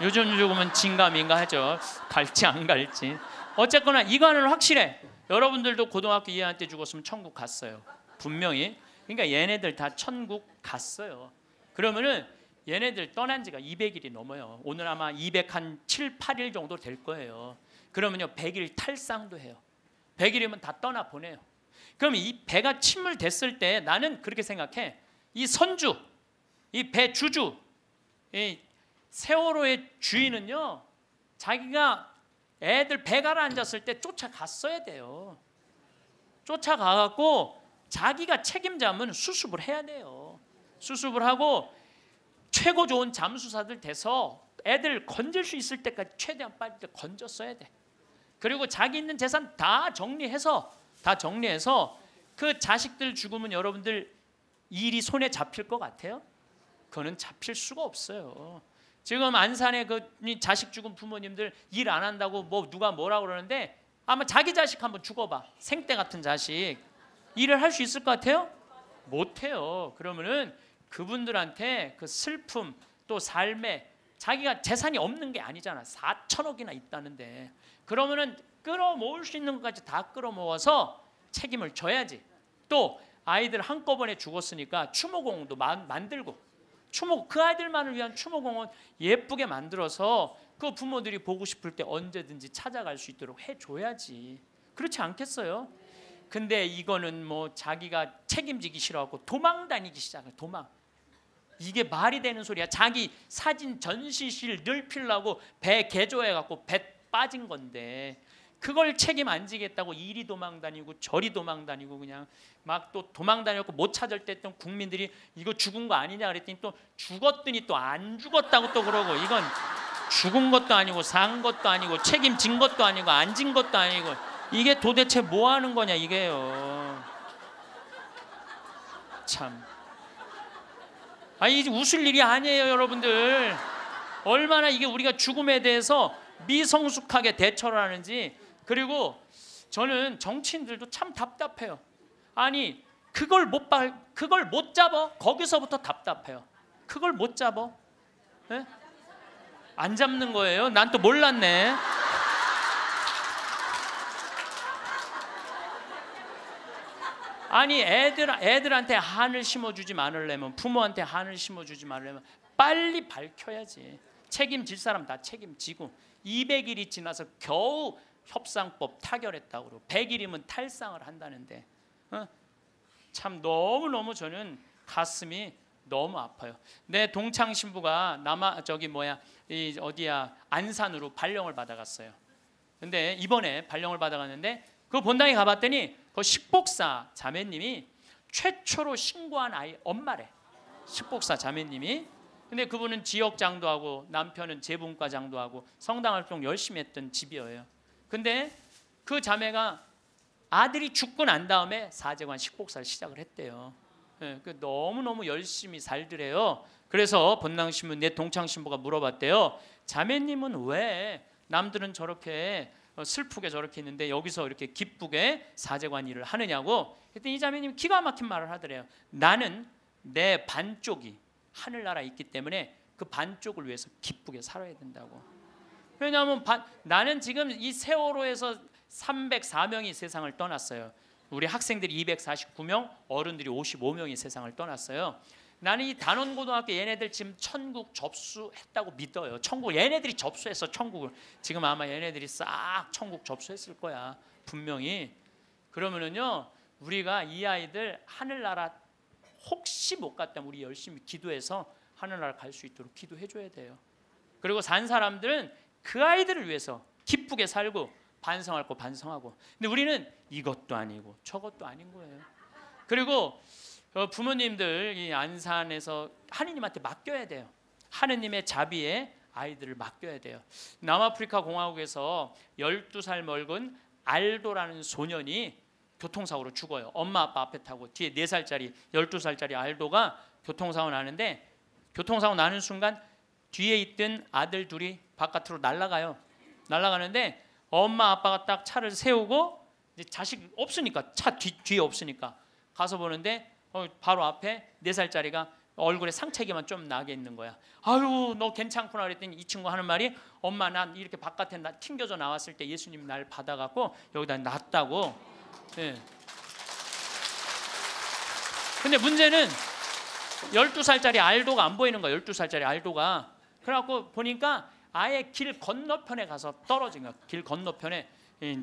요즘 죽으면 진감인가 하죠. 갈지 안 갈지. 어쨌거나 이거는 확실해. 여러분들도 고등학교 2학년 죽었으면 천국 갔어요. 분명히. 그러니까 얘네들 다 천국 갔어요. 그러면은 얘네들 떠난 지가 200일이 넘어요. 오늘 아마 2 0 7, 8일 정도 될 거예요. 그러면요 100일 탈상도 해요. 100일이면 다 떠나 보내요. 그럼 이 배가 침몰됐을 때 나는 그렇게 생각해. 이 선주, 이 배 주주, 이 세월호의 주인은요 자기가 애들 배 가라앉았을 때 쫓아갔어야 돼요. 쫓아가갖고 자기가 책임자면 수습을 해야 돼요. 수습을 하고 최고 좋은 잠수사들 돼서 애들 건질 수 있을 때까지 최대한 빨리 건졌어야 돼. 그리고 자기 있는 재산 다 정리해서 다 정리해서 그 자식들 죽으면 여러분들 일이 손에 잡힐 것 같아요? 그거는 잡힐 수가 없어요. 지금 안산의 그 자식 죽은 부모님들 일 안 한다고 뭐 누가 뭐라 그러는데 아마 자기 자식 한번 죽어봐 생떼 같은 자식 일을 할 수 있을 것 같아요? 못해요. 그러면은 그분들한테 그 슬픔 또 삶에 자기가 재산이 없는 게 아니잖아. 4천억이나 있다는데 그러면은 끌어모을 수 있는 것까지 다 끌어모아서 책임을 져야지. 또 아이들 한꺼번에 죽었으니까 추모공원도 마, 만들고 추모 그 아이들만을 위한 추모공원 예쁘게 만들어서 그 부모들이 보고 싶을 때 언제든지 찾아갈 수 있도록 해줘야지. 그렇지 않겠어요? 근데 이거는 뭐 자기가 책임지기 싫어하고 도망 다니기 시작해 도망. 이게 말이 되는 소리야. 자기 사진 전시실 넓 필라고 배 개조해 갖고 배 빠진 건데 그걸 책임 안 지겠다고 이리 도망 다니고 저리 도망 다니고 그냥 막 또 도망 다녔고 못 찾을 때또 국민들이 이거 죽은 거 아니냐 그랬더니 또 죽었더니 또 안 죽었다고 또 그러고 이건 죽은 것도 아니고 산 것도 아니고 책임진 것도 아니고 안 진 것도 아니고 이게 도대체 뭐 하는 거냐 이게요. 참. 아니 이제 웃을 일이 아니에요 여러분들. 얼마나 이게 우리가 죽음에 대해서 미성숙하게 대처를 하는지 그리고 저는 정치인들도 참 답답해요. 아니 그걸 못 봐, 그걸 못 잡아 거기서부터 답답해요. 그걸 못 잡아. 네? 안 잡는 거예요. 난 또 몰랐네. 아니 애들 애들한테 한을 심어주지 말으려면 부모한테 한을 심어주지 말으려면 빨리 밝혀야지 책임질 사람 다 책임지고 200일이 지나서 겨우 협상법 타결했다고 그러고 100일이면 탈상을 한다는데 어? 참 너무너무 저는 가슴이 너무 아파요. 내 동창 신부가 남아 저기 뭐야 이 어디야 안산으로 발령을 받아갔어요. 근데 이번에 발령을 받아갔는데 그 본당에 가봤더니 그 식복사 자매님이 최초로 신고한 아이 엄마래. 식복사 자매님이 근데 그분은 지역 장도하고 남편은 재분과 장도하고 성당 활동 열심히 했던 집이에요. 근데 그 자매가 아들이 죽고 난 다음에 사제관 식복사를 시작을 했대요. 예, 그 너무너무 열심히 살더래요. 그래서 본낭신문 내 동창신부가 물어봤대요. 자매님은 왜 남들은 저렇게 어, 슬프게 저렇게 있는데 여기서 이렇게 기쁘게 사제관 일을 하느냐고 그랬더니 이 자매님 기가 막힌 말을 하더래요. 나는 내 반쪽이 하늘나라 에 있기 때문에 그 반쪽을 위해서 기쁘게 살아야 된다고. 왜냐하면 반, 나는 지금 이 세월호에서 304명이 세상을 떠났어요. 우리 학생들이 249명, 어른들이 55명이 세상을 떠났어요. 나는 이 단원고등학교 얘네들 지금 천국 접수했다고 믿어요. 천국 얘네들이 접수해서 천국을 지금 아마 얘네들이 싹 천국 접수했을 거야 분명히. 그러면은요 우리가 이 아이들 하늘나라 혹시 못 갔다면 우리 열심히 기도해서 하늘나라 갈 수 있도록 기도해 줘야 돼요. 그리고 산 사람들은 그 아이들을 위해서 기쁘게 살고 반성할 거 반성하고. 근데 우리는 이것도 아니고 저것도 아닌 거예요. 그리고 어, 부모님들 이 안산에서 하느님한테 맡겨야 돼요. 하느님의 자비에 아이들을 맡겨야 돼요. 남아프리카 공화국에서 12살 먹은 알도라는 소년이 교통사고로 죽어요. 엄마 아빠 앞에 타고 뒤에 4살짜리 12살짜리 알도가 교통사고 나는데 교통사고 나는 순간 뒤에 있던 아들 둘이 바깥으로 날아가요. 날아가는데 엄마 아빠가 딱 차를 세우고 자식 없으니까 차 뒤, 뒤에 없으니까 가서 보는데 어, 바로 앞에 4살짜리가 얼굴에 상체기만 좀 나게 있는 거야. 아유 너 괜찮구나 그랬더니 이 친구 하는 말이 엄마 난 이렇게 바깥에 나 튕겨져 나왔을 때 예수님 날 받아갖고 여기다 놨다고 예. 근데 문제는 12살짜리 알도가 안 보이는 거야. 12살짜리 알도가. 그래갖고 보니까 아예 길 건너편에 가서 떨어진 거야. 길 건너편에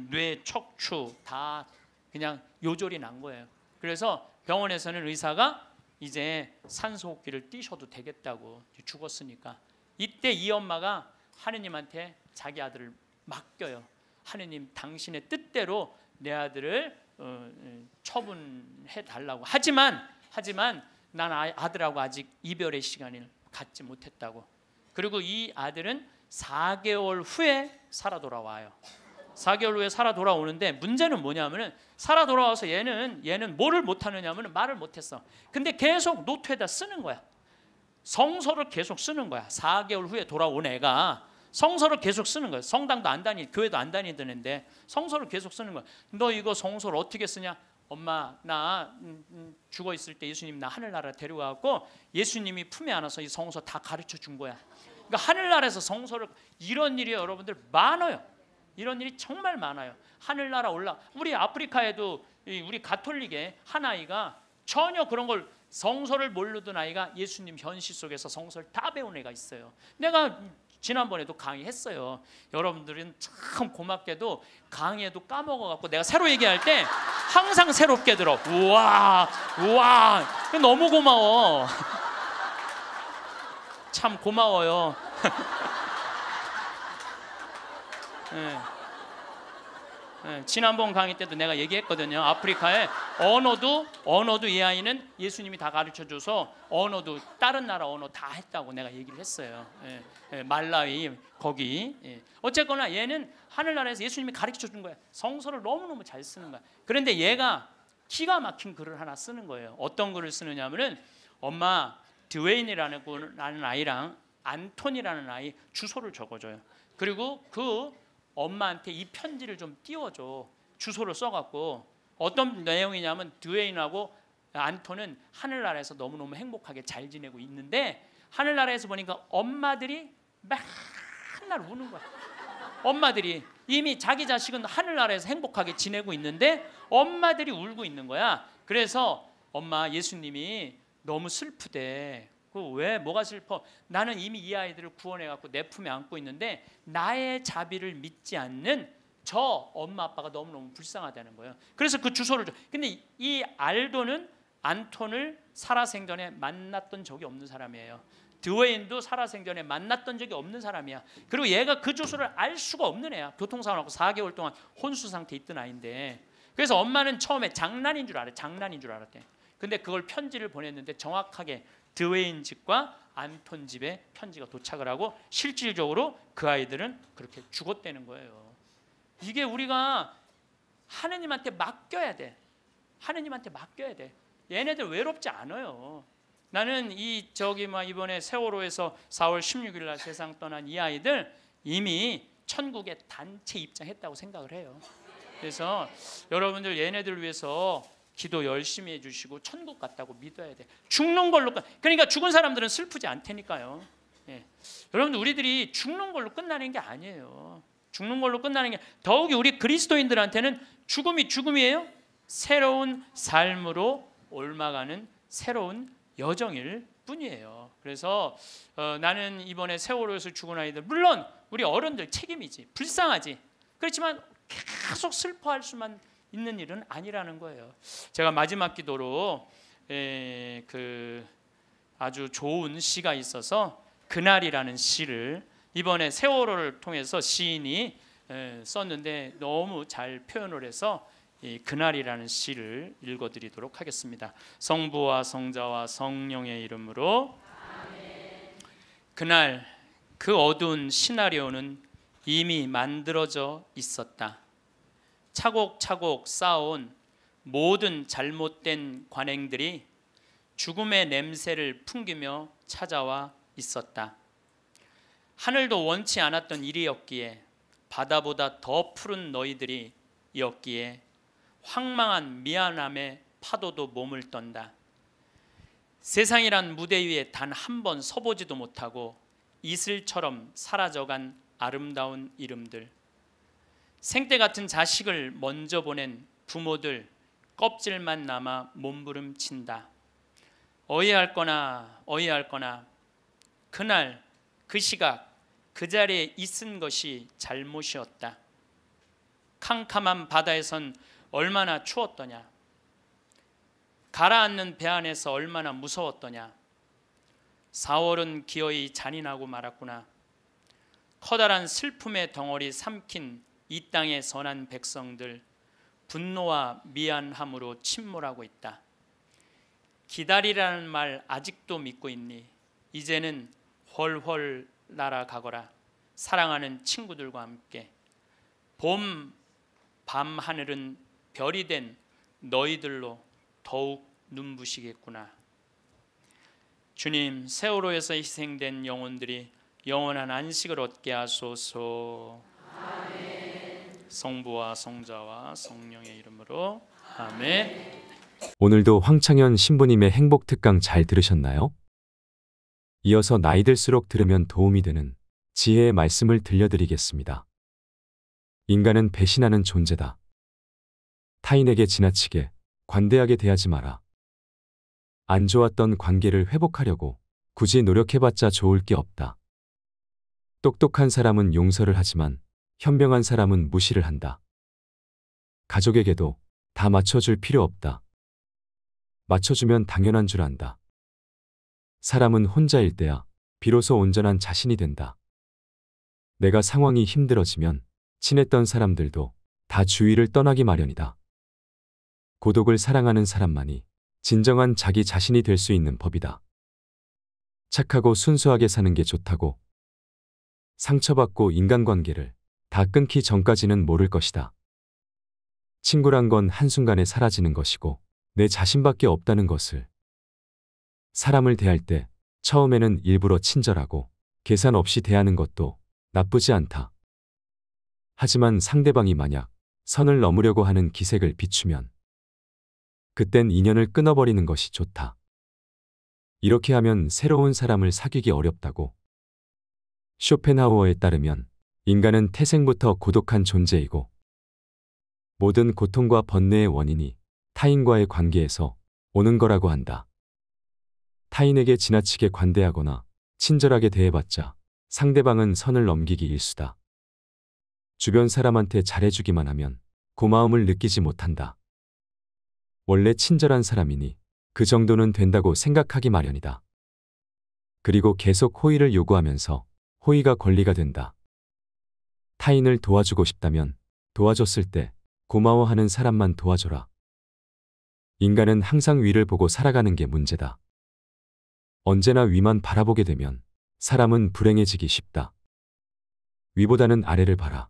뇌 척추 다 그냥 요절이 난 거예요. 그래서 병원에서는 의사가 이제 산소호흡기를 띄셔도 되겠다고 죽었으니까 이때 이 엄마가 하느님한테 자기 아들을 맡겨요. 하느님 당신의 뜻대로 내 아들을 어, 어, 처분해 달라고. 하지만 하지만 난 아, 아들하고 아직 이별의 시간을 갖지 못했다고. 그리고 이 아들은 4개월 후에 살아 돌아와요. 4개월 후에 살아 돌아오는데 문제는 뭐냐면은 살아 돌아와서 얘는 얘는 뭐를 못하느냐면 말을 못 했어. 근데 계속 노트에다 쓰는 거야. 성서를 계속 쓰는 거야. 4개월 후에 돌아온 애가 성서를 계속 쓰는 거예요. 성당도 안 다니, 교회도 안 다니는데 성서를 계속 쓰는 거예요. 너 이거 성서를 어떻게 쓰냐? 엄마 나 음, 음, 죽어 있을 때 예수님 나 하늘나라 데려가고 예수님이 품에 안아서 이 성서 다 가르쳐 준 거야. 그러니까 하늘나라에서 성서를 이런 일이 여러분들 많아요. 이런 일이 정말 많아요. 하늘나라 올라 우리 아프리카에도 우리 가톨릭의 한 아이가 전혀 그런 걸 성서를 모르던 아이가 예수님 현실 속에서 성서를 다 배운 애가 있어요. 내가 지난번에도 강의했어요. 여러분들은 참 고맙게도 강의에도 까먹어갖고 내가 새로 얘기할 때 항상 새롭게 들어. 우와, 우와, 너무 고마워. 참 고마워요. 네. 예, 지난번 강의 때도 내가 얘기했거든요. 아프리카의 언어도 언어도 이 아이는 예수님이 다 가르쳐 줘서 언어도 다른 나라 언어 다 했다고 내가 얘기를 했어요. 예, 예, 말라위 거기 어쨌거나 얘는 하늘나라에서 예수님이 가르쳐 준 거야. 성서를 너무너무 잘 쓰는 거야. 그런데 얘가 기가 막힌 글을 하나 쓰는 거예요. 어떤 글을 쓰느냐면은 엄마 드웨인이라는 그, 아이랑 안톤이라는 아이 주소를 적어줘요. 그리고 그 엄마한테 이 편지를 좀 띄워줘. 주소를 써갖고 어떤 내용이냐면 드웨인하고 안토는 하늘나라에서 너무너무 행복하게 잘 지내고 있는데 하늘나라에서 보니까 엄마들이 맨날 우는 거야. 엄마들이 이미 자기 자식은 하늘나라에서 행복하게 지내고 있는데 엄마들이 울고 있는 거야. 그래서 엄마 예수님이 너무 슬프대. 왜 뭐가 슬퍼? 나는 이미 이 아이들을 구원해 갖고 내 품에 안고 있는데 나의 자비를 믿지 않는 저 엄마 아빠가 너무너무 불쌍하다는 거예요. 그래서 그 주소를 줘. 근데 이 알도는 안톤을 살아생전에 만났던 적이 없는 사람이에요. 드웨인도 살아생전에 만났던 적이 없는 사람이야. 그리고 얘가 그 주소를 알 수가 없는 애야. 교통사고나고 4개월 동안 혼수 상태 있던 아이인데. 그래서 엄마는 처음에 장난인 줄 알아. 장난인 줄 알았대. 근데 그걸 편지를 보냈는데 정확하게 드웨인 집과 안톤 집에 편지가 도착을 하고 실질적으로 그 아이들은 그렇게 죽었다는 거예요. 이게 우리가 하느님한테 맡겨야 돼. 하느님한테 맡겨야 돼. 얘네들 외롭지 않아요. 나는 이 저기 막 뭐 이번에 세월호에서 4월 16일 날 세상 떠난 이 아이들 이미 천국에 단체 입장했다고 생각을 해요. 그래서 여러분들 얘네들 위해서 기도 열심히 해주시고 천국 갔다고 믿어야 돼. 죽는 걸로 그러니까 죽은 사람들은 슬프지 않테니까요. 예. 여러분 우리들이 죽는 걸로 끝나는 게 아니에요. 죽는 걸로 끝나는 게 더욱이 우리 그리스도인들한테는 죽음이 죽음이에요. 새로운 삶으로 올라가는 새로운 여정일 뿐이에요. 그래서 어, 나는 이번에 세월호에서 죽은 아이들 물론 우리 어른들 책임이지 불쌍하지. 그렇지만 계속 슬퍼할 수만 있는 일은 아니라는 거예요. 제가 마지막 기도로 에, 예, 그 아주 좋은 시가 있어서 그날이라는 시를 이번에 세월호를 통해서 시인이 에, 예, 썼는데 너무 잘 표현을 해서 이 그날이라는 시를 읽어드리도록 하겠습니다. 성부와 성자와 성령의 이름으로 그날 그 어두운 시나리오는 이미 만들어져 있었다. 차곡차곡 쌓아온 모든 잘못된 관행들이 죽음의 냄새를 풍기며 찾아와 있었다. 하늘도 원치 않았던 일이었기에 바다보다 더 푸른 너희들이 이었기에 황망한 미안함의 파도도 몸을 떤다. 세상이란 무대 위에 단 한 번 서보지도 못하고 이슬처럼 사라져간 아름다운 이름들. 생때 같은 자식을 먼저 보낸 부모들 껍질만 남아 몸부림친다. 어이할 거나 어이할 거나 그날 그 시각 그 자리에 있은 것이 잘못이었다. 캄캄한 바다에선 얼마나 추웠더냐. 가라앉는 배 안에서 얼마나 무서웠더냐. 4월은 기어이 잔인하고 말았구나. 커다란 슬픔의 덩어리 삼킨 이 땅의 선한 백성들 분노와 미안함으로 침몰하고 있다. 기다리라는 말 아직도 믿고 있니? 이제는 훨훨 날아가거라. 사랑하는 친구들과 함께 봄, 밤 하늘은 별이 된 너희들로 더욱 눈부시겠구나. 주님, 세월호에서 희생된 영혼들이 영원한 안식을 얻게 하소서. 성부와 성자와 성령의 이름으로 아멘. 오늘도 황창현 신부님의 행복 특강 잘 들으셨나요? 이어서 나이 들수록 들으면 도움이 되는 지혜의 말씀을 들려드리겠습니다. 인간은 배신하는 존재다. 타인에게 지나치게 관대하게 대하지 마라. 안 좋았던 관계를 회복하려고 굳이 노력해봤자 좋을 게 없다. 똑똑한 사람은 용서를 하지만 현명한 사람은 무시를 한다. 가족에게도 다 맞춰줄 필요 없다. 맞춰주면 당연한 줄 안다. 사람은 혼자일 때야 비로소 온전한 자신이 된다. 내가 상황이 힘들어지면 친했던 사람들도 다 주위를 떠나기 마련이다. 고독을 사랑하는 사람만이 진정한 자기 자신이 될 수 있는 법이다. 착하고 순수하게 사는 게 좋다고 상처받고 인간관계를 다 끊기 전까지는 모를 것이다. 친구란 건 한순간에 사라지는 것이고 내 자신밖에 없다는 것을. 사람을 대할 때 처음에는 일부러 친절하고 계산 없이 대하는 것도 나쁘지 않다. 하지만 상대방이 만약 선을 넘으려고 하는 기색을 비추면 그땐 인연을 끊어버리는 것이 좋다. 이렇게 하면 새로운 사람을 사귀기 어렵다고. 쇼펜하우어에 따르면 인간은 태생부터 고독한 존재이고 모든 고통과 번뇌의 원인이 타인과의 관계에서 오는 거라고 한다. 타인에게 지나치게 관대하거나 친절하게 대해봤자 상대방은 선을 넘기기 일수다. 주변 사람한테 잘해주기만 하면 고마움을 느끼지 못한다. 원래 친절한 사람이니 그 정도는 된다고 생각하기 마련이다. 그리고 계속 호의를 요구하면서 호의가 권리가 된다. 타인을 도와주고 싶다면 도와줬을 때 고마워하는 사람만 도와줘라. 인간은 항상 위를 보고 살아가는 게 문제다. 언제나 위만 바라보게 되면 사람은 불행해지기 쉽다. 위보다는 아래를 봐라.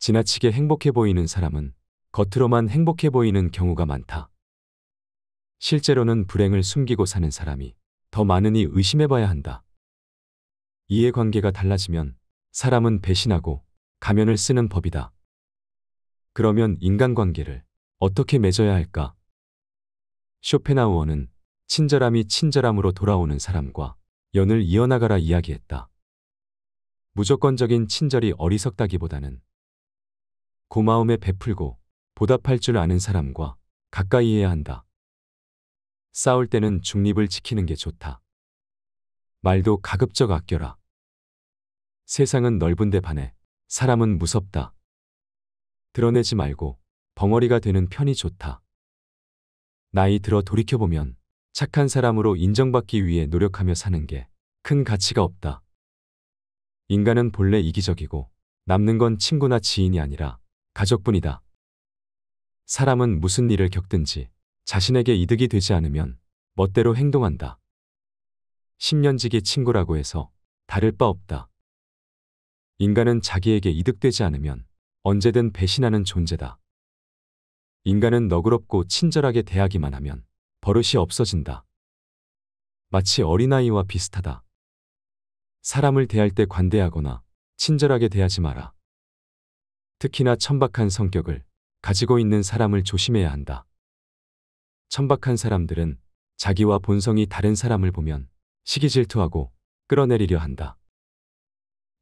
지나치게 행복해 보이는 사람은 겉으로만 행복해 보이는 경우가 많다. 실제로는 불행을 숨기고 사는 사람이 더 많으니 의심해 봐야 한다. 이해관계가 달라지면 사람은 배신하고 가면을 쓰는 법이다. 그러면 인간관계를 어떻게 맺어야 할까? 쇼펜하우어는 친절함이 친절함으로 돌아오는 사람과 연을 이어나가라 이야기했다. 무조건적인 친절이 어리석다기보다는 고마움에 베풀고 보답할 줄 아는 사람과 가까이 해야 한다. 싸울 때는 중립을 지키는 게 좋다. 말도 가급적 아껴라. 세상은 넓은데 반해 사람은 무섭다. 드러내지 말고 벙어리가 되는 편이 좋다. 나이 들어 돌이켜보면 착한 사람으로 인정받기 위해 노력하며 사는 게 큰 가치가 없다. 인간은 본래 이기적이고 남는 건 친구나 지인이 아니라 가족뿐이다. 사람은 무슨 일을 겪든지 자신에게 이득이 되지 않으면 멋대로 행동한다. 10년지기 친구라고 해서 다를 바 없다. 인간은 자기에게 이득되지 않으면 언제든 배신하는 존재다. 인간은 너그럽고 친절하게 대하기만 하면 버릇이 없어진다. 마치 어린아이와 비슷하다. 사람을 대할 때 관대하거나 친절하게 대하지 마라. 특히나 천박한 성격을 가지고 있는 사람을 조심해야 한다. 천박한 사람들은 자기와 본성이 다른 사람을 보면 시기 질투하고 끌어내리려 한다.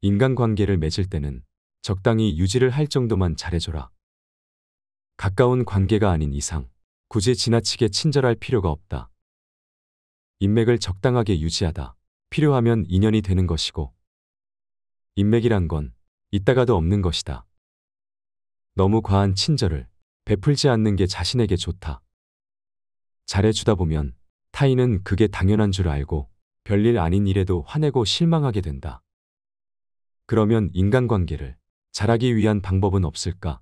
인간관계를 맺을 때는 적당히 유지를 할 정도만 잘해줘라. 가까운 관계가 아닌 이상 굳이 지나치게 친절할 필요가 없다. 인맥을 적당하게 유지하다. 필요하면 인연이 되는 것이고 인맥이란 건 있다가도 없는 것이다. 너무 과한 친절을 베풀지 않는 게 자신에게 좋다. 잘해주다 보면 타인은 그게 당연한 줄 알고 별일 아닌 일에도 화내고 실망하게 된다. 그러면 인간관계를 잘하기 위한 방법은 없을까?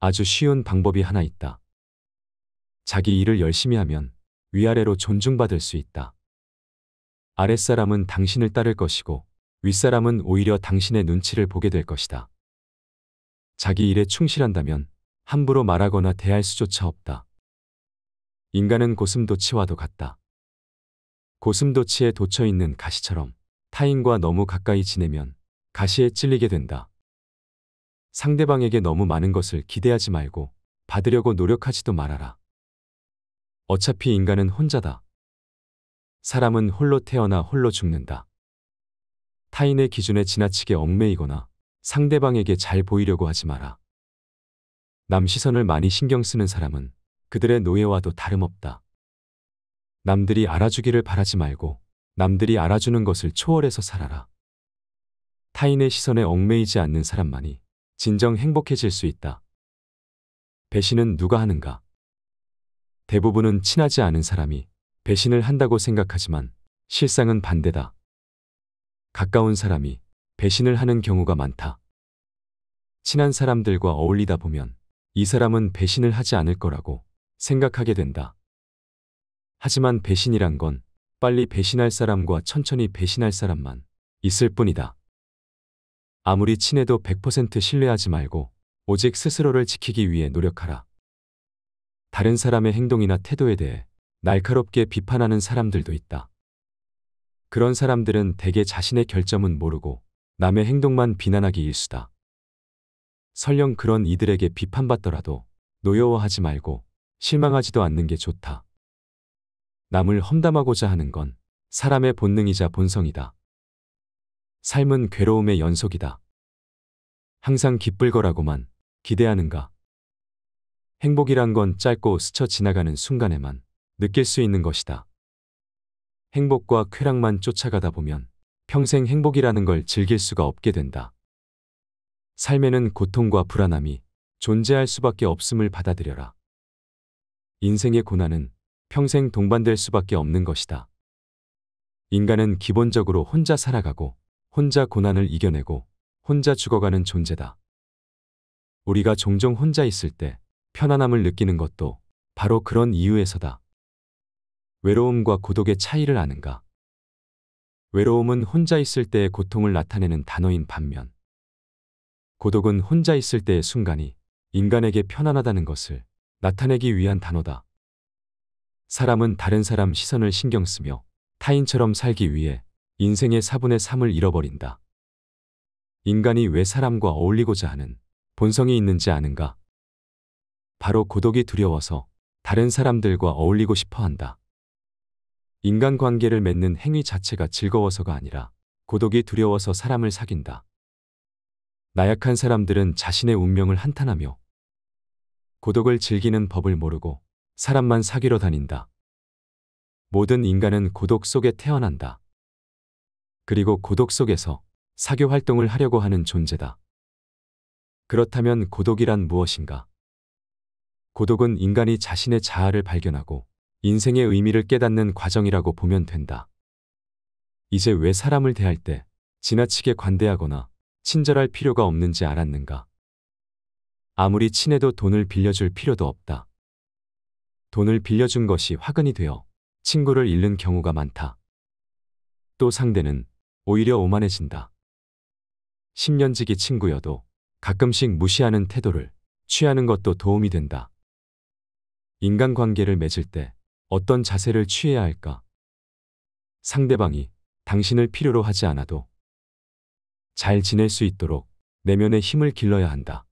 아주 쉬운 방법이 하나 있다. 자기 일을 열심히 하면 위아래로 존중받을 수 있다. 아랫사람은 당신을 따를 것이고 윗사람은 오히려 당신의 눈치를 보게 될 것이다. 자기 일에 충실한다면 함부로 말하거나 대할 수조차 없다. 인간은 고슴도치와도 같다. 고슴도치에 돋쳐 있는 가시처럼 타인과 너무 가까이 지내면 가시에 찔리게 된다. 상대방에게 너무 많은 것을 기대하지 말고 받으려고 노력하지도 말아라. 어차피 인간은 혼자다. 사람은 홀로 태어나 홀로 죽는다. 타인의 기준에 지나치게 얽매이거나 상대방에게 잘 보이려고 하지 마라. 남 시선을 많이 신경 쓰는 사람은 그들의 노예와도 다름없다. 남들이 알아주기를 바라지 말고 남들이 알아주는 것을 초월해서 살아라. 타인의 시선에 얽매이지 않는 사람만이 진정 행복해질 수 있다. 배신은 누가 하는가? 대부분은 친하지 않은 사람이 배신을 한다고 생각하지만 실상은 반대다. 가까운 사람이 배신을 하는 경우가 많다. 친한 사람들과 어울리다 보면 이 사람은 배신을 하지 않을 거라고 생각하게 된다. 하지만 배신이란 건 빨리 배신할 사람과 천천히 배신할 사람만 있을 뿐이다. 아무리 친해도 100% 신뢰하지 말고 오직 스스로를 지키기 위해 노력하라. 다른 사람의 행동이나 태도에 대해 날카롭게 비판하는 사람들도 있다. 그런 사람들은 대개 자신의 결점은 모르고 남의 행동만 비난하기 일수다. 설령 그런 이들에게 비판받더라도 노여워하지 말고 실망하지도 않는 게 좋다. 남을 험담하고자 하는 건 사람의 본능이자 본성이다. 삶은 괴로움의 연속이다. 항상 기쁠 거라고만 기대하는가? 행복이란 건 짧고 스쳐 지나가는 순간에만 느낄 수 있는 것이다. 행복과 쾌락만 쫓아가다 보면 평생 행복이라는 걸 즐길 수가 없게 된다. 삶에는 고통과 불안함이 존재할 수밖에 없음을 받아들여라. 인생의 고난은 평생 동반될 수밖에 없는 것이다. 인간은 기본적으로 혼자 살아가고 혼자 고난을 이겨내고 혼자 죽어가는 존재다. 우리가 종종 혼자 있을 때 편안함을 느끼는 것도 바로 그런 이유에서다. 외로움과 고독의 차이를 아는가? 외로움은 혼자 있을 때의 고통을 나타내는 단어인 반면, 고독은 혼자 있을 때의 순간이 인간에게 편안하다는 것을 나타내기 위한 단어다. 사람은 다른 사람 시선을 신경 쓰며 타인처럼 살기 위해 인생의 4분의 3을 잃어버린다. 인간이 왜 사람과 어울리고자 하는 본성이 있는지 아는가? 바로 고독이 두려워서 다른 사람들과 어울리고 싶어 한다. 인간 관계를 맺는 행위 자체가 즐거워서가 아니라 고독이 두려워서 사람을 사귄다. 나약한 사람들은 자신의 운명을 한탄하며 고독을 즐기는 법을 모르고 사람만 사귀러 다닌다. 모든 인간은 고독 속에 태어난다. 그리고 고독 속에서 사교 활동을 하려고 하는 존재다. 그렇다면 고독이란 무엇인가? 고독은 인간이 자신의 자아를 발견하고 인생의 의미를 깨닫는 과정이라고 보면 된다. 이제 왜 사람을 대할 때 지나치게 관대하거나 친절할 필요가 없는지 알았는가? 아무리 친해도 돈을 빌려줄 필요도 없다. 돈을 빌려준 것이 화근이 되어 친구를 잃는 경우가 많다. 또 상대는 오히려 오만해진다. 10년 지기 친구여도 가끔씩 무시하는 태도를 취하는 것도 도움이 된다. 인간관계를 맺을 때 어떤 자세를 취해야 할까? 상대방이 당신을 필요로 하지 않아도 잘 지낼 수 있도록 내면의 힘을 길러야 한다.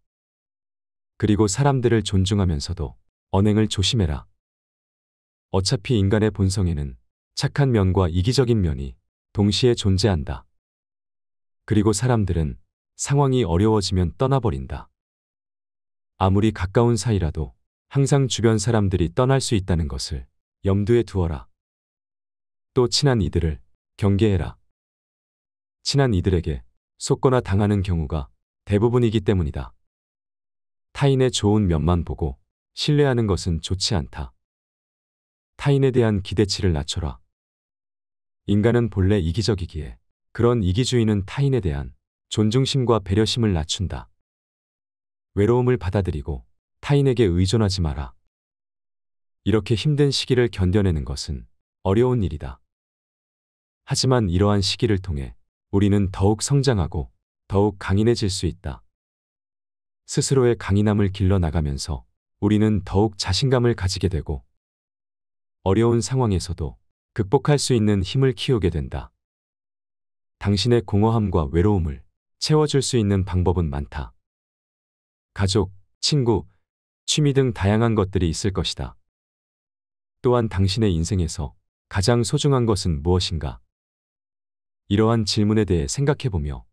그리고 사람들을 존중하면서도 언행을 조심해라. 어차피 인간의 본성에는 착한 면과 이기적인 면이 동시에 존재한다. 그리고 사람들은 상황이 어려워지면 떠나버린다. 아무리 가까운 사이라도 항상 주변 사람들이 떠날 수 있다는 것을 염두에 두어라. 또 친한 이들을 경계해라. 친한 이들에게 속거나 당하는 경우가 대부분이기 때문이다. 타인의 좋은 면만 보고 신뢰하는 것은 좋지 않다. 타인에 대한 기대치를 낮춰라. 인간은 본래 이기적이기에 그런 이기주의는 타인에 대한 존중심과 배려심을 낮춘다. 외로움을 받아들이고 타인에게 의존하지 마라. 이렇게 힘든 시기를 견뎌내는 것은 어려운 일이다. 하지만 이러한 시기를 통해 우리는 더욱 성장하고 더욱 강인해질 수 있다. 스스로의 강인함을 길러나가면서 우리는 더욱 자신감을 가지게 되고 어려운 상황에서도 극복할 수 있는 힘을 키우게 된다. 당신의 공허함과 외로움을 채워줄 수 있는 방법은 많다. 가족, 친구, 취미 등 다양한 것들이 있을 것이다. 또한 당신의 인생에서 가장 소중한 것은 무엇인가? 이러한 질문에 대해 생각해보며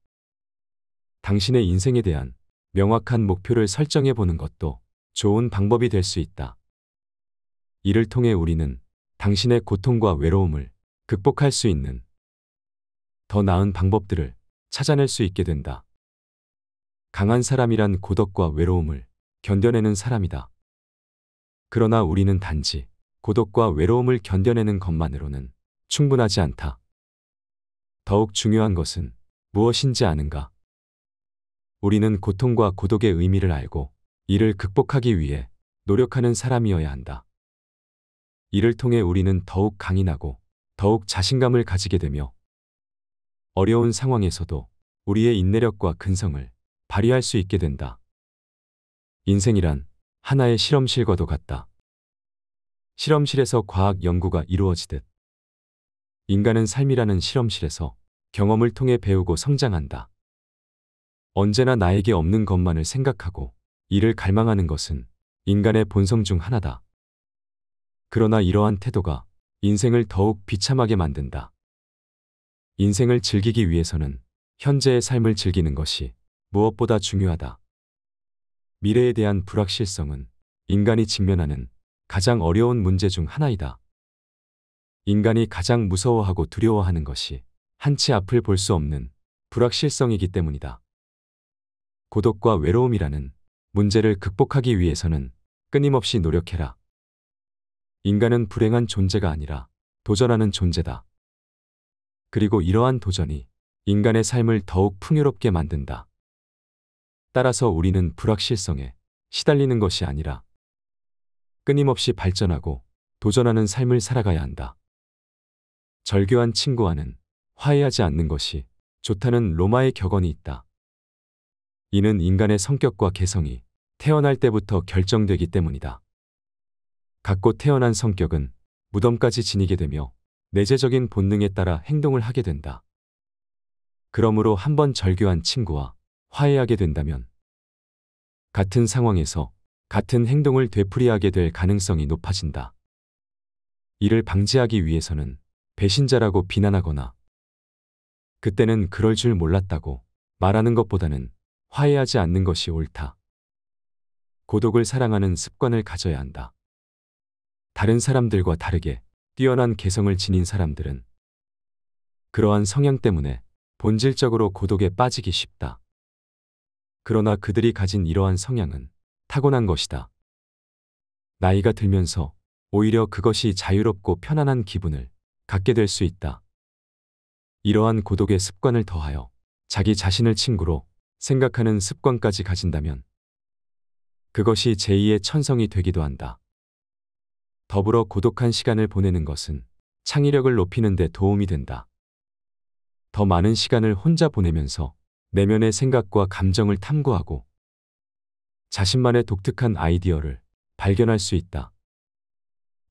당신의 인생에 대한 명확한 목표를 설정해보는 것도 좋은 방법이 될 수 있다. 이를 통해 우리는 당신의 고통과 외로움을 극복할 수 있는 더 나은 방법들을 찾아낼 수 있게 된다. 강한 사람이란 고독과 외로움을 견뎌내는 사람이다. 그러나 우리는 단지 고독과 외로움을 견뎌내는 것만으로는 충분하지 않다. 더욱 중요한 것은 무엇인지 아는가? 우리는 고통과 고독의 의미를 알고 이를 극복하기 위해 노력하는 사람이어야 한다. 이를 통해 우리는 더욱 강인하고 더욱 자신감을 가지게 되며 어려운 상황에서도 우리의 인내력과 근성을 발휘할 수 있게 된다. 인생이란 하나의 실험실과도 같다. 실험실에서 과학 연구가 이루어지듯 인간은 삶이라는 실험실에서 경험을 통해 배우고 성장한다. 언제나 나에게 없는 것만을 생각하고 이를 갈망하는 것은 인간의 본성 중 하나다. 그러나 이러한 태도가 인생을 더욱 비참하게 만든다. 인생을 즐기기 위해서는 현재의 삶을 즐기는 것이 무엇보다 중요하다. 미래에 대한 불확실성은 인간이 직면하는 가장 어려운 문제 중 하나이다. 인간이 가장 무서워하고 두려워하는 것이 한치 앞을 볼 수 없는 불확실성이기 때문이다. 고독과 외로움이라는 문제를 극복하기 위해서는 끊임없이 노력해라. 인간은 불행한 존재가 아니라 도전하는 존재다. 그리고 이러한 도전이 인간의 삶을 더욱 풍요롭게 만든다. 따라서 우리는 불확실성에 시달리는 것이 아니라 끊임없이 발전하고 도전하는 삶을 살아가야 한다. 절교한 친구와는 화해하지 않는 것이 좋다는 로마의 격언이 있다. 이는 인간의 성격과 개성이 태어날 때부터 결정되기 때문이다. 갖고 태어난 성격은 무덤까지 지니게 되며 내재적인 본능에 따라 행동을 하게 된다. 그러므로 한번 절교한 친구와 화해하게 된다면 같은 상황에서 같은 행동을 되풀이하게 될 가능성이 높아진다. 이를 방지하기 위해서는 배신자라고 비난하거나 그때는 그럴 줄 몰랐다고 말하는 것보다는 화해하지 않는 것이 옳다. 고독을 사랑하는 습관을 가져야 한다. 다른 사람들과 다르게 뛰어난 개성을 지닌 사람들은 그러한 성향 때문에 본질적으로 고독에 빠지기 쉽다. 그러나 그들이 가진 이러한 성향은 타고난 것이다. 나이가 들면서 오히려 그것이 자유롭고 편안한 기분을 갖게 될 수 있다. 이러한 고독의 습관을 더하여 자기 자신을 친구로 생각하는 습관까지 가진다면 그것이 제2의 천성이 되기도 한다. 더불어 고독한 시간을 보내는 것은 창의력을 높이는 데 도움이 된다. 더 많은 시간을 혼자 보내면서 내면의 생각과 감정을 탐구하고 자신만의 독특한 아이디어를 발견할 수 있다.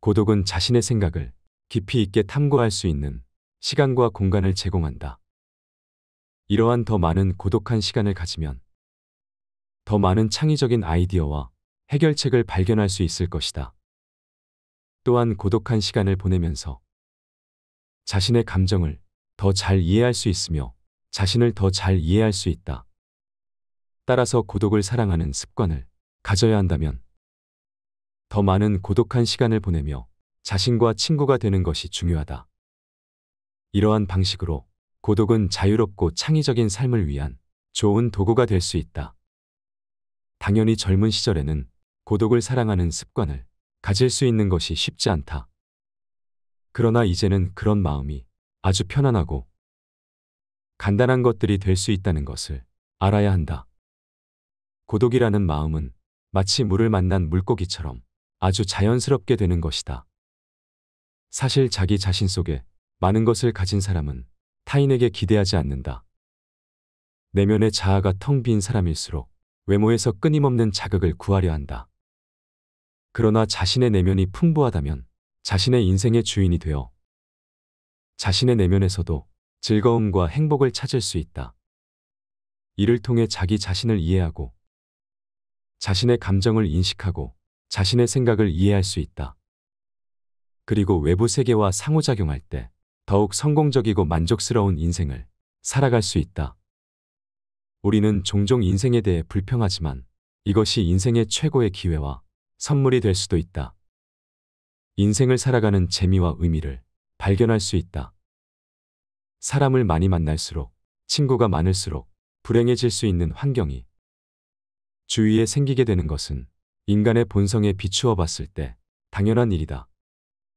고독은 자신의 생각을 깊이 있게 탐구할 수 있는 시간과 공간을 제공한다. 이러한 더 많은 고독한 시간을 가지면 더 많은 창의적인 아이디어와 해결책을 발견할 수 있을 것이다. 또한 고독한 시간을 보내면서 자신의 감정을 더 잘 이해할 수 있으며 자신을 더 잘 이해할 수 있다. 따라서 고독을 사랑하는 습관을 가져야 한다면 더 많은 고독한 시간을 보내며 자신과 친구가 되는 것이 중요하다. 이러한 방식으로 고독은 자유롭고 창의적인 삶을 위한 좋은 도구가 될 수 있다. 당연히 젊은 시절에는 고독을 사랑하는 습관을 가질 수 있는 것이 쉽지 않다. 그러나 이제는 그런 마음이 아주 편안하고 간단한 것들이 될 수 있다는 것을 알아야 한다. 고독이라는 마음은 마치 물을 만난 물고기처럼 아주 자연스럽게 되는 것이다. 사실 자기 자신 속에 많은 것을 가진 사람은 타인에게 기대하지 않는다. 내면의 자아가 텅 빈 사람일수록 외모에서 끊임없는 자극을 구하려 한다. 그러나 자신의 내면이 풍부하다면 자신의 인생의 주인이 되어 자신의 내면에서도 즐거움과 행복을 찾을 수 있다. 이를 통해 자기 자신을 이해하고 자신의 감정을 인식하고 자신의 생각을 이해할 수 있다. 그리고 외부 세계와 상호작용할 때 더욱 성공적이고 만족스러운 인생을 살아갈 수 있다. 우리는 종종 인생에 대해 불평하지만 이것이 인생의 최고의 기회와 선물이 될 수도 있다. 인생을 살아가는 재미와 의미를 발견할 수 있다. 사람을 많이 만날수록 친구가 많을수록 불행해질 수 있는 환경이 주위에 생기게 되는 것은 인간의 본성에 비추어 봤을 때 당연한 일이다.